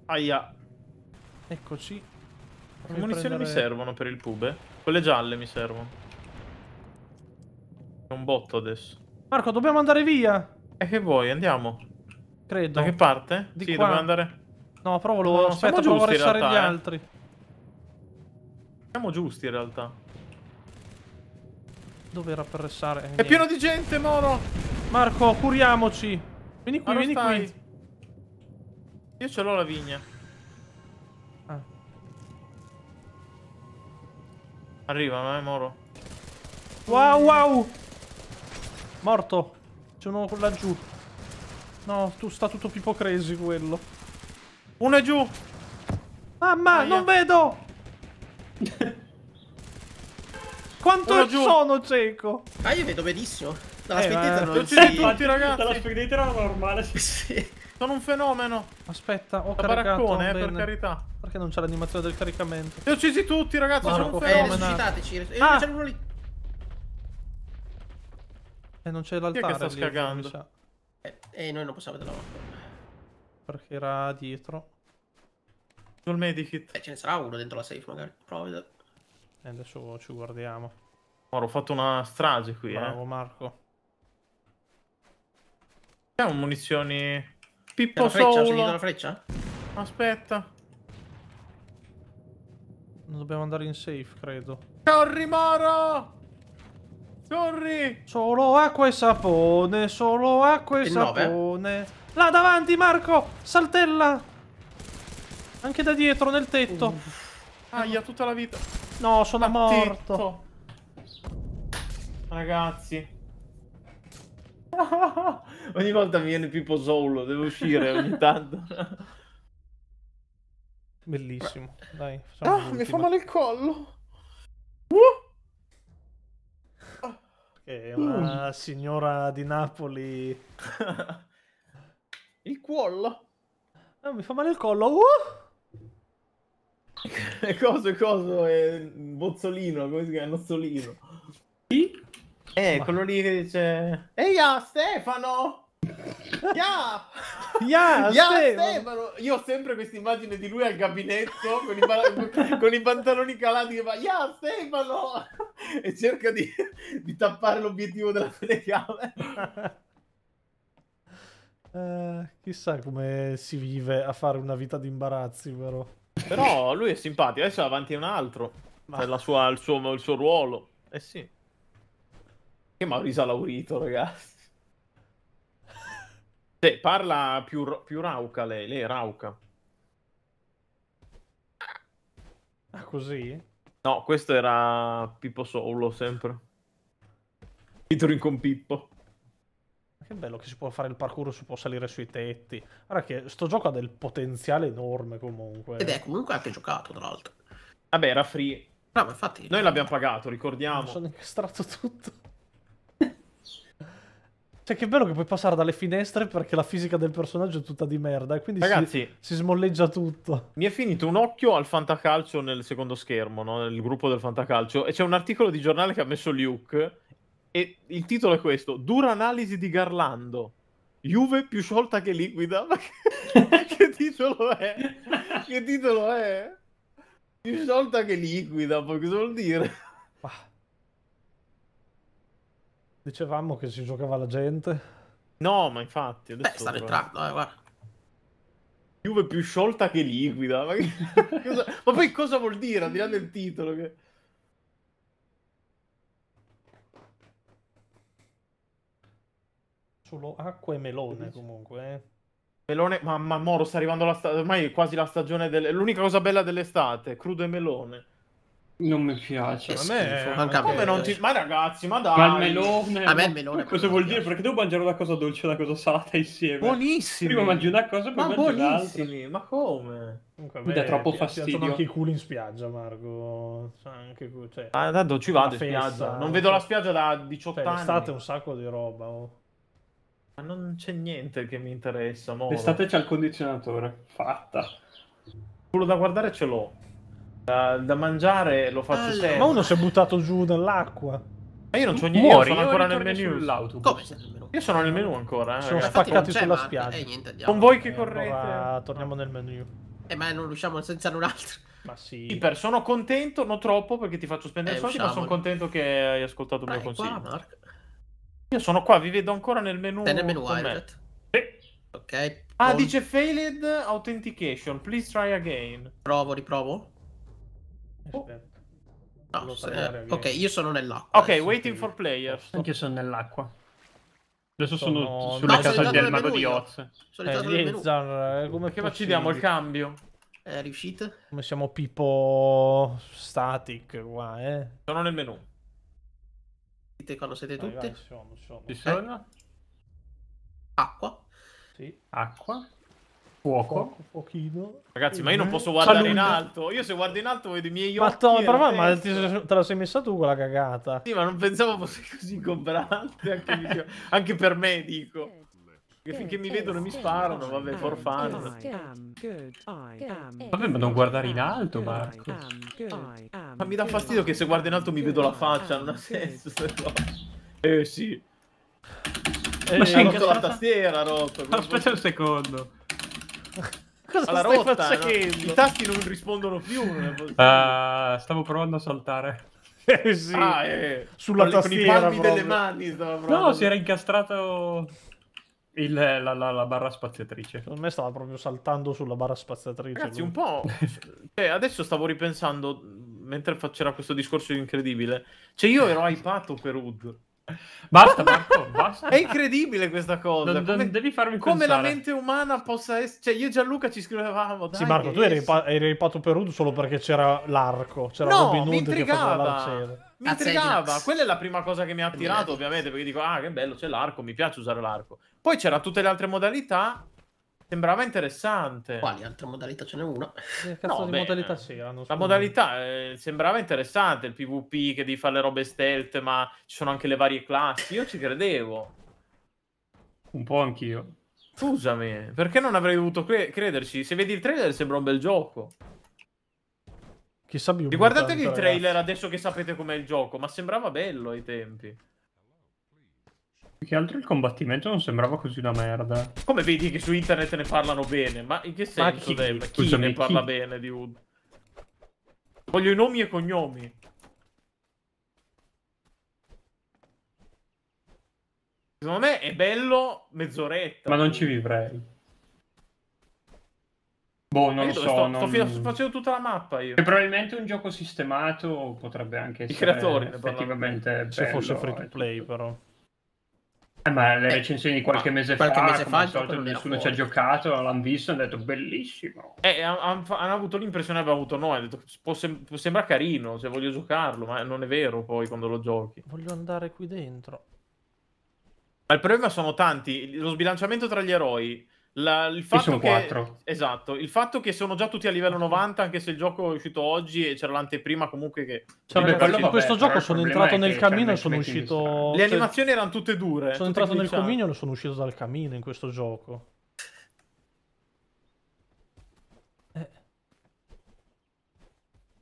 Aia. Eccoci. Che munizioni prendere... mi servono per il pube? Quelle gialle mi servono. È un botto adesso. Marco, dobbiamo andare via. E che vuoi? Andiamo. Credo. Da che parte? Di sì, qua. dobbiamo andare. No, però volevo... No, aspetta, provo a restare gli eh. altri. Siamo giusti in realtà. Dove era per restare? Eh, È pieno di gente, Moro! Marco, curiamoci! Vieni qui, Maro vieni stai. qui! Io ce l'ho la vigna. Arriva, ma è moro. Wow, wow! Morto. C'è uno laggiù. No, tu sta tutto pipo crazy quello. Uno è giù. Mamma, Aia. non vedo! Quanto uno sono cieco? Ah, io vedo benissimo. Dalla eh, spectator non si... Infatti, ragazzi. Dalla spectator era normale. sì. Sono un fenomeno. Aspetta, ho caricato. baraccone, eh, per carità. Perché non c'è l'animazione del caricamento? Li ho uccisi tutti, ragazzi, Marco, sono un fenomeno. Eh, suscitateci. E ah! c'è uno lì. E eh, non c'è l'altare Chi è sta scagando? E eh, eh, noi non possiamo vedere la mappa. Perché era dietro. Sul medikit. Eh, ce ne sarà uno dentro la safe, magari. Prova E adesso ci guardiamo. Ora ho fatto una strage qui, Bravo, Marco. C'è un munizioni... Pippo C'è la freccia? Aspetta. Non dobbiamo andare in safe, credo. Corri, Moro! Corri! Solo acqua e sapone, solo acqua e Il sapone. 9. Là davanti, Marco! Saltella! Anche da dietro, nel tetto. Uff. Aia, tutta la vita. No, sono Ma morto. Ragazzi. ogni volta mi viene Pippo Solo, devo uscire ogni tanto. Bellissimo. Dai, ah, uh! mm. ah, mi fa male il collo. Uh! È una uh. signora di Napoli. il collo. Ah, mi fa male il collo. Uh! coso, coso, è bozzolino, come si chiama? Nozzolino. Sì? Eh, Ma... quello lì che dice... Eia, ah, Stefano! Yeah! Yeah, yeah Stefano. Stefano. Io ho sempre questa immagine di lui al gabinetto con i, ba- con i pantaloni calati che fa Yeah Stefano! e cerca di, di tappare l'obiettivo della telecamera. Eh, chissà come si vive a fare una vita di imbarazzi, però. Però lui è simpatico, adesso è avanti a un altro. Ma... Cioè sua, il, suo, il, suo, ruolo. Eh sì. Che ha Laurito, ragazzi. Sì, parla più, più rauca lei, lei è rauca. Ah, così? No, questo era Pippo Solo, sempre. Featuring con Pippo. Che bello che si può fare il parkour, si può salire sui tetti. Guarda che sto gioco ha del potenziale enorme comunque. Ed eh è comunque anche giocato, tra l'altro. Vabbè, era free. No, ma infatti... Noi l'abbiamo pagato, ricordiamo. Mi sono incastrato tutto. Cioè, che bello che puoi passare dalle finestre perché la fisica del personaggio è tutta di merda. E quindi Ragazzi, si, si, smolleggia tutto. Mi è finito un occhio al fantacalcio nel secondo schermo, no? nel gruppo del fantacalcio. E c'è un articolo di giornale che ha messo Luke. E il titolo è questo: Dura analisi di Garlando. Juve più sciolta che liquida. che, che titolo è? Che titolo è? Più sciolta che liquida, poi cosa vuol dire? Ah. Dicevamo che si giocava la gente. No, ma infatti... Adesso Beh, sta entrando, eh, guarda. Juve più sciolta che liquida. Ma, che... cosa... ma poi cosa vuol dire, al di là del titolo? Che... Solo acqua e melone, comunque, eh. Melone, mamma, Moro, sta arrivando la stagione, ormai è quasi la stagione delle... L'unica cosa bella dell'estate, crudo e melone. Non mi piace. Eh, a me, Manca come non ti... Ma ragazzi, ma dai. Ma il melone. A me il melone. Cosa vuol dire? Perché devo mangiare una cosa dolce e una cosa salata insieme. Buonissimi. Prima mangi una cosa, poi ma mangi buonissimi. Ma come? Comunque, mi dà troppo fastidio. Sono anche i culi in spiaggia, Marco. Cioè, anche, cioè, ah, tanto ci vado in spiaggia. Non vedo la spiaggia da 18 cioè, anni. L'estate un sacco di roba. Oh. Ma non c'è niente che mi interessa. L'estate c'è il condizionatore. Fatta. Quello da guardare ce l'ho. Da, da mangiare lo faccio Alle... sempre. Ma uno si è buttato giù dall'acqua. Ma io non c'ho niente, Muori, io sono ancora nel menu. Come sei nel menu? Io sono nel menu ancora, eh, Sono spaccati sulla ma... spiaggia. Eh, niente, Con voi che eh, correte. torniamo nel menu. Eh, ma non usciamo senza un altro. Ma sì. Iper, sono contento, non troppo, perché ti faccio spendere eh, soldi, usciamo. ma sono contento che hai ascoltato il mio consiglio. Qua, io sono qua, vi vedo ancora nel menu. Sei nel menu Wired. Sì. Ok. Ah, dice failed authentication, please try again. Provo, riprovo. Aspetta. Oh. No, se... ok, io sono nell'acqua. Ok, waiting for players. Anche io sono nell'acqua. Adesso sono, sono sulla no, casa del mago di Oz. Sono entrato eh, Lizar, eh, come che facciamo il cambio? È eh, riuscito? Come siamo Pippo Static qua, eh? Sono nel menu. Dite quando siete tutti. Vai, sono, sono. Ci sono? Eh. Acqua. Sì, acqua. Fuoco. Fuoco Ragazzi, ma io non eh. posso guardare Saluta. in alto. Io se guardo in alto vedo i miei ma occhi. To, però, ma ti, te la sei messa tu quella cagata. Sì, ma non pensavo fosse così ingombrante. Anche, anche, per me, dico. Che finché mi vedono mi sparano, vabbè, for fun. Vabbè, ma non guardare in alto, Marco. Ma mi dà fastidio che se guardo in alto mi vedo la faccia, non ha senso. Se No. Eh sì. Eh, ma si è la tastiera, rotto. Aspetta un secondo. Cosa Alla stai rotta, facendo? No? I tasti non rispondono più. Non uh, stavo provando a saltare. Eh, sì, ah, eh. eh. sulla con tastiera. Con i palmi proprio. delle mani stava provando. No, si era incastrato il, la, la, la, barra spaziatrice. Secondo me stava proprio saltando sulla barra spaziatrice. Ragazzi, lui. un po'... eh, adesso stavo ripensando, mentre c'era questo discorso incredibile. Cioè, io ero hypato per Hood. Basta, Marco, basta. È incredibile questa cosa. Non, come, devi farmi come la mente umana possa essere. Cioè, io e Gianluca ci scrivevamo. Dai, sì, Marco, tu eri, pa- ripato per Hood solo perché c'era l'arco. C'era no, Robin Hood mi intrigava. Che mi intrigava. Quella è la prima cosa che mi ha attirato, ovviamente. Perché dico, ah, che bello, c'è l'arco. Mi piace usare l'arco. Poi c'era tutte le altre modalità. Sembrava interessante. Quali altre modalità? Ce n'è una. Che eh, cazzo no, di beh, modalità eh, c'erano? La modalità eh, sembrava interessante, il PvP che devi fare le robe stealth, ma ci sono anche le varie classi. Io ci credevo. Un po' anch'io. Scusami, perché non avrei dovuto cre crederci? Se vedi il trailer sembra un bel gioco. Chissà più. Guardate tanto, il trailer ragazzi. adesso che sapete com'è il gioco, ma sembrava bello ai tempi. Più che altro il combattimento non sembrava così una merda. Come vedi che su internet ne parlano bene? Ma in che senso, ma chi, chi Scusami, ne parla chi? bene di Wood? Voglio i nomi e cognomi. Secondo me è bello mezz'oretta. Ma non ci vivrei. Boh, non lo eh, so. Sto, non... sto, facendo tutta la mappa io. E probabilmente un gioco sistemato potrebbe anche essere... I essere creatori effettivamente bello. Se fosse free to ecco. play però. Eh, ma le eh, recensioni di qualche mese qualche fa, mese fa solito, nessuno ci ha giocato, l'hanno visto e hanno detto bellissimo. Eh, hanno, hanno avuto l'impressione che aveva avuto noi, hanno detto può, sem- può sembra carino se voglio giocarlo, ma non è vero poi quando lo giochi. Voglio andare qui dentro. Ma il problema sono tanti, lo sbilanciamento tra gli eroi la, il fatto sono che, 4. Esatto, il fatto che sono già tutti a livello 90, anche se il gioco è uscito oggi e c'era l'anteprima comunque che... Cioè, beh, quello, in questo gioco sono entrato nel cammino e sono uscito... Le animazioni erano tutte dure. Sono entrato nel cioè cammino e sono uscito dal cammino in questo gioco. Eh.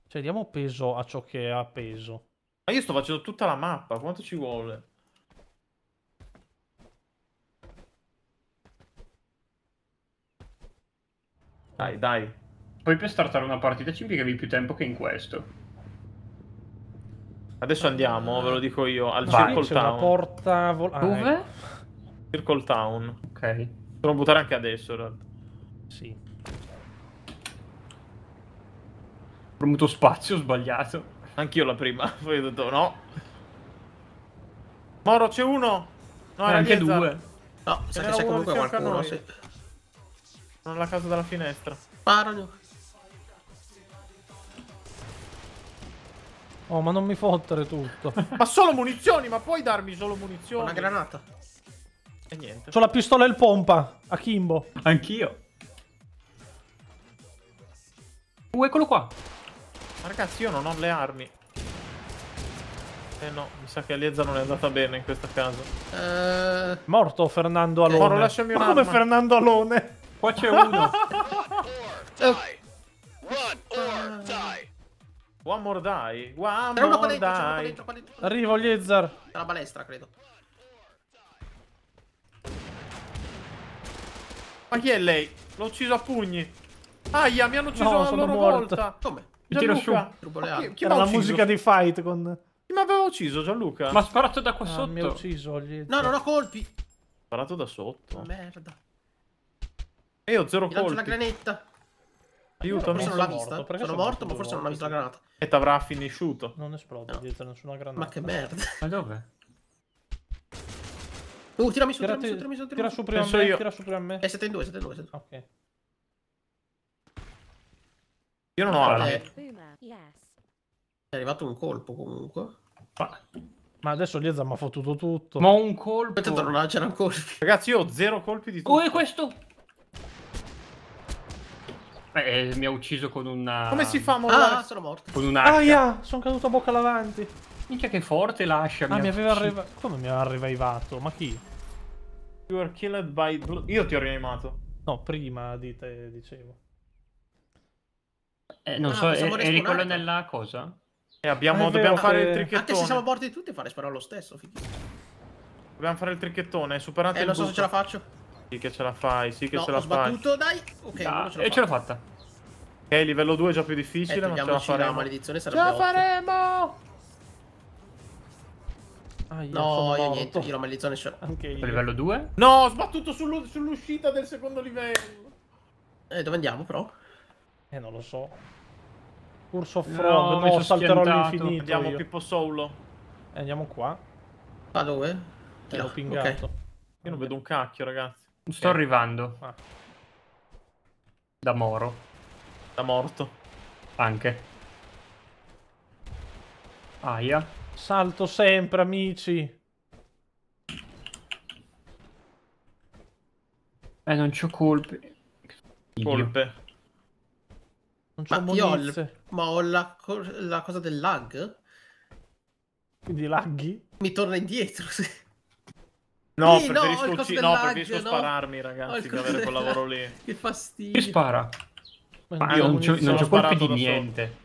Cioè, diamo peso a ciò che ha peso. Ma io sto facendo tutta la mappa, quanto ci vuole? Dai, dai. Poi per startare una partita ci impieghevi più tempo che in questo. Adesso andiamo, ve lo dico io, al no, Circle Town. Una porta ah, Dove? Ecco. Circle Town. Ok. Devo buttare anche adesso, in realtà. Sì. Ho premuto spazio, ho sbagliato. Anch'io la prima, poi ho detto no. Moro, c'è uno! No, era anche due. No, sa che c'è comunque qualcuno, sì. Non la casa dalla finestra. Sparagli. Oh, ma non mi fottere tutto. ma solo munizioni, ma puoi darmi solo munizioni? Una granata. E niente. C'ho la pistola e il pompa, a Kimbo. Anch'io. Uh, eccolo qua. Ma ragazzi, io non ho le armi. Eh no, mi sa che Aliezza non è andata bene in questo caso. Eh... Morto Fernando Alone. Moro, ecco, lasciami un'arma. Ma come Fernando Alone? Qua c'è uno. Run or die. One more die. One C'è qua dentro, die. Qua dentro, qua dentro. Arrivo, Lizard. C'è la balestra, credo. Ma chi è lei? L'ho ucciso a pugni. Aia, mi hanno ucciso no, alla loro morto. volta. Come? Mi tiro su. Era la musica di fight con... Chi mi aveva ucciso, Gianluca? Ma ha sparato da qua ah, sotto. Mi ha ucciso. Gli... No, non ho colpi. Ha Sparato da sotto. Merda. E io ho zero Ti colpi. lancio la granetta. Aiutami. Forse non l'ha vista. Morto. Sono, sono morto, ma forse non ha visto la granata. E t'avrà finisciuto. Non esplode no. dietro nessuna granata. Ma che merda. Ma dove? Uh, tirami su, tirami su, tirami su, tirami su. Tira su prima Penso a me, io. tira su prima a me. È 7 in 2, 7 in 2, 7 in 2. Ok. Io non ho armi. Eh. È arrivato un colpo comunque. Ma, ma adesso Lieza mi ha fottuto tutto. Ma un colpo. Aspetta, non c'erano colpi. Ragazzi, io ho zero colpi di oh, tutto. Oh, è questo? Eh, mi ha ucciso con una... Come si fa a morire? Ah, sono morto. Con un'acqua. Ah, yeah, sono caduto a bocca davanti. Minchia che forte l'ascia. Ah, mi aveva revivato. Come mi aveva arrivato? Ma chi? You were killed by... Io ti ho rianimato. No, prima di te, dicevo. Eh, non ah, so, eh, eri responati. quello nella cosa? E eh, abbiamo, dobbiamo fare il eh. trichettone. Anche se siamo morti tutti, fare sparare lo stesso. Figlio. Dobbiamo fare il tricchettone, superate eh, il lo so se ce la faccio. Sì che ce la fai, sì che no, ce la sbattuto, fai. No, dai. Ok, da. ce e ce l'ho fatta. Ok, livello 2 è già più difficile, eh, ma ce la faremo. la maledizione sarebbe Ce la faremo! Ah, io no, io niente, io la maledizione ce l'ho. Anche Livello 2? No, ho sbattuto sull'uscita sull del secondo livello. Eh, dove andiamo però? Eh, non lo so. Curso of Frog, no, no salterò all'infinito. Andiamo io. Pippo Solo. Eh, andiamo qua. A ah, dove? Te l'ho pingato. Okay. Io non vedo un cacchio, ragazzi. Sto arrivando. Ah. Da moro. Da morto. Anche. Aia. Salto sempre, amici. Eh, non c'ho colpi. Colpe. Non c'ho munizie. Ma ho la, co la cosa del lag? Quindi laghi? Mi torna indietro, sì. No, sì, preferisco, no, ucc- no, preferisco spararmi, ragazzi, che avere quel lavoro lì. Che fastidio. Chi spara? Ma io non ho colpi di niente.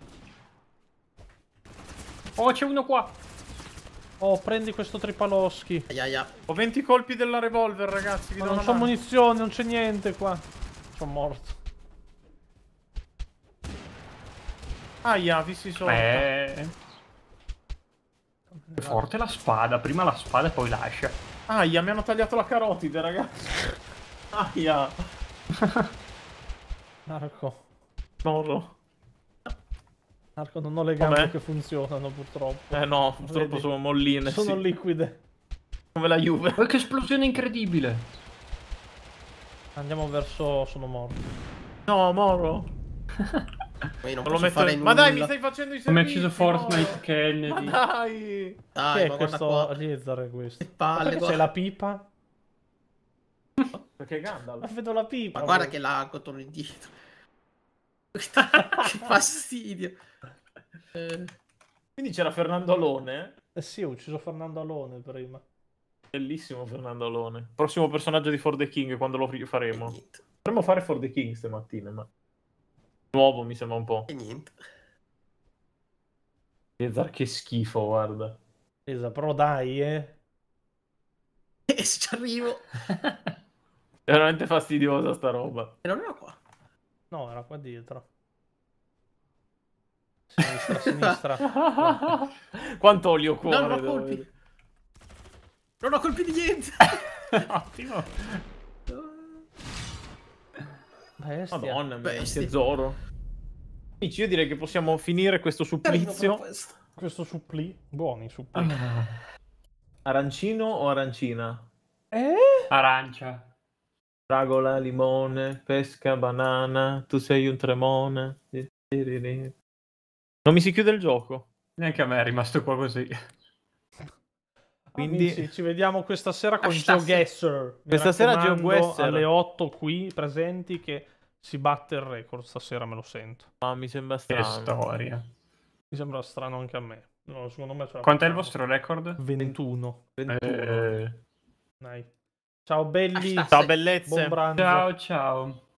Solo. Oh, c'è uno qua. Oh, prendi questo tripaloschi. Aiaia. Ho 20 colpi della revolver, ragazzi. non ho munizioni, non c'è niente qua. Sono morto. Aia, visti sopra. Beh... È forte la spada. Prima la spada e poi lascia. Aia, mi hanno tagliato la carotide, ragazzi. Aia. Narco. Moro. Narco, non ho le gambe Vabbè. che funzionano, purtroppo. Eh no, purtroppo Vedi? sono molline. Sono sì. liquide. Come la Juve. Ma oh, che esplosione incredibile. Andiamo verso... sono morto. No, Moro. Ma io non, non posso metto... fare nulla. Ma dai, mi stai facendo i servizi! Come ha ucciso Fortnite Kennedy. Ma dai! Dai, che ma è questo qua. Rizzare questo? Che palle, c'è la pipa? Perché Gandalf? Ma vedo la pipa. Ma guarda voi. che largo torno indietro. che fastidio. Eh. Quindi c'era Fernando Alone? Eh sì, ho ucciso Fernando Alone prima. Bellissimo Fernando Alone. Prossimo personaggio di For the King quando lo faremo. Dovremmo fare For the King stamattina, ma... Nuovo mi sembra un po'. E niente. Ezar che schifo, guarda. Esa, però dai, eh. E se ci arrivo. È veramente fastidiosa sta roba. E non era qua. No, era qua dietro. Sinistra, sinistra. Quanto olio cuore. Non ho colpi. Non ho colpi di niente. Ottimo. Bestia. Madonna, bestia. Zoro. Amici, io direi che possiamo finire questo supplizio. Questo. questo suppli. Buoni suppli. Ah. Arancino o arancina? Eh? Arancia. Fragola, limone, pesca, banana. Tu sei un tremone. Non mi si chiude il gioco. Neanche a me è rimasto qua così. Quindi Amici, ci vediamo questa sera con Joe Gesser. Questa sera Joe Gesser alle 8 qui presenti che si batte il record stasera, me lo sento. Ma mi sembra strano. Che storia. Mi sembra strano anche a me. No, secondo me Quanto è il vostro record? 21. 21. Eh... Ciao belli. ciao bellezze. Ciao ciao.